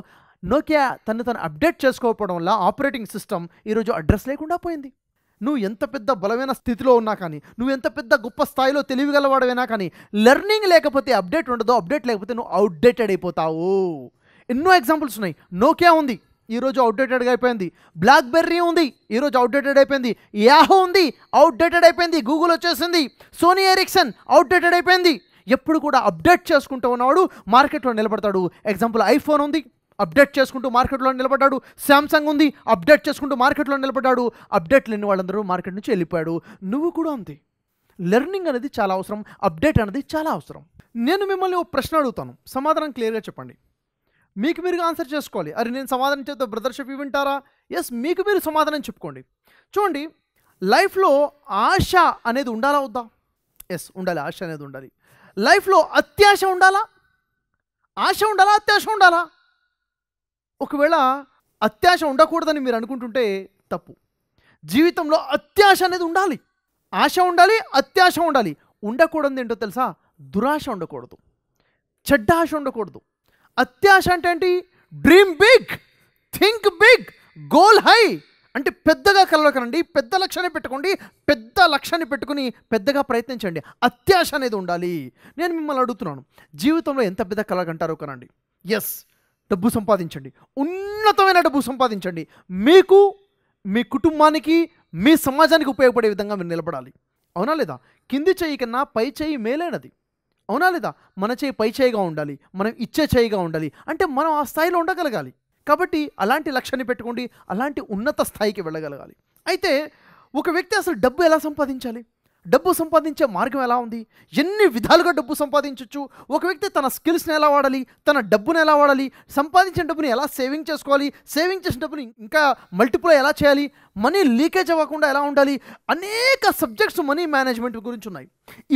నోకియా తను తను అప్డేట్ చేసుకోకపోవడం వల్ల ఆపరేటింగ్ సిస్టమ్ ఈరోజు అడ్రస్ లేకుండా పోయింది నువ్వు ఎంత పెద్ద బలమైన స్థితిలో ఉన్నా కానీ నువ్వు ఎంత పెద్ద గొప్ప స్థాయిలో తెలివిగలవాడవైనా కానీ లెర్నింగ్ లేకపోతే అప్డేట్ ఉండదు అప్డేట్ లేకపోతే నువ్వు అవుట్డేటెడ్ అయిపోతావు ఎన్నో ఎగ్జాంపుల్స్ ఉన్నాయి నోకియా ఉంది ఈరోజు అవుట్డేటెడ్గా అయిపోయింది బ్లాక్ బెర్రీ ఉంది ఈరోజు అవుట్డేటెడ్ అయిపోయింది యాహో ఉంది అవుట్డేటెడ్ అయిపోయింది గూగుల్ వచ్చేసింది సోనీ ఎరిక్సన్ అవుట్డేటెడ్ అయిపోయింది ఎప్పుడు కూడా అప్డేట్ చేసుకుంటూ ఉన్నవాడు మార్కెట్లో నిలబడతాడు ఎగ్జాంపుల్ ఐఫోన్ ఉంది అప్డేట్ చేసుకుంటూ మార్కెట్లో నిలబడ్డాడు శాంసంగ్ ఉంది అప్డేట్ చేసుకుంటూ మార్కెట్లో నిలబడ్డాడు అప్డేట్ లేని వాళ్ళందరూ మార్కెట్ నుంచి వెళ్ళిపోయాడు నువ్వు కూడా అంతే లెర్నింగ్ అనేది చాలా అవసరం అప్డేట్ అనేది చాలా అవసరం నేను మిమ్మల్ని ఒక ప్రశ్న అడుగుతాను సమాధానం క్లియర్గా చెప్పండి మీకు మీరుగా ఆన్సర్ చేసుకోవాలి అరే నేను సమాధానం చెప్తా బ్రదర్షిప్ షఫీ వింటారా ఎస్ మీకు మీరు సమాధానం చెప్పుకోండి చూడండి లైఫ్లో ఆశ అనేది ఉండాలా వద్దా ఎస్ ఉండాలి ఆశ అనేది ఉండాలి లైఫ్లో అత్యాశ ఉండాలా ఆశ ఉండాలా అత్యాశ ఉండాలా ఒకవేళ అత్యాశ ఉండకూడదని మీరు అనుకుంటుంటే తప్పు జీవితంలో అత్యాశ అనేది ఉండాలి ఆశ ఉండాలి అత్యాశ ఉండాలి ఉండకూడదు ఏంటో తెలుసా దురాశ ఉండకూడదు చెడ్డ ఆశ ఉండకూడదు అత్యాశ అంటే ఏంటి dream big think big goal high అంటే పెద్దగా కలవకనండి పెద్ద లక్ష్యాన్ని పెట్టుకోండి పెద్ద లక్ష్యాన్ని పెట్టుకుని పెద్దగా ప్రయత్నించండి అత్యాశ అనేది ఉండాలి నేను మిమ్మల్ని అడుగుతున్నాను జీవితంలో ఎంత పెద్ద కలగంటారో కనండి ఎస్ డబ్బు సంపాదించండి ఉన్నతమైన డబ్బు సంపాదించండి మీకు మీ కుటుంబానికి మీ సమాజానికి ఉపయోగపడే విధంగా మీరు నిలబడాలి అవునా లేదా కింది చేయి కన్నా పై చేయి మేలైనది అవునా లేదా మన చేయి పై చేయిగా ఉండాలి మనం ఇచ్చే చేయిగా ఉండాలి అంటే మనం ఆ స్థాయిలో ఉండగలగాలి కాబట్టి అలాంటి లక్ష్యాన్ని పెట్టుకోండి అలాంటి ఉన్నత స్థాయికి వెళ్ళగలగాలి అయితే ఒక వ్యక్తి అసలు డబ్బు ఎలా సంపాదించాలి డబ్బు సంపాదించే మార్గం ఎలా ఉంది ఎన్ని విధాలుగా డబ్బు సంపాదించవచ్చు ఒక వ్యక్తి తన స్కిల్స్ని ఎలా వాడాలి తన డబ్బును ఎలా వాడాలి సంపాదించిన డబ్బుని ఎలా సేవింగ్ చేసుకోవాలి సేవింగ్ చేసిన డబ్బుని ఇంకా మల్టిప్లై ఎలా చేయాలి మనీ లీకేజ్ అవ్వకుండా ఎలా ఉండాలి అనేక సబ్జెక్ట్స్ మనీ మేనేజ్మెంట్ గురించి ఉన్నాయి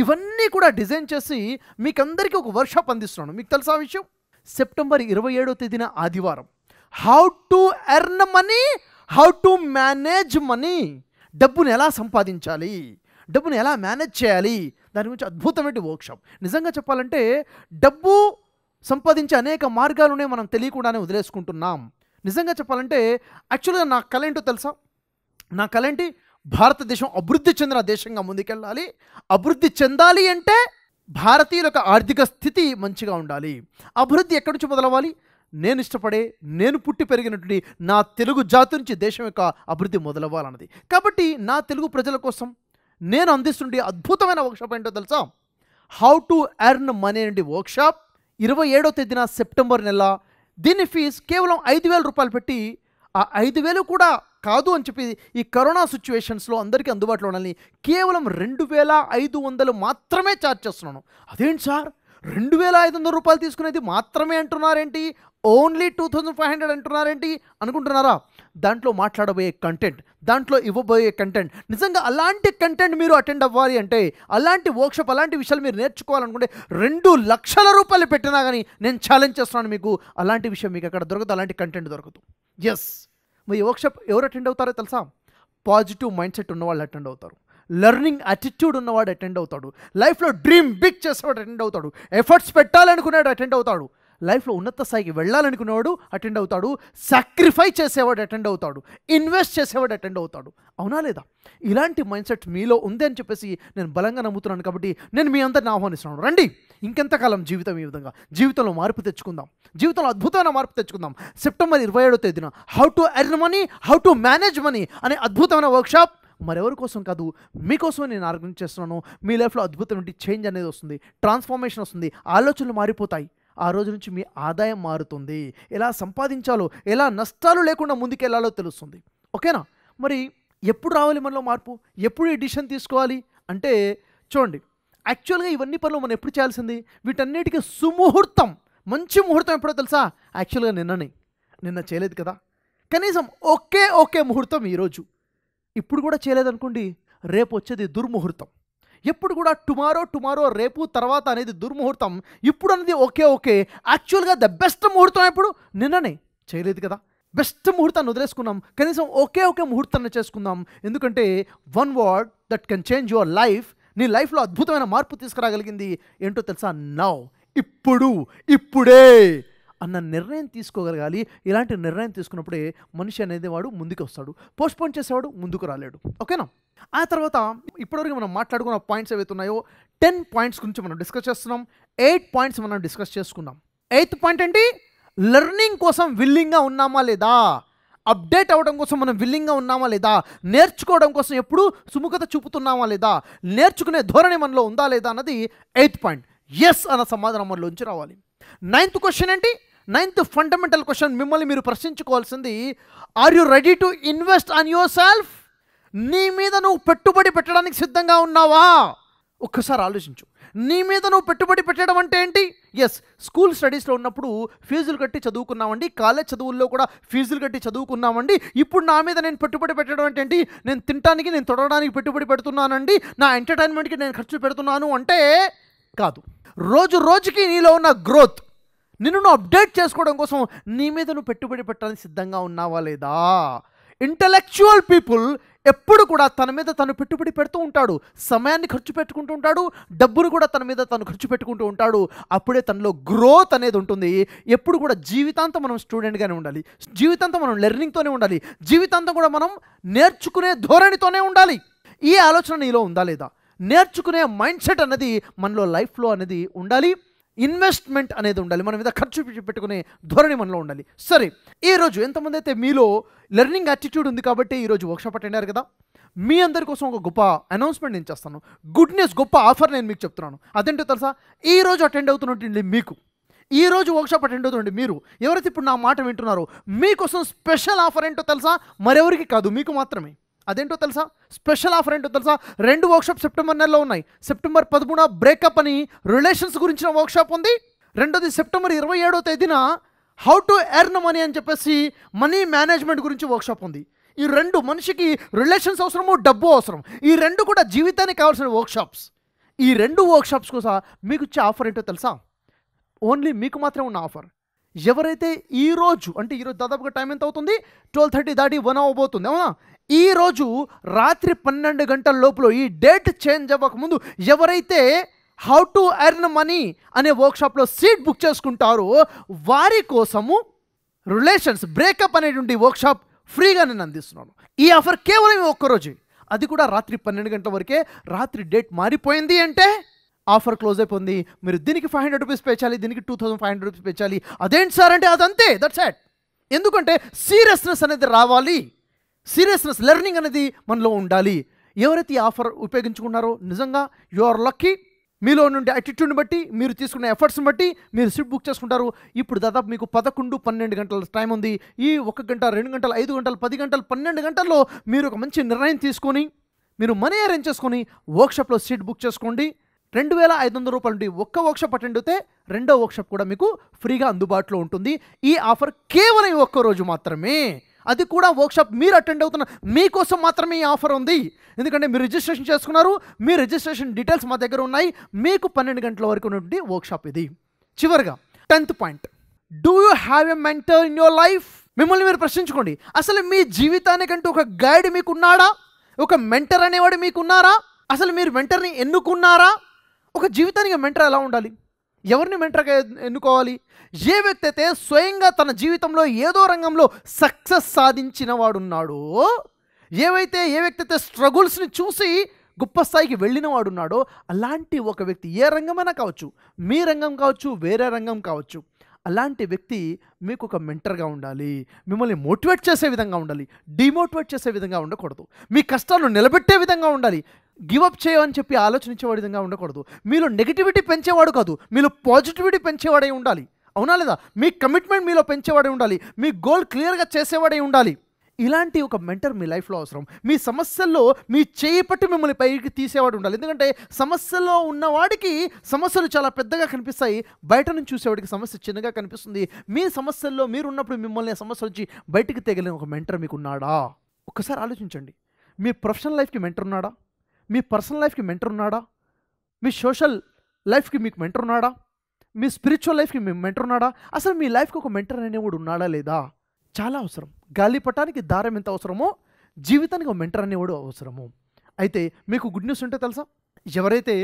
ఇవన్నీ కూడా డిజైన్ చేసి మీకందరికీ ఒక వర్క్షాప్ అందిస్తున్నాను మీకు తెలుసా విషయం సెప్టెంబర్ ఇరవై ఏడో తేదీన ఆదివారం how to earn money how to manage money డబ్బును ఎలా సంపాదించాలి డబ్బును ఎలా మేనేజ్ చేయాలి దాని గురించి అద్భుతమైన వర్క్షాప్ నిజంగా చెప్పాలంటే డబ్బు సంపాదించే అనేక మార్గాలునే మనం తెలియకుండానే వదిలేసుకుంటున్నాం నిజంగా చెప్పాలంటే యాక్చువల్గా నా కళ ఏంటో తెలుసా నా కళ ఏంటి భారతదేశం అభివృద్ధి చెందిన దేశంగా ముందుకెళ్ళాలి అభివృద్ధి చెందాలి అంటే భారతీయుల యొక్క ఆర్థిక స్థితి మంచిగా ఉండాలి అభివృద్ధి ఎక్కడి నుంచి మొదలవ్వాలి నేను ఇష్టపడే నేను పుట్టి పెరిగినటువంటి నా తెలుగు జాతి నుంచి దేశం యొక్క అభివృద్ధి మొదలవ్వాలన్నది కాబట్టి నా తెలుగు ప్రజల కోసం నేను అందిస్తుండే అద్భుతమైన వర్క్షాప్ ఏంటో తెలుసా హౌ టు ఎర్న్ మనీ అండి వర్క్షాప్ ఇరవై ఏడో తేదీన సెప్టెంబర్ నెల దీని ఫీజ్ కేవలం ఐదు వేల రూపాయలు పెట్టి ఆ ఐదు వేలు కూడా కాదు అని చెప్పి ఈ కరోనా సిచ్యువేషన్స్లో అందరికీ అందుబాటులో ఉండాలి కేవలం రెండు వేల ఐదు వందలు మాత్రమే ఛార్జ్ చేస్తున్నాను అదేంటి సార్ రెండు వేల ఐదు వందల రూపాయలు తీసుకునేది మాత్రమే అంటున్నారేంటి only two thousand five hundred అంటున్నారేంటి అనుకుంటున్నారా దాంట్లో మాట్లాడబోయే కంటెంట్ దాంట్లో ఇవ్వబోయే కంటెంట్ నిజంగా అలాంటి కంటెంట్ మీరు అటెండ్ అవ్వాలి అంటే అలాంటి వర్క్షాప్ అలాంటి విషయాలు మీరు నేర్చుకోవాలనుకుంటే రెండు లక్షల రూపాయలు పెట్టినా కానీ నేను ఛాలెంజ్ చేస్తున్నాను మీకు అలాంటి విషయం మీకు అక్కడ దొరకదు అలాంటి కంటెంట్ దొరకదు ఎస్ మీ వర్క్షాప్ ఎవరు అటెండ్ అవుతారో తెలుసా పాజిటివ్ మైండ్ సెట్ ఉన్నవాళ్ళు అటెండ్ అవుతారు లెర్నింగ్ యాటిట్యూడ్ ఉన్నవాడు అటెండ్ అవుతాడు లైఫ్లో డ్రీమ్ బిగ్ చేసేవాడు అటెండ్ అవుతాడు ఎఫర్ట్స్ పెట్టాలనుకునేవాడు అటెండ్ అవుతాడు లైఫ్లో ఉన్నత స్థాయికి వెళ్ళాలనుకునేవాడు అటెండ్ అవుతాడు సాక్రిఫై చేసేవాడు అటెండ్ అవుతాడు ఇన్వెస్ట్ చేసేవాడు అటెండ్ అవుతాడు అవునా లేదా ఇలాంటి మైండ్ సెట్ మీలో ఉంది అని చెప్పేసి నేను బలంగా నమ్ముతున్నాను కాబట్టి నేను మీ అందరిని ఆహ్వానిస్తున్నాను రండి ఇంకెంతకాలం జీవితం ఈ విధంగా జీవితంలో మార్పు తెచ్చుకుందాం జీవితంలో అద్భుతమైన మార్పు తెచ్చుకుందాం సెప్టెంబర్ ఇరవై ఏడో తేదీన how to earn money how to manage money అనే అద్భుతమైన వర్క్షాప్ మరెవరి కోసం కాదు మీకోసం నేను ఆర్గనైజ్ చేస్తున్నాను మీ లైఫ్లో అద్భుతమైన చేంజ్ అనేది వస్తుంది ట్రాన్స్ఫర్మేషన్ వస్తుంది ఆలోచనలు మారిపోతాయి ఆ రోజు నుంచి మీ ఆదాయం మారుతుంది ఎలా సంపాదించాలో ఎలా నష్టాలు లేకుండా ముందుకెళ్లాలో తెలుస్తుంది ఓకేనా మరి ఎప్పుడు రావాలి మనలో మార్పు ఎప్పుడు ఈ డిసిషన్ తీసుకోవాలి అంటే చూడండి యాక్చువల్గా ఇవన్నీ పనులు మనం ఎప్పుడు చేయాల్సింది వీటన్నిటికీ సుముహూర్తం మంచి ముహూర్తం ఎప్పుడో తెలుసా యాక్చువల్గా నిన్ననే నిన్న చేయలేదు కదా కనీసం ఒకే ఒకే ముహూర్తం ఈరోజు ఇప్పుడు కూడా చేయలేదనుకోండి రేపు వచ్చేది దుర్ముహూర్తం ఎప్పుడు కూడా టుమారో టుమారో రేపు తర్వాత అనేది దుర్ముహూర్తం ఇప్పుడు అనేది ఓకే ఓకే యాక్చువల్గా ద బెస్ట్ ముహూర్తం ఎప్పుడు నిన్ననే చేయలేదు కదా బెస్ట్ ముహూర్తాన్ని వదిలేసుకున్నాం కనీసం ఒకే ఒకే ముహూర్తాన్ని చేసుకుందాం ఎందుకంటే one word that can change your life నీ లైఫ్లో అద్భుతమైన మార్పు తీసుకురాగలిగింది ఏంటో తెలుసా నౌ ఇప్పుడు ఇప్పుడే అన్న నిర్ణయం తీసుకోగలగాలి ఇలాంటి నిర్ణయం తీసుకున్నప్పుడే మనిషి అనేది వాడు ముందుకు వస్తాడు పోస్ట్పోన్ చేసేవాడు ముందుకు రాలేడు ఓకేనా ఆ తర్వాత ఇప్పటివరకు మనం మాట్లాడుకున్న పాయింట్స్ ఏవైతే ఉన్నాయో టెన్ పాయింట్స్ గురించి మనం డిస్కస్ చేస్తున్నాం ఎయిట్ పాయింట్స్ మనం డిస్కస్ చేసుకున్నాం ఎయిత్ పాయింట్ ఏంటి లెర్నింగ్ కోసం విల్లింగ్గా ఉన్నామా లేదా అప్డేట్ అవ్వడం కోసం మనం విల్లింగ్గా ఉన్నామా లేదా నేర్చుకోవడం కోసం ఎప్పుడు సుముఖత చూపుతున్నామా లేదా నేర్చుకునే ధోరణి మనలో ఉందా లేదా అన్నది ఎయిత్ పాయింట్ ఎస్ అన్న సమాధానం మనలోంచి రావాలి నైన్త్ క్వశ్చన్ ఏంటి నైన్త్ ఫండమెంటల్ క్వశ్చన్ మిమ్మల్ని మీరు ప్రశ్నించుకోవాల్సింది are you ready to invest on yourself నీ మీద నువ్వు పెట్టుబడి పెట్టడానికి సిద్ధంగా ఉన్నావా ఒక్కసారి ఆలోచించు నీ మీద నువ్వు పెట్టుబడి పెట్టడం అంటే ఏంటి ఎస్ స్కూల్ స్టడీస్లో ఉన్నప్పుడు ఫీజులు కట్టి చదువుకున్నామండి కాలేజ్ చదువుల్లో కూడా ఫీజులు కట్టి చదువుకున్నామండి ఇప్పుడు నా మీద నేను పెట్టుబడి పెట్టడం అంటే ఏంటి నేను తినడానికి నేను తొడవడానికి పెట్టుబడి పెడుతున్నానండి నా ఎంటర్టైన్మెంట్కి నేను ఖర్చు పెడుతున్నాను అంటే కాదు రోజు రోజుకి నీలో ఉన్న గ్రోత్ నిన్ను అప్డేట్ చేసుకోవడం కోసం నీ మీద నువ్వు పెట్టుబడి పెట్టడానికి సిద్ధంగా ఉన్నావా లేదా ఇంటలెక్చువల్ పీపుల్ ఎప్పుడు కూడా తన మీద తను పెట్టుబడి పెడుతూ ఉంటాడు సమయాన్ని ఖర్చు పెట్టుకుంటూ ఉంటాడు డబ్బును కూడా తన మీద తను ఖర్చు పెట్టుకుంటూ ఉంటాడు అప్పుడే తనలో గ్రోత్ అనేది ఉంటుంది ఎప్పుడు కూడా జీవితాంతం మనం స్టూడెంట్గానే ఉండాలి జీవితాంతం మనం లెర్నింగ్తోనే ఉండాలి జీవితాంతం కూడా మనం నేర్చుకునే ధోరణితోనే ఉండాలి ఈ ఆలోచన నీలో ఉందా లేదా నేర్చుకునే మైండ్ సెట్ అనేది మనలో లైఫ్లో అనేది ఉండాలి ఇన్వెస్ట్మెంట్ అనేది ఉండాలి మన మీద ఖర్చు పెట్టుకునే ధోరణి మనలో ఉండాలి సరే ఈ రోజు ఎంతమంది అయితే మీలో లెర్నింగ్ యాటిట్యూడ్ ఉంది కాబట్టి ఈరోజు వర్క్షాప్ అటెండారు కదా మీ అందరి కోసం ఒక గొప్ప అనౌన్స్మెంట్ నేను చేస్తాను గుడ్ న్యూస్ గొప్ప ఆఫర్ నేను మీకు చెప్తున్నాను అదేంటో తెలుసా ఈ రోజు అటెండ్ అవుతున్నట్టు మీకు ఈ రోజు వర్క్షాప్ అటెండ్ అవుతుండండి మీరు ఎవరైతే ఇప్పుడు నా మాట వింటున్నారో మీకోసం స్పెషల్ ఆఫర్ ఏంటో తెలుసా మరెవరికి కాదు మీకు మాత్రమే అదేంటో తెలుసా స్పెషల్ ఆఫర్ ఏంటో తెలుసా రెండు వర్క్షాప్ సెప్టెంబర్ నెలలో ఉన్నాయి సెప్టెంబర్ పదమూడు బ్రేకప్ అని రిలేషన్స్ గురించిన వర్క్షాప్ ఉంది రెండోది సెప్టెంబర్ ఇరవై ఏడో తేదీన హౌ టు ఎర్న్ మనీ అని చెప్పేసి మనీ మేనేజ్మెంట్ గురించి వర్క్షాప్ ఉంది ఈ రెండు మనిషికి రిలేషన్స్ అవసరము డబ్బు అవసరం ఈ రెండు కూడా జీవితానికి కావాల్సిన వర్క్షాప్స్ ఈ రెండు వర్క్షాప్స్ కోసం మీకు ఇచ్చే ఆఫర్ ఏంటో తెలుసా ఓన్లీ మీకు మాత్రమే ఉన్న ఆఫర్ ఎవరైతే ఈరోజు అంటే ఈరోజు దాదాపుగా టైం ఎంత అవుతుంది ట్వెల్వ్ థర్టీ దాటి వన్ అవబోతుంది అవునా ఈరోజు రాత్రి పన్నెండు గంటల లోపల ఈ డేట్ చేంజ్ అవ్వకముందు ఎవరైతే హౌ టు ఎర్న్ మనీ అనే వర్క్షాప్లో సీట్ బుక్ చేసుకుంటారో వారి కోసము రిలేషన్స్ బ్రేకప్ అనేటువంటి వర్క్షాప్ ఫ్రీగా నేను అందిస్తున్నాను ఈ ఆఫర్ కేవలం ఒక్కరోజు అది కూడా రాత్రి పన్నెండు గంటల వరకే రాత్రి డేట్ మారిపోయింది అంటే ఆఫర్ క్లోజ్ అయిపోయింది మీరు దీనికి ఫైవ్ హండ్రెడ్ రూపీస్ పెంచాలి దీనికి two thousand five hundred rupees పెంచాలి అదేంటి సార్ అంటే అదంతే దట్స్ ఎట్ ఎందుకంటే సీరియస్నెస్ అనేది రావాలి సీరియస్నెస్ లెర్నింగ్ అనేది మనలో ఉండాలి ఎవరైతే ఈ ఆఫర్ ఉపయోగించుకున్నారో నిజంగా యు ఆర్ లక్కీ మీలో నుండి అటిట్యూడ్ని బట్టి మీరు తీసుకున్న ఎఫర్ట్స్ని బట్టి మీరు సీట్ బుక్ చేసుకుంటారు ఇప్పుడు దాదాపు మీకు పదకొండు పన్నెండు గంటల టైం ఉంది ఈ ఒక గంట రెండు గంటలు ఐదు గంటలు పది గంటలు పన్నెండు గంటల్లో మీరు ఒక మంచి నిర్ణయం తీసుకొని మీరు మనీ అరేంజ్ చేసుకొని వర్క్షాప్లో సీట్ బుక్ చేసుకోండి రెండు వేల ఐదు వందల రూపాయల నుండి ఒక్క వర్క్షాప్ అటెండ్ అయితే రెండో వర్క్షాప్ కూడా మీకు ఫ్రీగా అందుబాటులో ఉంటుంది ఈ ఆఫర్ కేవలం ఒక్క రోజు మాత్రమే అది కూడా వర్క్షాప్ మీరు అటెండ్ అవుతున్నారు మీకోసం మాత్రమే ఈ ఆఫర్ ఉంది ఎందుకంటే మీరు రిజిస్ట్రేషన్ చేసుకున్నారు మీ రిజిస్ట్రేషన్ డీటెయిల్స్ మా దగ్గర ఉన్నాయి మీకు పన్నెండు గంటల వరకు ఉన్నటువంటి వర్క్షాప్ ఇది చివరిగా tenth point do you have a mentor in your life మిమ్మల్ని మీరు ప్రశ్నించుకోండి అసలు మీ జీవితానికంటూ ఒక గైడ్ మీకున్నాడా ఒక మెంటర్ అనేవాడు మీకున్నారా అసలు మీరు మెంటర్ని ఎన్నుకున్నారా ఒక జీవితానికి మెంటర్ ఎలా ఉండాలి ఎవరిని మెంటర్గా ఎన్నుకోవాలి ఏ వ్యక్తి అయితే స్వయంగా తన జీవితంలో ఏదో రంగంలో సక్సెస్ సాధించిన వాడున్నాడో ఏవైతే ఏ వ్యక్తి అయితే స్ట్రగుల్స్ని చూసి గొప్ప స్థాయికి వెళ్ళిన వాడున్నాడో అలాంటి ఒక వ్యక్తి ఏ రంగమైనా కావచ్చు మీ రంగం కావచ్చు వేరే రంగం కావచ్చు అలాంటి వ్యక్తి మీకు ఒక మెంటర్గా ఉండాలి మిమ్మల్ని మోటివేట్ చేసే విధంగా ఉండాలి డిమోటివేట్ చేసే విధంగా ఉండకూడదు మీ కష్టాలు నిలబెట్టే విధంగా ఉండాలి గివప్ చేయమని చెప్పి ఆలోచించే విధంగా ఉండకూడదు మీలో నెగిటివిటీ పెంచేవాడు కాదు మీలో పాజిటివిటీ పెంచేవాడై ఉండాలి అవునా లేదా మీ కమిట్మెంట్ మీలో పెంచేవాడే ఉండాలి మీ గోల్ క్లియర్గా చేసేవాడే ఉండాలి ఇలాంటి ఒక మెంటర్ మీ లైఫ్లో అవసరం మీ సమస్యల్లో మీ చేయి పట్టి మిమ్మల్ని పైకి తీసేవాడు ఉండాలి ఎందుకంటే సమస్యల్లో ఉన్నవాడికి సమస్యలు చాలా పెద్దగా కనిపిస్తాయి బయట నుంచి చూసేవాడికి సమస్య చిన్నగా కనిపిస్తుంది మీ సమస్యల్లో మీరున్నప్పుడు మిమ్మల్ని సమస్య వచ్చి బయటికి తెగలిన ఒక మెంటర్ మీకున్నాడా ఒకసారి ఆలోచించండి మీ ప్రొఫెషనల్ లైఫ్కి మెంటర్ ఉన్నాడా మీ పర్సనల్ లైఫ్కి మెంటర్ ఉన్నాడా మీ సోషల్ లైఫ్కి మీకు మెంటర్ ఉన్నాడా మీ స్పిరిచువల్ లైఫ్కి మీ మెంటర్ ఉన్నాడా అసలు మీ లైఫ్కి ఒక మెంటర్ అనేవాడు ఉన్నాడా లేదా చాలా అవసరం గాలిపటానికి దారం ఎంత అవసరమో జీవితానికి ఒక మెంటర్ అనేవాడు అవసరము అయితే మీకు గుడ్ న్యూస్ ఉంటే తెలుసా ఎవరైతే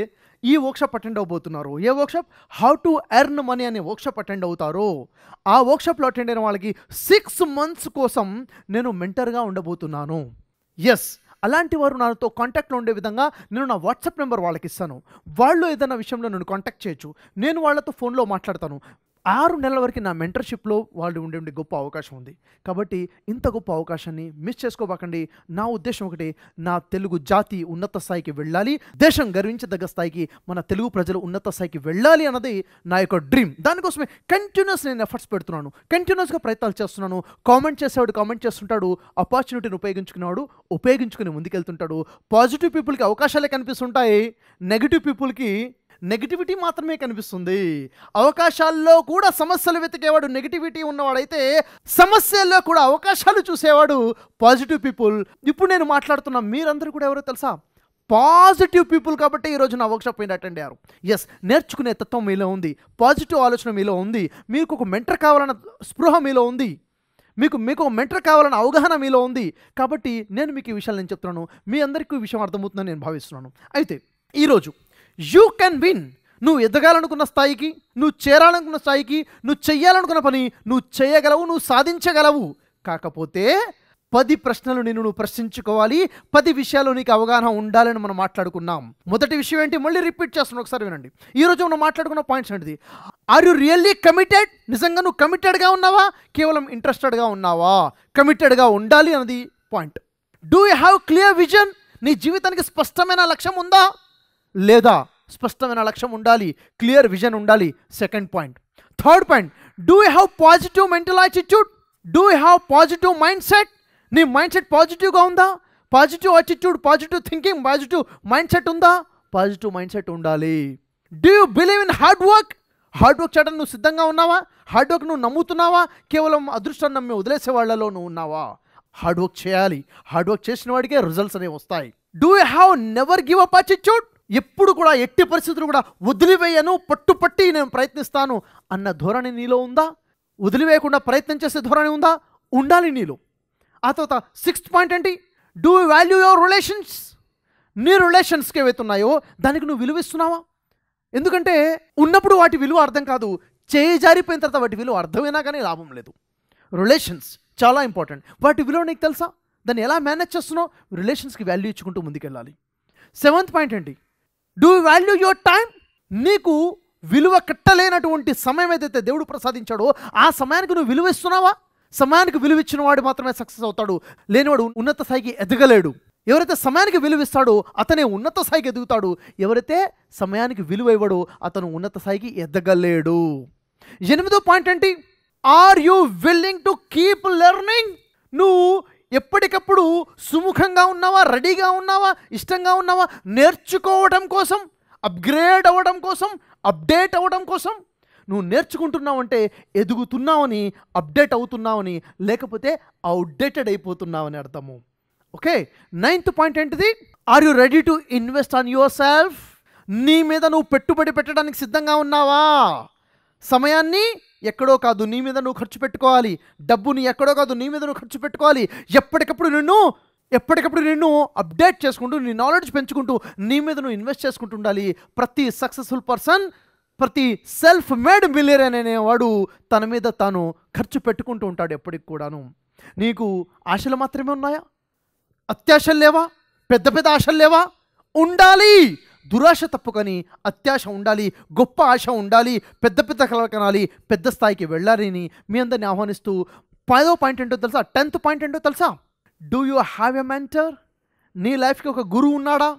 ఈ వర్క్షాప్ అటెండ్ అవ్వబోతున్నారో ఏ workshop how to earn money అనే వర్క్షాప్ అటెండ్ అవుతారో ఆ వర్క్షాప్లో అటెండ్ అయిన వాళ్ళకి సిక్స్ మంత్స్ కోసం నేను మెంటర్గా ఉండబోతున్నాను ఎస్ అలాంటి వారు నాతో కాంటాక్ట్లో ఉండే విధంగా నేను నా వాట్సాప్ నెంబర్ వాళ్ళకి ఇస్తాను వాళ్ళు ఏదైనా విషయంలో నన్ను కాంటాక్ట్ చేయొచ్చు నేను వాళ్ళతో ఫోన్లో మాట్లాడతాను ఆరు నెలల వరకు నా మెంటర్షిప్లో వాళ్ళు ఉండే ఉండే గొప్ప అవకాశం ఉంది కాబట్టి ఇంత గొప్ప అవకాశాన్ని మిస్ చేసుకోబాకండి నా ఉద్దేశం ఒకటి నా తెలుగు జాతి ఉన్నత స్థాయికి వెళ్ళాలి దేశం గర్వించదగ్గ స్థాయికి మన తెలుగు ప్రజలు ఉన్నత స్థాయికి వెళ్ళాలి అన్నది నా యొక్క డ్రీమ్ దానికోసమే కంటిన్యూస్ నేను ఎఫర్ట్స్ పెడుతున్నాను కంటిన్యూస్గా ప్రయత్నాలు చేస్తున్నాను కామెంట్ చేసేవాడు కామెంట్ చేస్తుంటాడు ఆపర్చునిటీని ఉపయోగించుకునేవాడు ఉపయోగించుకుని ముందుకెళ్తుంటాడు పాజిటివ్ పీపుల్కి అవకాశాలే కనిపిస్తుంటాయి నెగిటివ్ పీపుల్కి నెగిటివిటీ మాత్రమే కనిపిస్తుంది అవకాశాల్లో కూడా సమస్యలు వెతికేవాడు నెగిటివిటీ ఉన్నవాడైతే సమస్యల్లో కూడా అవకాశాలు చూసేవాడు పాజిటివ్ పీపుల్ ఇప్పుడు నేను మాట్లాడుతున్న మీరందరూ కూడా ఎవరో తెలుసా పాజిటివ్ పీపుల్ కాబట్టి ఈరోజు నా వర్క్షాప్ పోయిన అటెండ్ అయ్యారు ఎస్ నేర్చుకునే తత్వం మీలో ఉంది పాజిటివ్ ఆలోచన మీలో ఉంది మీకు ఒక మెంటర్ కావాలన్న స్పృహ మీలో ఉంది మీకు మీకు మెంటర్ కావాలన్న అవగాహన మీలో ఉంది కాబట్టి నేను మీకు ఈ విషయాలు నేను చెప్తున్నాను మీ అందరికీ విషయం అర్థమవుతుందని నేను భావిస్తున్నాను అయితే ఈరోజు యూ కెన్ విన్ నువ్వు ఎదగాలనుకున్న స్థాయికి నువ్వు చేరాలనుకున్న స్థాయికి నువ్వు చెయ్యాలనుకున్న పని నువ్వు చేయగలవు నువ్వు సాధించగలవు కాకపోతే పది ప్రశ్నలు నేను నువ్వు ప్రశ్నించుకోవాలి పది విషయాలు నీకు అవగాహన ఉండాలని మనం మాట్లాడుకున్నాం మొదటి విషయం ఏంటి మళ్ళీ రిపీట్ చేస్తున్నాను ఒకసారి వినండి ఈరోజు మనం మాట్లాడుకున్న పాయింట్స్ ఏంటిది ఆర్ యు రియల్లీ కమిటెడ్ నిజంగా నువ్వు కమిటెడ్గా ఉన్నావా కేవలం ఇంట్రెస్టెడ్గా ఉన్నావా కమిటెడ్గా ఉండాలి అన్నది point do you have clear vision నీ జీవితానికి స్పష్టమైన లక్ష్యం ఉందా లేదా స్పష్టమైన లక్ష్యం ఉండాలి క్లియర్ విజన్ ఉండాలి second point third point do you have positive mental attitude do you have positive mind set నీ మైండ్ సెట్ పాజిటివ్గా ఉందా positive attitude positive thinking positive mind set ఉందా పాజిటివ్ మైండ్ సెట్ ఉండాలి do you believe in hard work hard work చేయడం నువ్వు సిద్ధంగా ఉన్నావా hard work నువ్వు నమ్ముతున్నావా కేవలం అదృష్టాన్ని నమ్మి వదిలేసే వాళ్ళలో నువ్వు ఉన్నావా హార్డ్ వర్క్ చేయాలి హార్డ్ వర్క్ చేసిన వాడికే రిజల్ట్స్ అనేవి వస్తాయి do you have never give up attitude ఎప్పుడు కూడా ఎట్టి పరిస్థితులు కూడా వదిలివేయను పట్టుపట్టి నేను ప్రయత్నిస్తాను అన్న ధోరణి నీలో ఉందా వదిలివేయకుండా ప్రయత్నం చేసే ధోరణి ఉందా ఉండాలి నీలో ఆ తర్వాత సిక్స్త్ పాయింట్ ఏంటి డూ వాల్యూ యువర్ రిలేషన్స్ నీ రిలేషన్స్కి ఉన్నాయో దానికి నువ్వు విలువిస్తున్నావా ఎందుకంటే ఉన్నప్పుడు వాటి విలువ అర్థం కాదు చేయి జారిపోయిన తర్వాత వాటి విలువ అర్థమైనా కానీ లాభం లేదు రిలేషన్స్ చాలా ఇంపార్టెంట్ వాటి విలువ నీకు తెలుసా దాన్ని ఎలా మేనేజ్ చేస్తున్నావు రిలేషన్స్కి వాల్యూ ఇచ్చుకుంటూ ముందుకెళ్ళాలి సెవెంత్ పాయింట్ ఏంటి డూ వాల్యూ యువర్ టైం నీకు విలువ కట్టలేనటువంటి సమయం ఏదైతే దేవుడు ప్రసాదించాడో ఆ సమయానికి నువ్వు విలువ ఇస్తున్నావా సమయానికి విలువ ఇచ్చిన వాడు మాత్రమే సక్సెస్ అవుతాడు లేనివాడు ఉన్నత స్థాయికి ఎదగలేడు ఎవరైతే సమయానికి విలువిస్తాడో అతనే ఉన్నత స్థాయికి ఎదుగుతాడు ఎవరైతే సమయానికి విలువ ఇవ్వడో అతను ఉన్నత స్థాయికి ఎదగలేడు ఎనిమిదో పాయింట్ ఏంటి are you willing to keep learning నువ్వు ఎప్పటికప్పుడు సుముఖంగా ఉన్నావా రెడీగా ఉన్నావా ఇష్టంగా ఉన్నావా నేర్చుకోవడం కోసం అప్గ్రేడ్ అవ్వడం కోసం అప్డేట్ అవ్వడం కోసం నువ్వు నేర్చుకుంటున్నావంటే ఎదుగుతున్నావని అప్డేట్ అవుతున్నావని లేకపోతే అవుట్డేటెడ్ అయిపోతున్నావని అర్థము ఓకే నైన్త్ పాయింట్ ఏంటిది are you ready to invest on yourself నీ మీద నువ్వు పెట్టుబడి పెట్టడానికి సిద్ధంగా ఉన్నావా సమయాన్ని ఎక్కడో కాదు నీ మీద నువ్వు ఖర్చు పెట్టుకోవాలి డబ్బుని ఎక్కడో కాదు నీ మీద నువ్వు ఖర్చు పెట్టుకోవాలి ఎప్పటికప్పుడు నిన్ను ఎప్పటికప్పుడు నిన్ను అప్డేట్ చేసుకుంటూ నీ నాలెడ్జ్ పెంచుకుంటూ నీ మీద నువ్వు ఇన్వెస్ట్ చేసుకుంటూ ఉండాలి ప్రతి సక్సెస్ఫుల్ పర్సన్ ప్రతి సెల్ఫ్ మేడ్ మిలియర్ అనేవాడు తన మీద తాను ఖర్చు పెట్టుకుంటూ ఉంటాడు ఎప్పటికి కూడాను నీకు ఆశలు మాత్రమే ఉన్నాయా అత్యాశలు లేవా పెద్ద పెద్ద ఆశలు లేవా ఉండాలి దురాశ తప్పుకొని అత్యాశ ఉండాలి గొప్ప ఆశ ఉండాలి పెద్ద పెద్ద కలలు కనాలి పెద్ద స్థాయికి వెళ్ళాలని మీ అందరిని ఆహ్వానిస్తూ పదో పాయింట్ ఏంటో తెలుసా టెన్త్ పాయింట్ ఏంటో తెలుసా do you have a mentor నీ లైఫ్కి ఒక గురువు ఉన్నాడా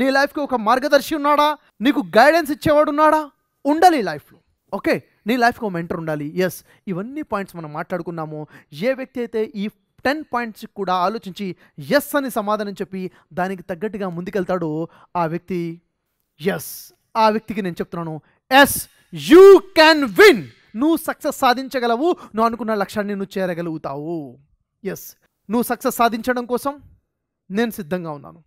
నీ లైఫ్కి ఒక మార్గదర్శి ఉన్నాడా నీకు గైడెన్స్ ఇచ్చేవాడు ఉన్నాడా ఉండాలి లైఫ్లో ఓకే నీ లైఫ్కి ఒక మెంటర్ ఉండాలి ఎస్ ఇవన్నీ పాయింట్స్ మనం మాట్లాడుకున్నాము ఏ వ్యక్తి అయితే ఈ టెన్ పాయింట్స్ కూడా ఆలోచించి ఎస్ అని సమాధానం చెప్పి దానికి తగ్గట్టుగా ముందుకెళ్తాడో ఆ వ్యక్తి ఎస్ ఆ వ్యక్తికి నేను చెప్తున్నాను ఎస్ యూ క్యాన్ విన్ నువ్వు సక్సెస్ సాధించగలవు నువ్వు అనుకున్న లక్ష్యాన్ని నువ్వు చేరగలుగుతావు ఎస్ నువ్వు సక్సెస్ సాధించడం కోసం నేను సిద్ధంగా ఉన్నాను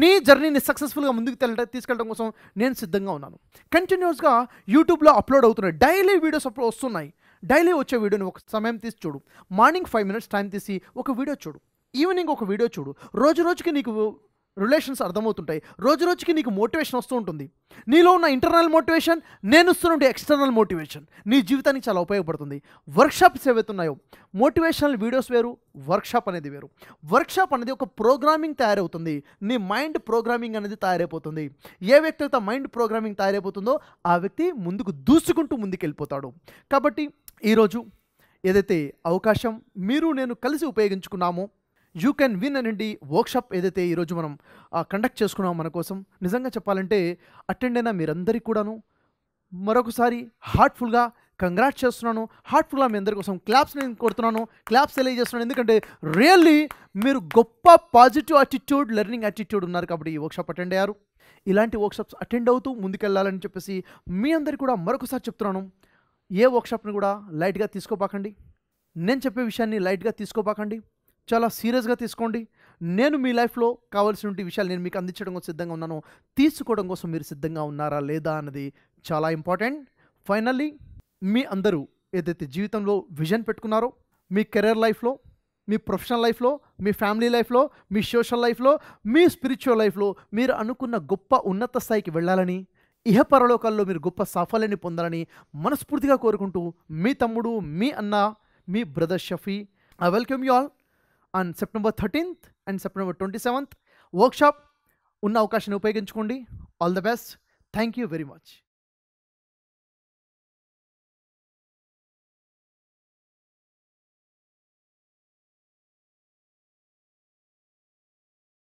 నీ జర్నీని సక్సెస్ఫుల్గా ముందుకు తెల్ల తీసుకెళ్ళడం కోసం నేను సిద్ధంగా ఉన్నాను కంటిన్యూస్గా యూట్యూబ్లో అప్లోడ్ అవుతున్నాయి డైలీ వీడియోస్ అప్లో వస్తున్నాయి డైలీ వచ్చే వీడియోని ఒక సమయం తీసి చూడు మార్నింగ్ ఫైవ్ మినిట్స్ టైం తీసి ఒక వీడియో చూడు ఈవినింగ్ ఒక వీడియో చూడు రోజు రోజుకి నీకు రిలేషన్స్ అర్థమవుతుంటాయి రోజు రోజుకి నీకు మోటివేషన్ వస్తూ ఉంటుంది నీలో ఉన్న ఇంటర్నల్ మోటివేషన్ నేను ఇస్తున్నటువంటి ఎక్స్టర్నల్ మోటివేషన్ నీ జీవితానికి చాలా ఉపయోగపడుతుంది వర్క్షాప్స్ ఏవైతున్నాయో మోటివేషనల్ వీడియోస్ వేరు వర్క్షాప్ అనేది వేరు వర్క్షాప్ అనేది ఒక ప్రోగ్రామింగ్ తయారవుతుంది నీ మైండ్ ప్రోగ్రామింగ్ అనేది తయారైపోతుంది ఏ వ్యక్తి అయితే మైండ్ ప్రోగ్రామింగ్ తయారైపోతుందో ఆ వ్యక్తి ముందుకు దూసుకుంటూ ముందుకెళ్ళిపోతాడు కాబట్టి ఈరోజు ఏదైతే అవకాశం మీరు నేను కలిసి ఉపయోగించుకున్నామో యూ కెన్ విన్ అనండి వర్క్షాప్ ఏదైతే ఈరోజు మనం కండక్ట్ చేసుకున్నాం మన కోసం నిజంగా చెప్పాలంటే అటెండ్ అయిన మీరందరికీ కూడాను మరొకసారి హార్ట్ఫుల్గా కంగ్రాట్స్ చేస్తున్నాను హార్ట్ఫుల్గా మీ అందరి కోసం క్లాప్స్ నేను కొడుతున్నాను క్లాప్స్ తెలియజేస్తున్నాను ఎందుకంటే రియల్లీ మీరు గొప్ప పాజిటివ్ యాటిట్యూడ్ లెర్నింగ్ యాటిట్యూడ్ ఉన్నారు కాబట్టి ఈ వర్క్షాప్ అటెండ్ అయ్యారు ఇలాంటి వర్క్షాప్స్ అటెండ్ అవుతూ ముందుకెళ్ళాలని చెప్పేసి మీ అందరికీ కూడా మరొకసారి చెప్తున్నాను ఏ వర్క్షాప్ని కూడా లైట్గా తీసుకోపాకండి నేను చెప్పే విషయాన్ని లైట్గా తీసుకోపాకండి చాలా సీరియస్గా తీసుకోండి నేను మీ లైఫ్లో కావాల్సిన విషయాలు నేను మీకు అందించడం కోసం సిద్ధంగా ఉన్నాను తీసుకోవడం కోసం మీరు సిద్ధంగా ఉన్నారా లేదా అన్నది చాలా ఇంపార్టెంట్ ఫైనల్లీ మీ అందరూ ఏదైతే జీవితంలో విజన్ పెట్టుకున్నారో మీ కెరీర్ లైఫ్లో మీ ప్రొఫెషనల్ లైఫ్లో మీ ఫ్యామిలీ లైఫ్లో మీ సోషల్ లైఫ్లో మీ స్పిరిచువల్ లైఫ్లో మీరు అనుకున్న గొప్ప ఉన్నత స్థాయికి వెళ్ళాలని ఇహ పరలోకాల్లో మీరు గొప్ప సాఫల్యాన్ని పొందాలని మనస్ఫూర్తిగా కోరుకుంటూ మీ తమ్ముడు మీ అన్న మీ brother Shafi I welcome you all on September thirteenth and September twenty seventh workshop ఉన్న అవకాశాన్ని ఉపయోగించుకోండి all the best thank you very much